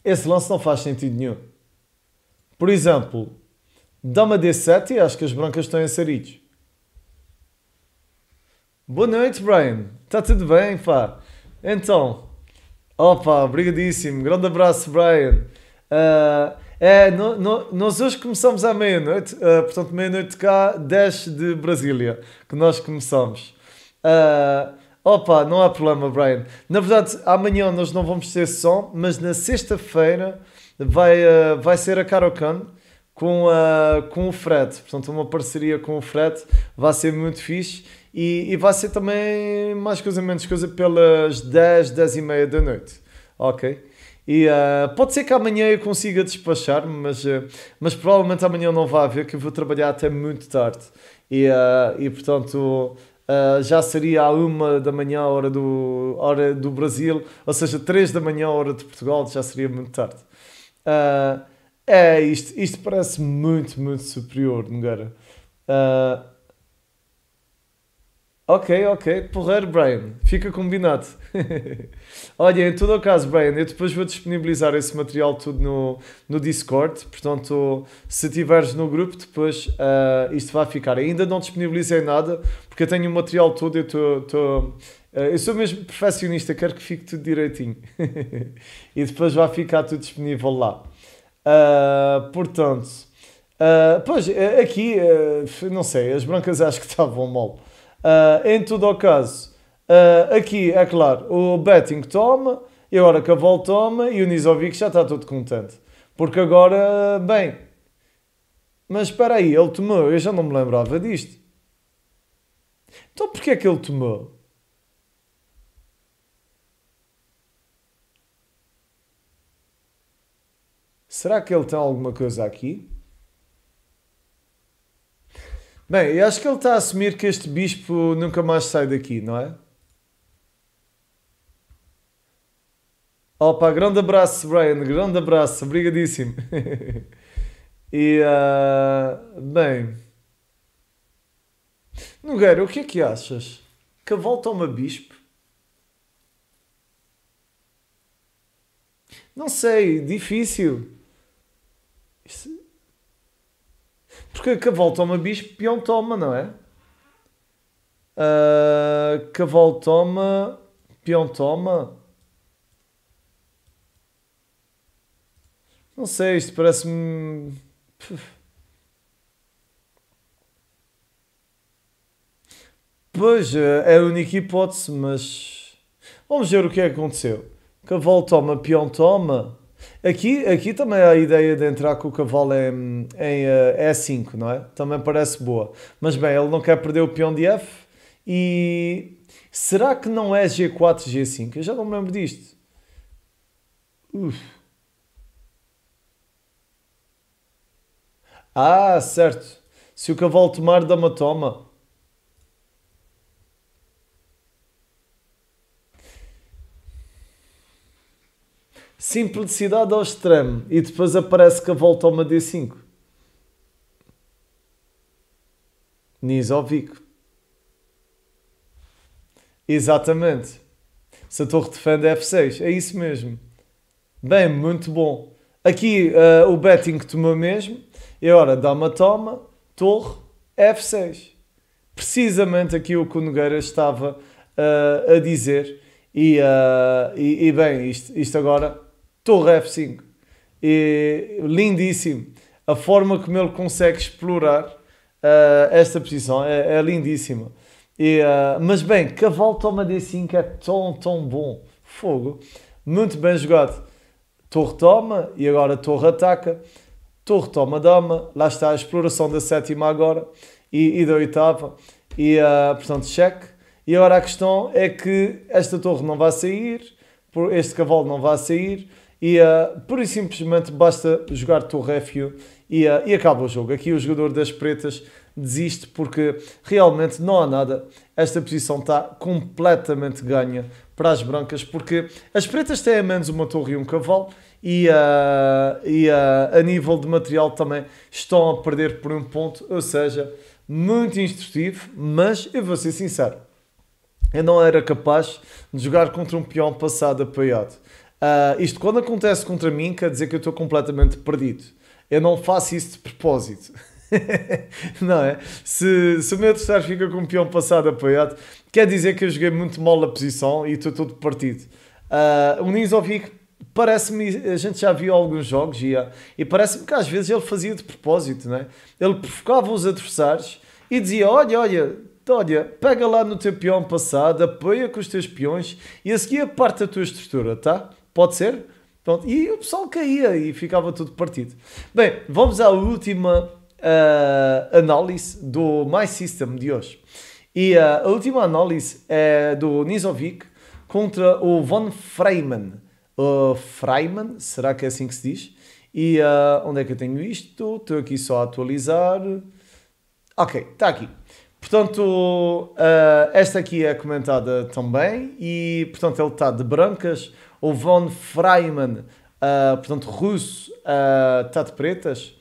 esse lance não faz sentido nenhum. Por exemplo, dama D7 e acho que as brancas estão inseridos. Boa noite, Brian. Está tudo bem, pá? Então, opa, obrigadíssimo. Grande abraço, Brian. Uh, é, no, no, nós hoje começamos à meia-noite, uh, portanto, meia-noite cá, 10 de Brasília, que nós começamos. Uh, Opa, não há problema, Brian. Na verdade, amanhã nós não vamos ter som, mas na sexta-feira vai, uh, vai ser a Karokan com, a, eh, com o Fred. Portanto, uma parceria com o Fred vai ser muito fixe e, e vai ser também mais coisa menos coisa pelas 10, 10 e meia da noite. Ok? E uh, pode ser que amanhã eu consiga despachar-me, mas, uh, mas provavelmente amanhã não vai haver, que eu vou trabalhar até muito tarde. E, e portanto Uh, já seria à uma da manhã, hora do, hora do Brasil, ou seja, três da manhã, hora de Portugal, já seria muito tarde. Uh, é, isto, isto parece muito, muito superior, Nogueira. Uh, ok, ok, porreiro, Brian, fica combinado. Olha, em todo o caso, Brian, eu depois vou disponibilizar esse material tudo no, no Discord. Portanto, se tiveres no grupo, depois uh, isto vai ficar. Ainda não disponibilizei nada, porque eu tenho o material todo. Eu, tô, tô uh, eu sou mesmo perfeccionista, quero que fique tudo direitinho. e depois vai ficar tudo disponível lá. Uh, portanto, pois, eh, aqui, eh, não sei, as brancas acho que estavam mal. em todo o caso. Uh, aqui, é claro, o Betting toma, e agora a Cavalo toma, e o Nisovic já está todo contente. Porque agora, bem, mas espera aí, ele tomou, eu já não me lembrava disto. Então porquê é que ele tomou? Será que ele tem alguma coisa aqui? Bem, eu acho que ele está a assumir que este bispo nunca mais sai daqui, não é? Opa, grande abraço, Brian, grande abraço, obrigadíssimo. e, uh, bem, Nogueira, o que é que achas? Que a volta a uma bispo? Não sei, difícil. Porque a é uma bispo, peão toma, não é? Uh, ah, cavalo toma, peão toma. Não sei, isto parece-me. Pois, é a única hipótese, mas. Vamos ver o que é que aconteceu. Cavalo toma, peão toma. Aqui, aqui também há a ideia de entrar com o cavalo em, em E5, não é? Também parece boa. Mas bem, ele não quer perder o peão de F. E será que não é G4, G5? Eu já não me lembro disto. Uf. Ah, certo. Se o cavalo tomar, dama toma. Simplicidade ao extremo. E depois aparece cavalo toma D5. Nisovico. Exatamente. Se a torre defende é F6. É isso mesmo. Bem, muito bom. Aqui uh, o betting que tomou mesmo. E agora dá uma toma, torre, F6. Precisamente aqui o que o Nogueira estava uh, a dizer. E, uh, e, e, bem, isto, isto agora, torre F5. E, lindíssimo. A forma como ele consegue explorar uh, esta posição é, é lindíssima. E, uh, mas bem, cavalo toma D5 é tão, tão bom. Fogo. Muito bem jogado. Torre toma e agora torre ataca. Torre toma dama, lá está a exploração da sétima agora e, e da oitava, e uh, portanto cheque. E agora a questão é que esta torre não vai sair, este cavalo não vai sair, e uh, pura e simplesmente basta jogar torre F1 e, uh, e acaba o jogo. Aqui o jogador das pretas desiste porque realmente não há nada. Esta posição está completamente ganha para as brancas porque as pretas têm a menos uma torre e um cavalo e, uh, e uh, a nível de material também estão a perder por um ponto, ou seja, muito instrutivo, mas eu vou ser sincero, eu não era capaz de jogar contra um peão passado apoiado. Uh, isto quando acontece contra mim quer dizer que eu estou completamente perdido. Eu não faço isso de propósito. não é? Se, se o meu adversário fica com o peão passado apoiado, quer dizer que eu joguei muito mal a posição e estou todo partido. Uh, o Nizovic parece-me, a gente já viu alguns jogos e, e parece-me que às vezes ele fazia de propósito, não é? Ele provocava os adversários e dizia: Olha, olha, olha, pega lá no teu peão passado, apoia com os teus peões e a seguir parte a tua estrutura, tá? Pode ser? Pronto. E o pessoal caía e ficava tudo partido. Bem, vamos à última uh, análise do My System de hoje. E uh, a última análise é do Nizovic contra o Von Freyman uh, Freiman, será que é assim que se diz? E uh, onde é que eu tenho isto? Estou aqui só a atualizar. Ok, está aqui. Portanto, uh, esta aqui é comentada também e, portanto, ele está de brancas. O Von Freiman, uh, portanto, russo, uh, está de pretas.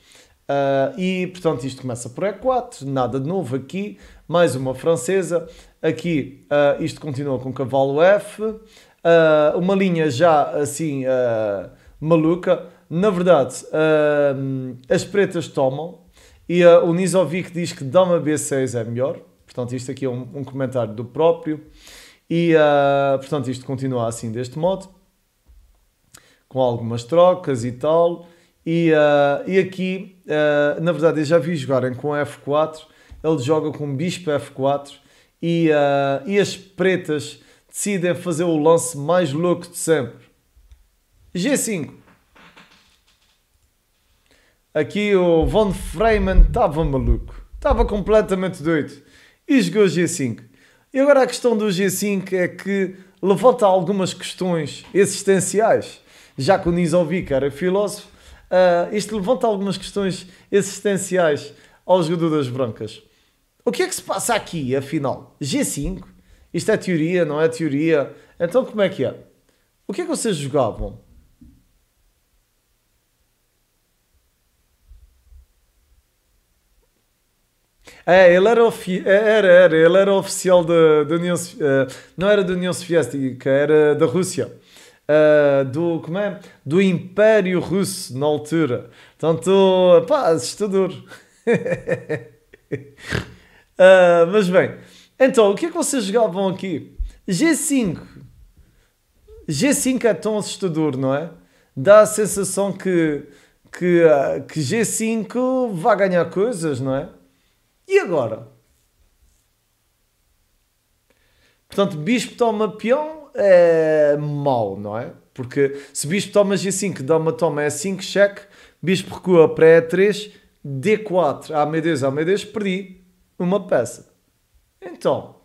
Uh, e, portanto, isto começa por E4, nada de novo aqui. Mais uma francesa. Aqui, uh, isto continua com cavalo F uh, uma linha já assim uh, maluca. Na verdade, uh, as pretas tomam e o Nisovic diz que Dama B6 é melhor. Portanto, isto aqui é um, um comentário do próprio. E, portanto, isto continua assim deste modo, com algumas trocas e tal. E, e aqui, na verdade, eu já vi jogarem com F4. Ele joga com Bispo F4 e, e as pretas decidem é fazer o lance mais louco de sempre. G5. Aqui o Von Freeman estava maluco. Estava completamente doido. E jogou G5. E agora a questão do G5 é que levanta algumas questões existenciais. Já que o Nizovic era filósofo, uh, isto levanta algumas questões existenciais ao jogador das brancas. O que é que se passa aqui, afinal? G5? Isto é teoria, não é teoria. Então como é que é? O que é que vocês jogavam? É, ele era, é, era, era, ele era oficial da, da União Soviética. Eh, não era da União Soviética, era da Rússia. Uh, do, como é? do Império Russo na altura. Portanto, pá, assustador. uh, mas bem, então, o que é que vocês jogavam aqui? G5. G5 é tão assustador, não é? Dá a sensação que, que, ah, que G5 vai ganhar coisas, não é? E agora? Portanto, bispo toma peão é mau, não é? Porque se bispo toma G5, dá uma toma E5, é cheque, bispo recua para E3, D4. Ah, meu Deus, ah, meu Deus, perdi uma peça. Então.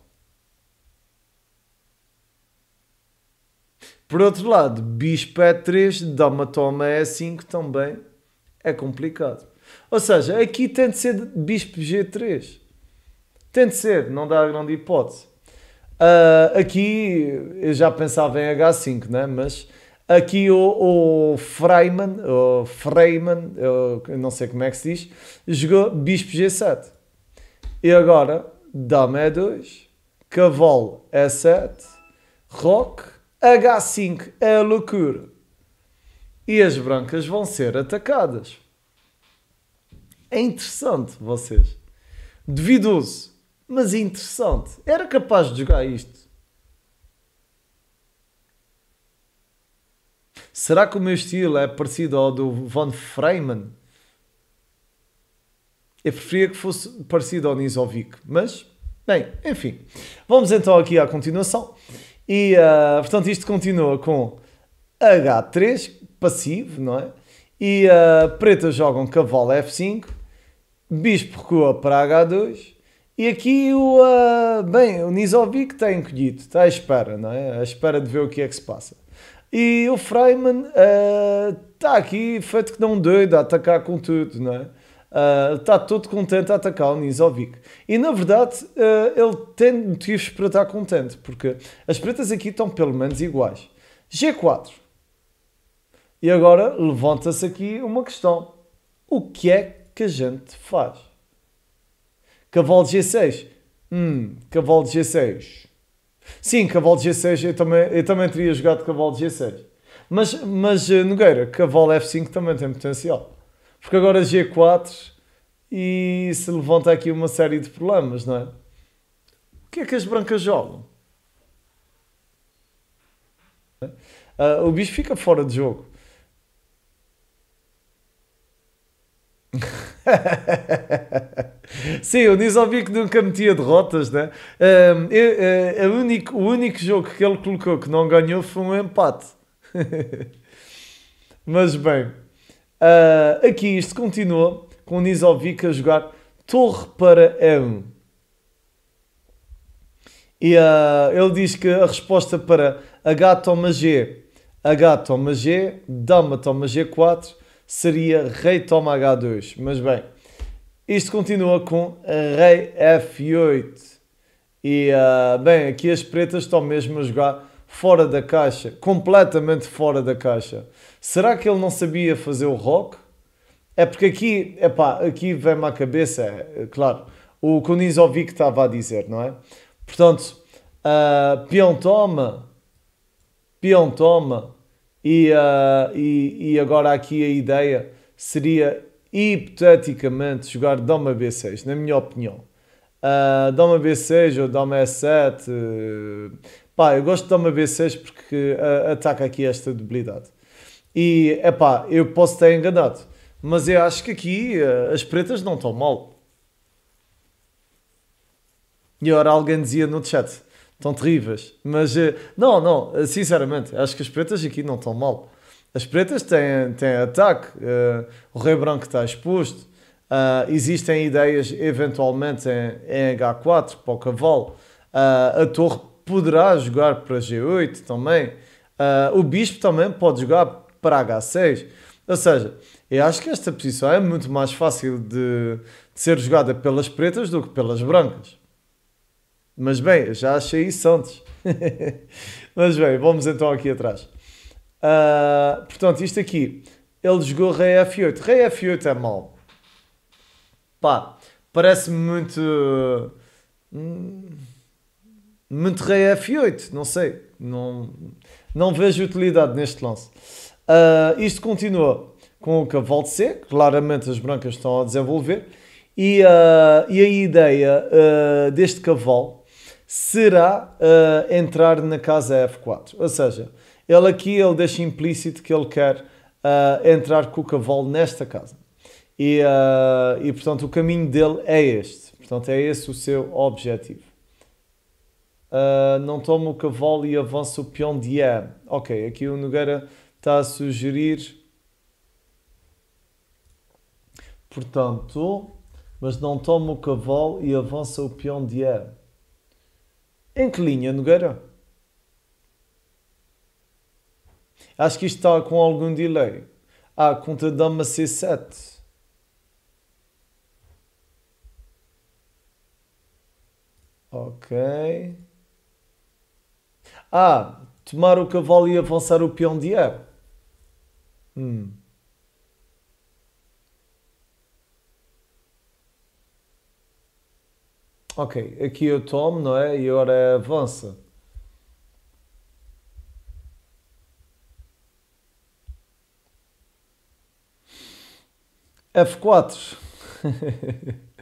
Por outro lado, bispo E3, dama toma E5 também é complicado. Ou seja, aqui tem de ser bispo G3. Tem de ser, não dá grande hipótese. Uh, aqui eu já pensava em H5, né? mas aqui o, o Freiman, o Freiman, não sei como é que se diz, jogou bispo G7. E agora Dama é 2 Cavalo é 7 Roque, H5 é a loucura. E as brancas vão ser atacadas. É interessante, vocês. Duvidoso, mas interessante. Era capaz de jogar isto. Será que o meu estilo é parecido ao do Von Freyman? Eu preferia que fosse parecido ao Nisovic, mas, bem, enfim. Vamos então aqui à continuação. E, uh, portanto, isto continua com H3, passivo, não é? E uh, eh, preta joga um cavalo F5, bispo recua para H2, e aqui o, uh, bem, o Nisovic está encolhido, está à espera, não é? À espera de ver o que é que se passa. E o Freiman uh, está aqui feito que não doido, a atacar com tudo, não é? Uh, ah, está todo contente a atacar o Nisovic. E na verdade uh, ele tem motivos para estar contente, porque as pretas aqui estão pelo menos iguais. G4. E agora levanta-se aqui uma questão: o que é que a gente faz? Cavalo G6. Hum, cavalo G6. Sim, cavalo G6, eu também, eu também teria jogado cavalo G6. Mas, mas eh, Nogueira, cavalo F5 também tem potencial porque agora é G4 e se levanta aqui uma série de problemas, não é? O que é que as brancas jogam? Uh, o bicho fica fora de jogo. Sim, o diz que nunca metia derrotas, né? é? eu, ah, único, o único jogo que ele colocou que não ganhou foi um empate. Mas bem. Uh, aqui isto continua com o Nizovic a jogar torre para M. E uh, ele diz que a resposta para H toma G, H toma G, Dama toma G4 seria Rei toma H2. Mas bem, isto continua com Rei F8. E uh, bem, aqui as pretas estão mesmo a jogar fora da caixa, completamente fora da caixa. Será que ele não sabia fazer o rock? É porque aqui, epá, aqui vem-me à cabeça, é, claro, o que o que estava a dizer, não é? Portanto, uh, peão toma, peão toma, e, uh, e, e agora aqui a ideia seria, hipoteticamente, jogar dama B6, na minha opinião. Uh, dama B6 ou dama E7, uh, Pá, eu gosto de dar uma B6 porque uh, ataca aqui esta debilidade. E, é pá, eu posso estar enganado, mas eu acho que aqui uh, as pretas não estão mal. E ora alguém dizia no chat, estão terríveis. Mas, uh, não, não, eh, sinceramente, acho que as pretas aqui não estão mal. As pretas têm, têm ataque, o rei branco está exposto, existem ideias eventualmente em, em H4 para o cavalo, a torre poderá jogar para G8 também. Uh, o Bispo também pode jogar para H6. Ou seja, eu acho que esta posição é muito mais fácil de, de ser jogada pelas pretas do que pelas brancas. Mas bem, eu já achei isso antes. Mas bem, vamos então aqui atrás. Uh, portanto, isto aqui. Ele jogou rei F8. Rei F8 é mau. Pá, parece muito... Hum meterei a F8, não sei, não, não vejo utilidade neste lance. Uh, isto continua com o cavalo de C, claramente as brancas estão a desenvolver, e, uh, e a ideia uh, deste cavalo será entrar na casa F4, ou seja, ele aqui ele deixa implícito que ele quer entrar com o cavalo nesta casa. E, e portanto o caminho dele é este, portanto é esse o seu objetivo. Ah, não tomo o cavalo e avanço o peão de A. Ok, aqui o Nogueira está a sugerir. Portanto, mas não tomo o cavalo e avança o peão de A. Em que linha, Nogueira? Acho que isto está com algum delay. Ah, contra dama C7. Ok. Ah, tomar o cavalo e avançar o peão de e. Hum. Ok, aqui eu tomo, não é? E agora avança. F4.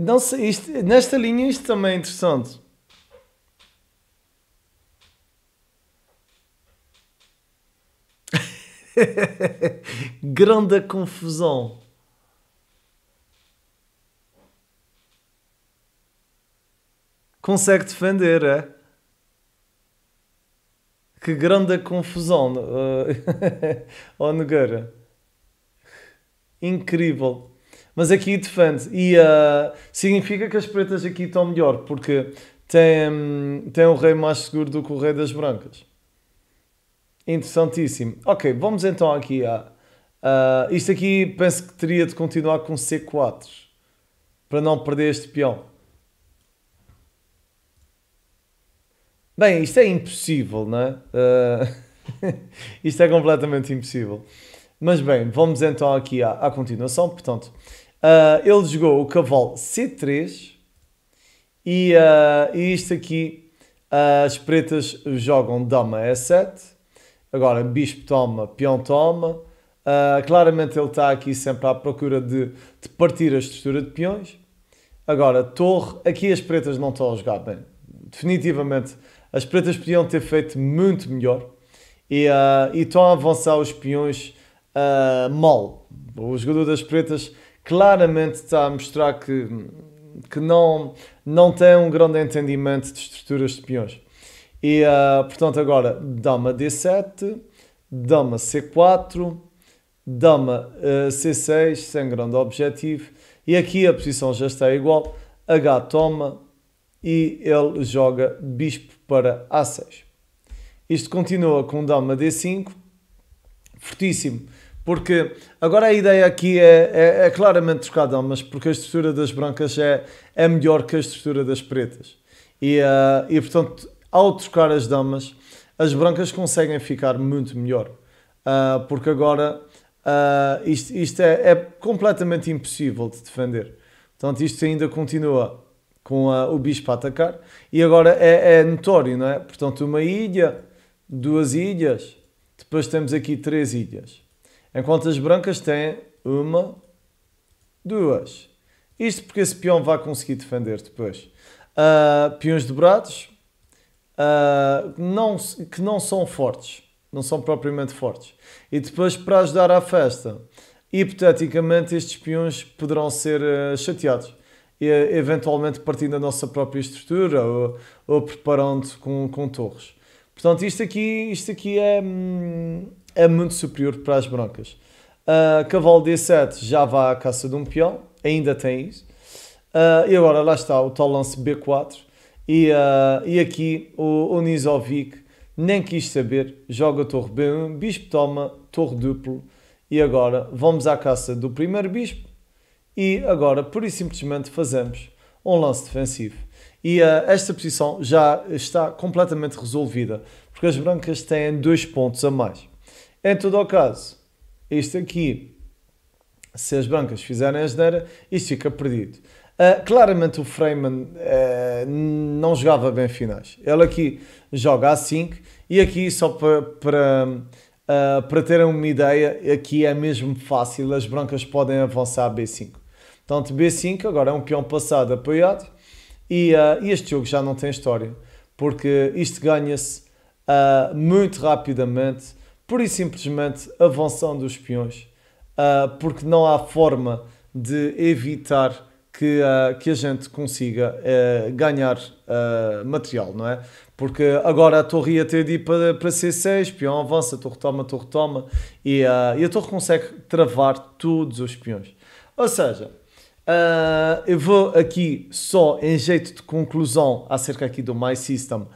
Não sei, isto, nesta linha isto também é interessante. Grande confusão. Consegue defender, é? Que grande confusão, uh, oh Nogueira. Incrível. Mas aqui defende. E uh, significa que as pretas aqui estão melhor, porque tem, tem um rei mais seguro do que o rei das brancas. Interessantíssimo. Ok, vamos então aqui a... Uh, isto aqui penso que teria de continuar com C4 para não perder este peão. Bem, isto é impossível, não é? Uh, isto é completamente impossível. Mas bem, vamos então aqui à, à continuação. Portanto, Uh, ele jogou o cavalo C3 e, uh, e isto aqui, uh, as pretas jogam dama E7, agora bispo toma, peão toma. claramente ele está aqui sempre à procura de, de, partir a estrutura de peões. Agora, torre, aqui as pretas não estão a jogar bem. Definitivamente, as pretas podiam ter feito muito melhor e, e estão a avançar os peões mal. O jogador das pretas claramente está a mostrar que, que não, não tem um grande entendimento de estruturas de peões. E uh, portanto, agora dama d7, dama c4, dama uh, ah, c6, sem grande objetivo. E aqui a posição já está igual. H toma e ele joga bispo para a6. Isto continua com dama d5, fortíssimo porque agora a ideia aqui é, é, é claramente trocada, mas porque a estrutura das brancas é, é melhor que a estrutura das pretas. E, uh, e portanto, ao trocar as damas, as brancas conseguem ficar muito melhor. Uh, porque agora uh, isto, isto é, é, completamente impossível de defender. Portanto, isto ainda continua com a, o bispo a atacar e agora é, é notório, não é? Portanto, uma ilha, duas ilhas, depois temos aqui três ilhas enquanto as brancas têm uma, duas. Isto porque esse peão vai conseguir defender depois. Uh, peões dobrados uh, não, que não são fortes, não são propriamente fortes. E depois, para ajudar à festa, hipoteticamente estes peões poderão ser uh, chateados. E, eventualmente partindo da nossa própria estrutura ou, ou preparando com, com torres. Portanto, isto aqui, isto aqui é. Hum, é muito superior para as brancas. Uh, ah, cavalo D7 já vá à caça de um peão, ainda tem isso. Uh, e agora lá está o tal lance B4. E, uh, e aqui o, o Nizovic nem quis saber, joga torre B1, bispo toma, torre duplo. E agora vamos à caça do primeiro bispo. E agora, pura e simplesmente, fazemos um lance defensivo. E uh, esta posição já está completamente resolvida, porque as brancas têm dois pontos a mais. Em todo o caso, isto aqui, se as brancas fizerem a geneira, isto fica perdido. Uh, claramente o Freeman uh, não jogava bem finais. Ele aqui joga a 5 e aqui só para, para, uh, para terem uma ideia, aqui é mesmo fácil, as brancas podem avançar a B5. Portanto, B5 agora é um peão passado apoiado e, ah, e este jogo já não tem história, porque isto ganha-se ah, muito rapidamente pura e simplesmente avançam dos peões, uh, porque não há forma de evitar que, uh, que a gente consiga uh, ganhar ah, material, não é? Porque agora a torre ia ter de ir para, para C6, peão avança, torre toma, torre toma, e, e a torre consegue travar todos os peões. Ou seja, eu vou aqui só em jeito de conclusão acerca aqui do My System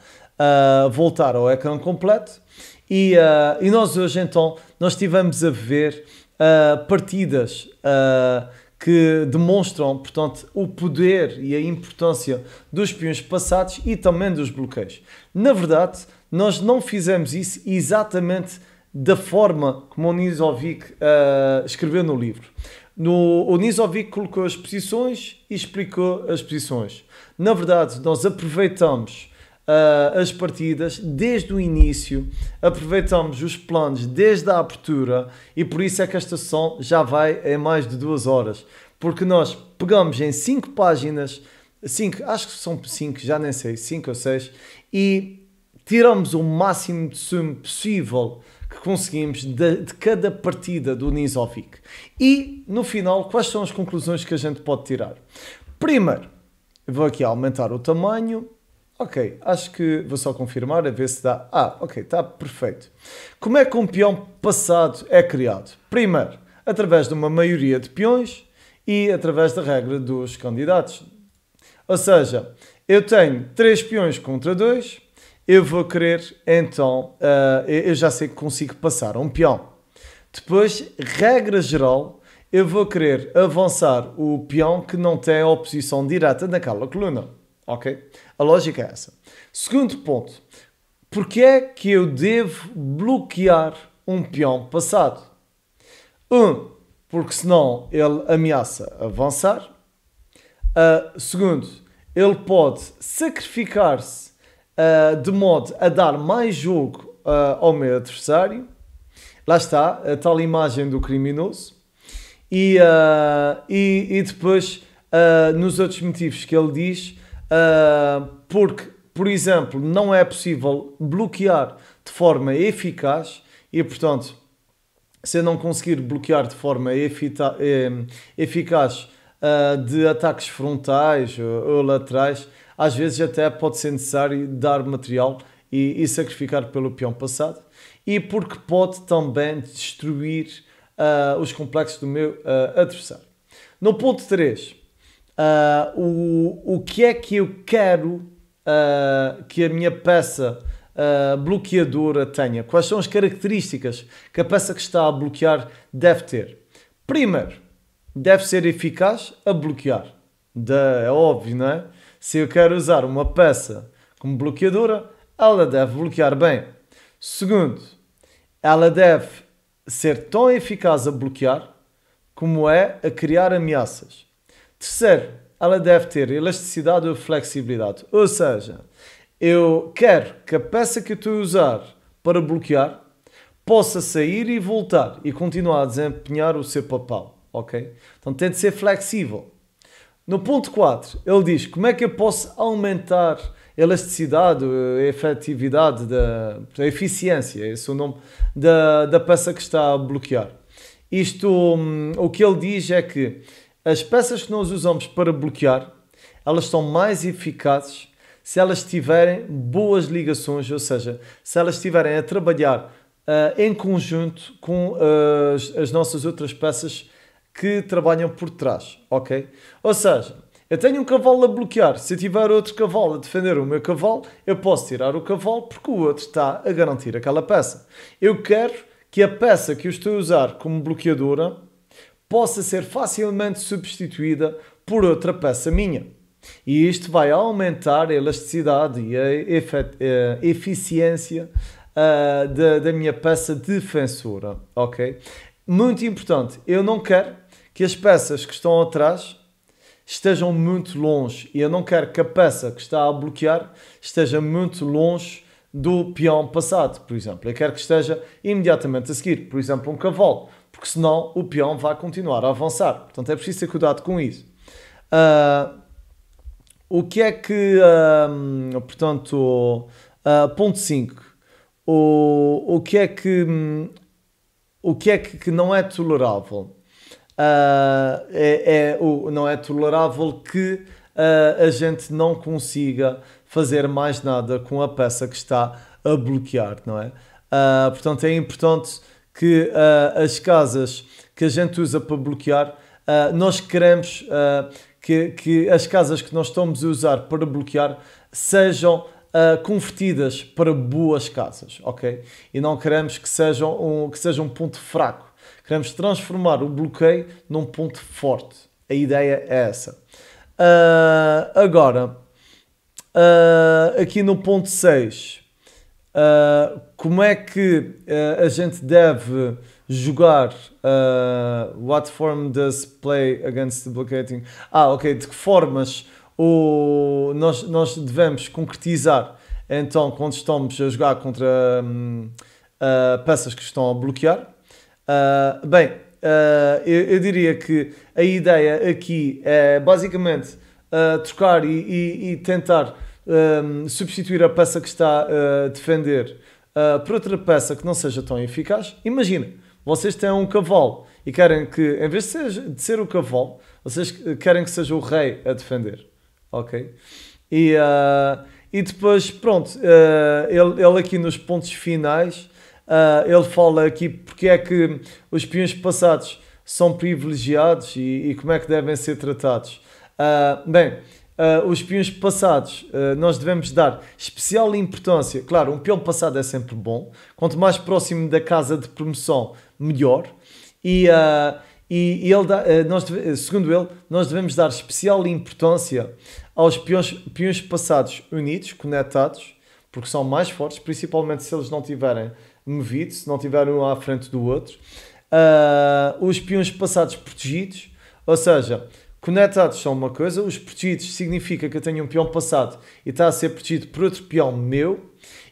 voltar ao ecrã completo e, uh, e nós hoje então, nós estivemos a ver uh, partidas uh, que demonstram, portanto, o poder e a importância dos peões passados e também dos bloqueios. Na verdade, nós não fizemos isso exatamente da forma como o Nizovic escreveu no livro. No, o Nizovic colocou as posições e explicou as posições. Na verdade, nós aproveitamos uh, as partidas desde o início, aproveitamos os planos desde a abertura e por isso é que esta sessão já vai em mais de duas horas, porque nós pegamos em cinco páginas, cinco, acho que são cinco, já nem sei, cinco ou seis, e tiramos o máximo de sumo possível que conseguimos de, de, cada partida do Nisovic. E, no final, quais são as conclusões que a gente pode tirar? Primeiro, vou aqui aumentar o tamanho ok, acho que vou só confirmar a ver se dá. Ah, ok, está perfeito. Como é que um peão passado é criado? Primeiro, através de uma maioria de peões e através da regra dos candidatos. Ou seja, eu tenho três peões contra dois, eu vou querer então, uh, eu já sei que consigo passar um peão. Depois, regra geral, eu vou querer avançar o peão que não tem oposição direta naquela coluna. Ok? A lógica é essa. Segundo ponto, porquê é que eu devo bloquear um peão passado? Um, porque senão ele ameaça avançar. Uh, segundo, ele pode sacrificar-se uh, de modo a dar mais jogo uh, ao meu adversário. Lá está a tal imagem do criminoso. E, e, e depois, nos outros motivos que ele diz, ah, porque, por exemplo, não é possível bloquear de forma eficaz e, portanto, se eu não conseguir bloquear de forma eficaz uh, de ataques frontais ou, ou laterais, às vezes até pode ser necessário dar material e, e sacrificar pelo peão passado e porque pode também destruir uh, os complexos do meu uh, adversário. No ponto 3, uh, o, o que é que eu quero uh, que a minha peça uh, bloqueadora tenha, quais são as características que a peça que está a bloquear deve ter. Primeiro, deve ser eficaz a bloquear. Da, é óbvio, não é? Se eu quero usar uma peça como bloqueadora, ela deve bloquear bem. Segundo, ela deve ser tão eficaz a bloquear como é a criar ameaças. Terceiro, ela deve ter elasticidade ou flexibilidade. Ou seja, eu quero que a peça que eu estou a usar para bloquear possa sair e voltar e continuar a desempenhar o seu papel, ok? Então tem de ser flexível. No ponto 4, ele diz como é que eu posso aumentar a elasticidade, a eh, efetividade, da, a eficiência, esse é o nome, da, da peça que está a bloquear. Isto, hum, o que ele diz é que as peças que nós usamos para bloquear, elas são mais eficazes se elas tiverem boas ligações, ou seja, se elas estiverem a trabalhar uh, em conjunto com uh, as, as, nossas outras peças que trabalham por trás, ok? Ou seja, eu tenho um cavalo a bloquear, se eu tiver outro cavalo a defender o meu cavalo, eu posso tirar o cavalo porque o outro está a garantir aquela peça. Eu quero que a peça que eu estou a usar como bloqueadora possa ser facilmente substituída por outra peça minha. E isto vai aumentar a elasticidade e a eh, eficiência uh, da, da minha peça defensora, ok? Muito importante, eu não quero que as peças que estão atrás estejam muito longe e eu não quero que a peça que está a bloquear esteja muito longe do peão passado, por exemplo. Eu quero que esteja imediatamente a seguir, por exemplo, um cavalo porque senão o peão vai continuar a avançar. Portanto, é preciso ter cuidado com isso. Uh, o que é que, uh, portanto, uh, ponto 5, o, o que é que, um, o que, é que, que não é tolerável? é, é, o, não é tolerável que a gente não consiga fazer mais nada com a peça que está a bloquear, não é? portanto, é importante que uh, as casas que a gente usa para bloquear, uh, nós queremos ah, que, que, as casas que nós estamos a usar para bloquear sejam convertidas para boas casas, ok? E não queremos que sejam um, que seja um ponto fraco. Queremos transformar o bloqueio num ponto forte. A ideia é essa. Uh, agora, uh, aqui no ponto 6, Uh, como é que uh, a gente deve jogar? Uh, what form does play against blockading? Ah, ok. De que formas o, nós, nós devemos concretizar? Então, quando estamos a jogar contra um, peças que estão a bloquear? bem, eu, eu, diria que a ideia aqui é basicamente trocar e, e, e tentar um, ehm, substituir a peça que está eh, a defender uh, por outra peça que não seja tão eficaz. Imagina, vocês têm um cavalo e querem que, em vez de ser, de ser o cavalo, vocês eh, querem que seja o rei a defender, ok? E, uh, e depois, pronto, uh, ele, ele aqui nos pontos finais, uh, ele fala aqui porque é que os peões passados são privilegiados e, e como é que devem ser tratados. bem, uh, os peões passados, uh, nós devemos dar especial importância. Claro, um peão passado é sempre bom. Quanto mais próximo da casa de promoção, melhor. E, uh, e, ele dá, nós deve, segundo ele, nós devemos dar especial importância aos peões, peões passados unidos, conectados, porque são mais fortes, principalmente se eles não tiverem movido, se não tiverem um à frente do outro. os peões passados protegidos, ou seja, conectados é são uma coisa, os protegidos significa que eu tenho um peão passado e está a ser protegido por outro peão meu.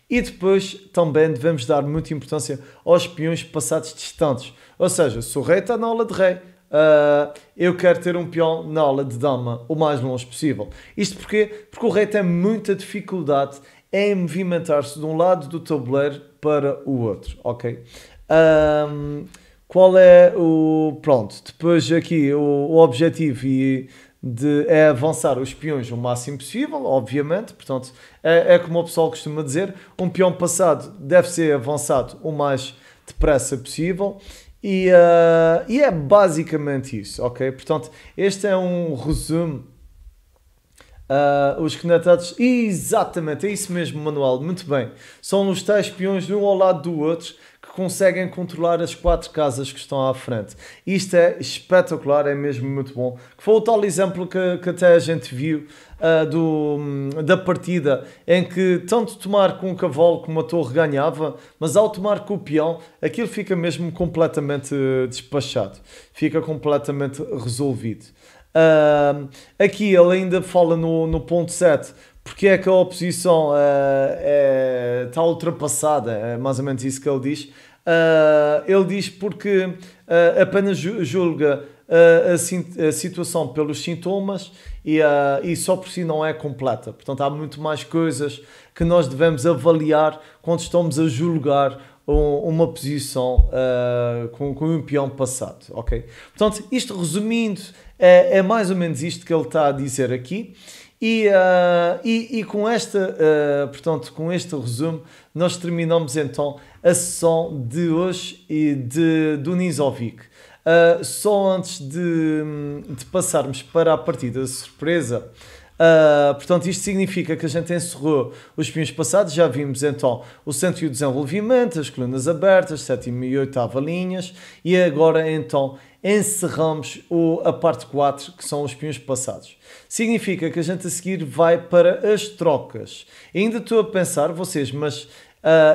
E depois também devemos dar muita importância aos peões passados distantes. Ou seja, se o rei está na aula de rei, uh, eu quero ter um peão na aula de dama, o mais longe possível. Isto porquê? Porque o rei tem muita dificuldade em movimentar-se de um lado do tabuleiro para o outro, ok? Qual é o. Pronto, depois aqui o, o objetivo e de, é avançar os peões o máximo possível, obviamente. Portanto, é, é, como o pessoal costuma dizer: um peão passado deve ser avançado o mais depressa possível. E, uh, e é basicamente isso, ok? Portanto, este é um resumo. Uh, os conectados, exatamente, é isso mesmo, Manuel, muito bem. São os tais peões de um ao lado do outro que conseguem controlar as quatro casas que estão à frente. Isto é espetacular, é mesmo muito bom. Foi o tal exemplo que, que até a gente viu uh, do, hum, da partida, em que tanto tomar com o cavalo como a torre ganhava, mas ao tomar com o peão, aquilo fica mesmo completamente ah, despachado, fica completamente resolvido. Uh, aqui ele ainda fala no, no ponto 7 porque é que a oposição uh, é, está ultrapassada, é mais ou menos isso que ele diz. Uh, ele diz porque uh, apenas julga a, a, situação pelos sintomas e, e só por si não é completa. Portanto, há muito mais coisas que nós devemos avaliar quando estamos a julgar uma posição uh, com, com um peão passado, ok? Portanto, isto resumindo, é, é mais ou menos isto que ele está a dizer aqui. E, uh, e, e, com esta, uh, portanto, com este resumo, nós terminamos então a sessão de hoje e de, do Nizovic. Uh, ah, só antes de, de, passarmos para a partida surpresa, Uh, portanto, isto significa que a gente encerrou os pinhos passados, já vimos então o centro e o desenvolvimento, as colunas abertas, sétima e oitava linhas, e agora então encerramos o, a parte 4, que são os pinhos passados. Significa que a gente a seguir vai para as trocas. Ainda estou a pensar, vocês, mas uh,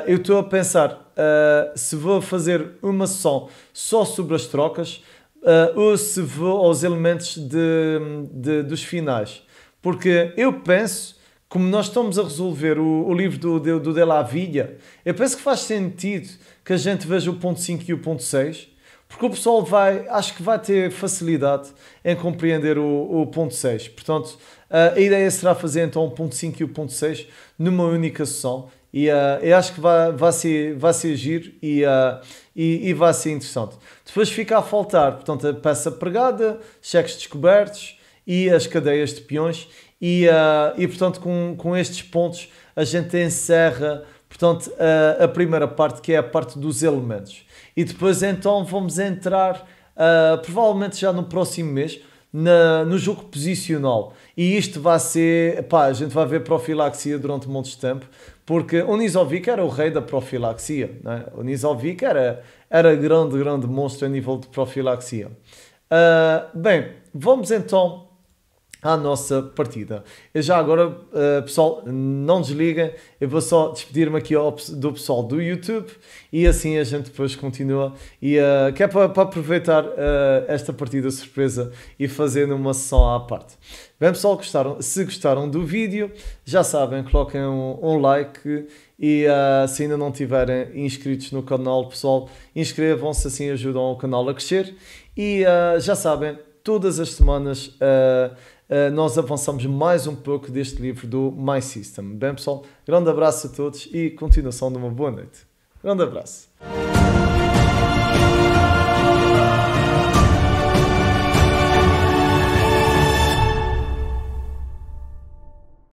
eu estou a pensar uh, se vou fazer uma sessão só sobre as trocas uh, ou se vou aos elementos de, de, dos finais. Porque eu penso como nós estamos a resolver o, o livro do, do, do De La Villa, eu penso que faz sentido que a gente veja o ponto 5 e o ponto 6 porque o pessoal vai, acho que vai ter facilidade em compreender o, o ponto 6. Portanto, a ideia será fazer então o ponto 5 e o ponto 6 numa única sessão e uh, eu acho que vai, vai, ser, vai ser agir e, uh, e, e, vai ser interessante. Depois fica a faltar, portanto, a peça pregada, cheques descobertos e as cadeias de peões. E, uh, e portanto, com, com estes pontos, a gente encerra portanto, a, a primeira parte, que é a parte dos elementos. E depois então vamos entrar, uh, provavelmente já no próximo mês, na, no jogo posicional. E isto vai ser. Pá, a gente vai ver profilaxia durante um monte de tempo, porque o Nisovic era o rei da profilaxia. Né? O Nisovic era, era grande, grande monstro a nível de profilaxia. Uh, bem, vamos então à nossa partida. Eu já agora, eh, pessoal, não desliguem, eu vou só despedir-me aqui do pessoal do YouTube e assim a gente depois continua. E uh, que é para, para aproveitar uh, esta partida surpresa e fazer numa sessão à parte. Bem, pessoal, gostaram, se gostaram do vídeo, já sabem, coloquem um, um like e uh, se ainda não tiverem inscritos no canal, pessoal, inscrevam-se, assim ajudam o canal a crescer. E já sabem, todas as semanas eh, nós avançamos mais um pouco deste livro do My System. Bem, pessoal, grande abraço a todos e continuação de uma boa noite. Grande abraço.